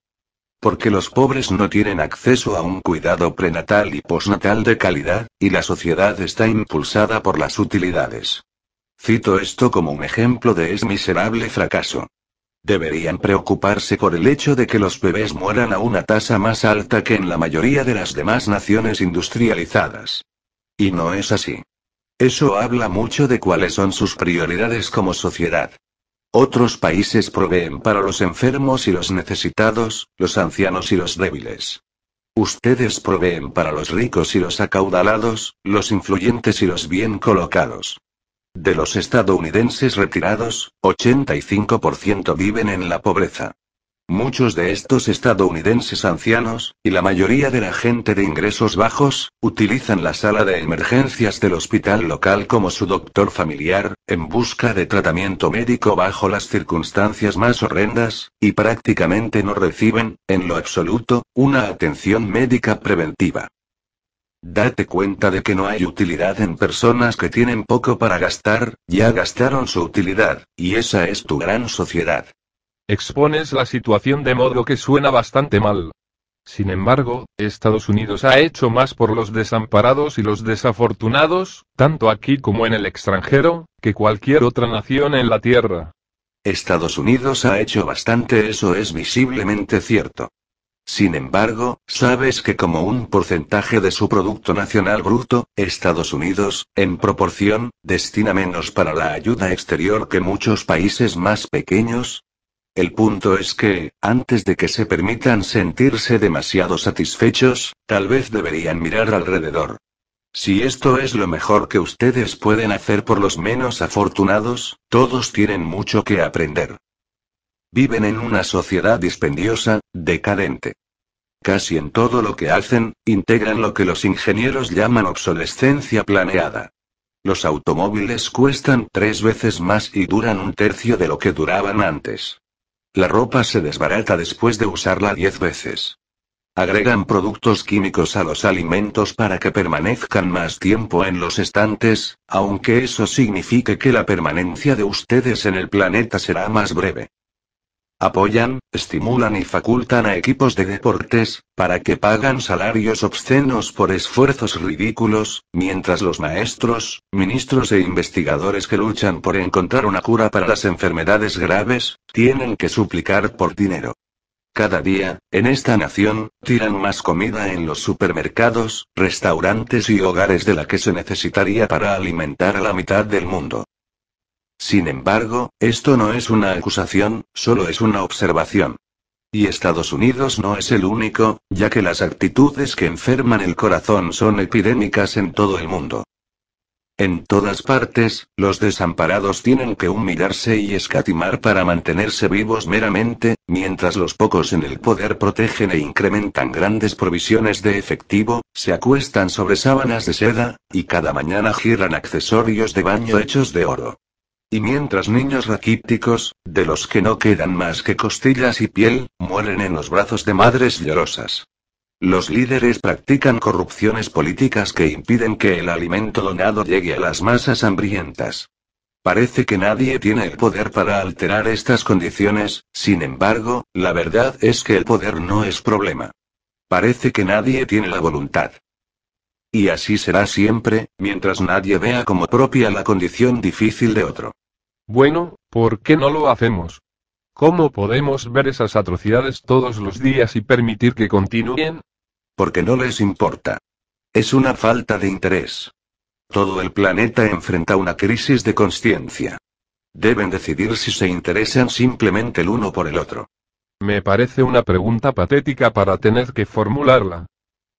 Porque los pobres no tienen acceso a un cuidado prenatal y postnatal de calidad, y la sociedad está impulsada por las utilidades. Cito esto como un ejemplo de ese miserable fracaso. Deberían preocuparse por el hecho de que los bebés mueran a una tasa más alta que en la mayoría de las demás naciones industrializadas. Y no es así. Eso habla mucho de cuáles son sus prioridades como sociedad. Otros países proveen para los enfermos y los necesitados, los ancianos y los débiles. Ustedes proveen para los ricos y los acaudalados, los influyentes y los bien colocados. De los estadounidenses retirados, 85% viven en la pobreza. Muchos de estos estadounidenses ancianos, y la mayoría de la gente de ingresos bajos, utilizan la sala de emergencias del hospital local como su doctor familiar, en busca de tratamiento médico bajo las circunstancias más horrendas, y prácticamente no reciben, en lo absoluto, una atención médica preventiva. Date cuenta de que no hay utilidad en personas que tienen poco para gastar, ya gastaron su utilidad, y esa es tu gran sociedad. Expones la situación de modo que suena bastante mal. Sin embargo, Estados Unidos ha hecho más por los desamparados y los desafortunados, tanto aquí como en el extranjero, que cualquier otra nación en la Tierra. Estados Unidos ha hecho bastante, eso es visiblemente cierto. Sin embargo, sabes que como un porcentaje de su Producto Nacional Bruto, Estados Unidos, en proporción, destina menos para la ayuda exterior que muchos países más pequeños. El punto es que, antes de que se permitan sentirse demasiado satisfechos, tal vez deberían mirar alrededor. Si esto es lo mejor que ustedes pueden hacer por los menos afortunados, todos tienen mucho que aprender. Viven en una sociedad dispendiosa, decadente. Casi en todo lo que hacen, integran lo que los ingenieros llaman obsolescencia planeada. Los automóviles cuestan tres veces más y duran un tercio de lo que duraban antes. La ropa se desbarata después de usarla diez veces. Agregan productos químicos a los alimentos para que permanezcan más tiempo en los estantes, aunque eso signifique que la permanencia de ustedes en el planeta será más breve apoyan, estimulan y facultan a equipos de deportes, para que pagan salarios obscenos por esfuerzos ridículos, mientras los maestros, ministros e investigadores que luchan por encontrar una cura para las enfermedades graves, tienen que suplicar por dinero. Cada día, en esta nación, tiran más comida en los supermercados, restaurantes y hogares de la que se necesitaría para alimentar a la mitad del mundo. Sin embargo, esto no es una acusación, solo es una observación. Y Estados Unidos no es el único, ya que las actitudes que enferman el corazón son epidémicas en todo el mundo. En todas partes, los desamparados tienen que humillarse y escatimar para mantenerse vivos meramente, mientras los pocos en el poder protegen e incrementan grandes provisiones de efectivo, se acuestan sobre sábanas de seda, y cada mañana giran accesorios de baño hechos de oro. Y mientras niños raquípticos, de los que no quedan más que costillas y piel, mueren en los brazos de madres llorosas. Los líderes practican corrupciones políticas que impiden que el alimento donado llegue a las masas hambrientas. Parece que nadie tiene el poder para alterar estas condiciones, sin embargo, la verdad es que el poder no es problema. Parece que nadie tiene la voluntad. Y así será siempre, mientras nadie vea como propia la condición difícil de otro. Bueno, ¿por qué no lo hacemos? ¿Cómo podemos ver esas atrocidades todos los días y permitir que continúen? Porque no les importa. Es una falta de interés. Todo el planeta enfrenta una crisis de conciencia. Deben decidir si se interesan simplemente el uno por el otro. Me parece una pregunta patética para tener que formularla.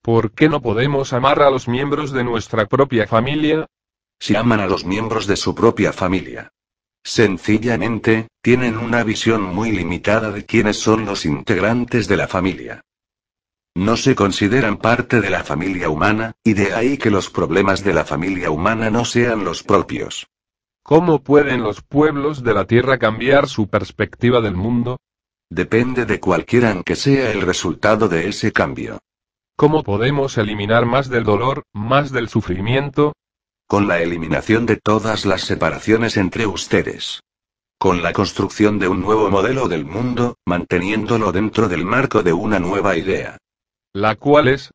¿Por qué no podemos amar a los miembros de nuestra propia familia? Si aman a los miembros de su propia familia. Sencillamente, tienen una visión muy limitada de quiénes son los integrantes de la familia. No se consideran parte de la familia humana, y de ahí que los problemas de la familia humana no sean los propios. ¿Cómo pueden los pueblos de la Tierra cambiar su perspectiva del mundo? Depende de cualquiera que sea el resultado de ese cambio. ¿Cómo podemos eliminar más del dolor, más del sufrimiento? Con la eliminación de todas las separaciones entre ustedes. Con la construcción de un nuevo modelo del mundo, manteniéndolo dentro del marco de una nueva idea. La cual es...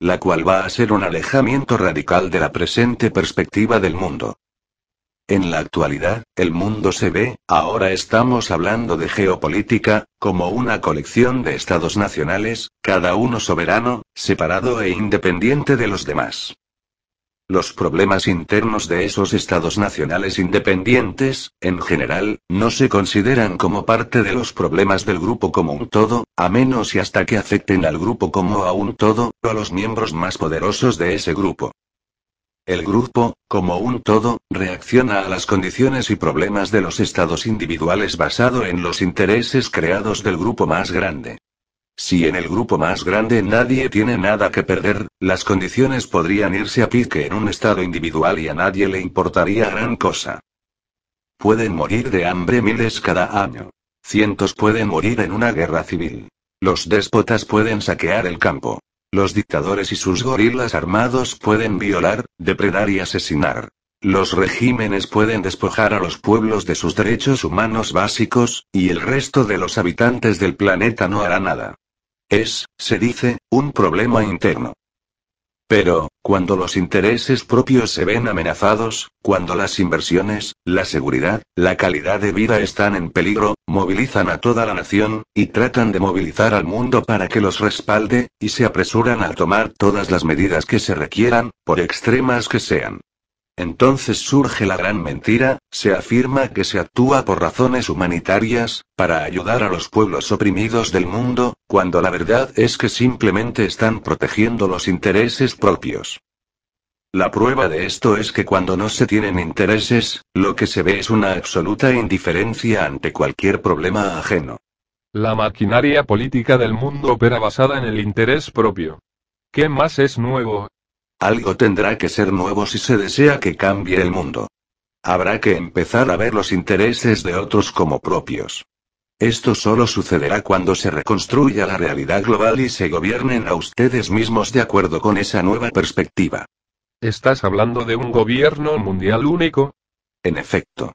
La cual va a ser un alejamiento radical de la presente perspectiva del mundo. En la actualidad, el mundo se ve, ahora estamos hablando de geopolítica, como una colección de estados nacionales, cada uno soberano, separado e independiente de los demás. Los problemas internos de esos estados nacionales independientes, en general, no se consideran como parte de los problemas del grupo como un todo, a menos y hasta que afecten al grupo como a un todo, o a los miembros más poderosos de ese grupo. El grupo, como un todo, reacciona a las condiciones y problemas de los estados individuales basado en los intereses creados del grupo más grande. Si en el grupo más grande nadie tiene nada que perder, las condiciones podrían irse a pique en un estado individual y a nadie le importaría gran cosa. Pueden morir de hambre miles cada año. Cientos pueden morir en una guerra civil. Los déspotas pueden saquear el campo. Los dictadores y sus gorilas armados pueden violar, depredar y asesinar. Los regímenes pueden despojar a los pueblos de sus derechos humanos básicos, y el resto de los habitantes del planeta no hará nada. Es, se dice, un problema interno. Pero, cuando los intereses propios se ven amenazados, cuando las inversiones, la seguridad, la calidad de vida están en peligro, movilizan a toda la nación, y tratan de movilizar al mundo para que los respalde, y se apresuran a tomar todas las medidas que se requieran, por extremas que sean. Entonces surge la gran mentira, se afirma que se actúa por razones humanitarias, para ayudar a los pueblos oprimidos del mundo, cuando la verdad es que simplemente están protegiendo los intereses propios. La prueba de esto es que cuando no se tienen intereses, lo que se ve es una absoluta indiferencia ante cualquier problema ajeno. La maquinaria política del mundo opera basada en el interés propio. ¿Qué más es nuevo, algo tendrá que ser nuevo si se desea que cambie el mundo. Habrá que empezar a ver los intereses de otros como propios. Esto solo sucederá cuando se reconstruya la realidad global y se gobiernen a ustedes mismos de acuerdo con esa nueva perspectiva. ¿Estás hablando de un gobierno mundial único? En efecto.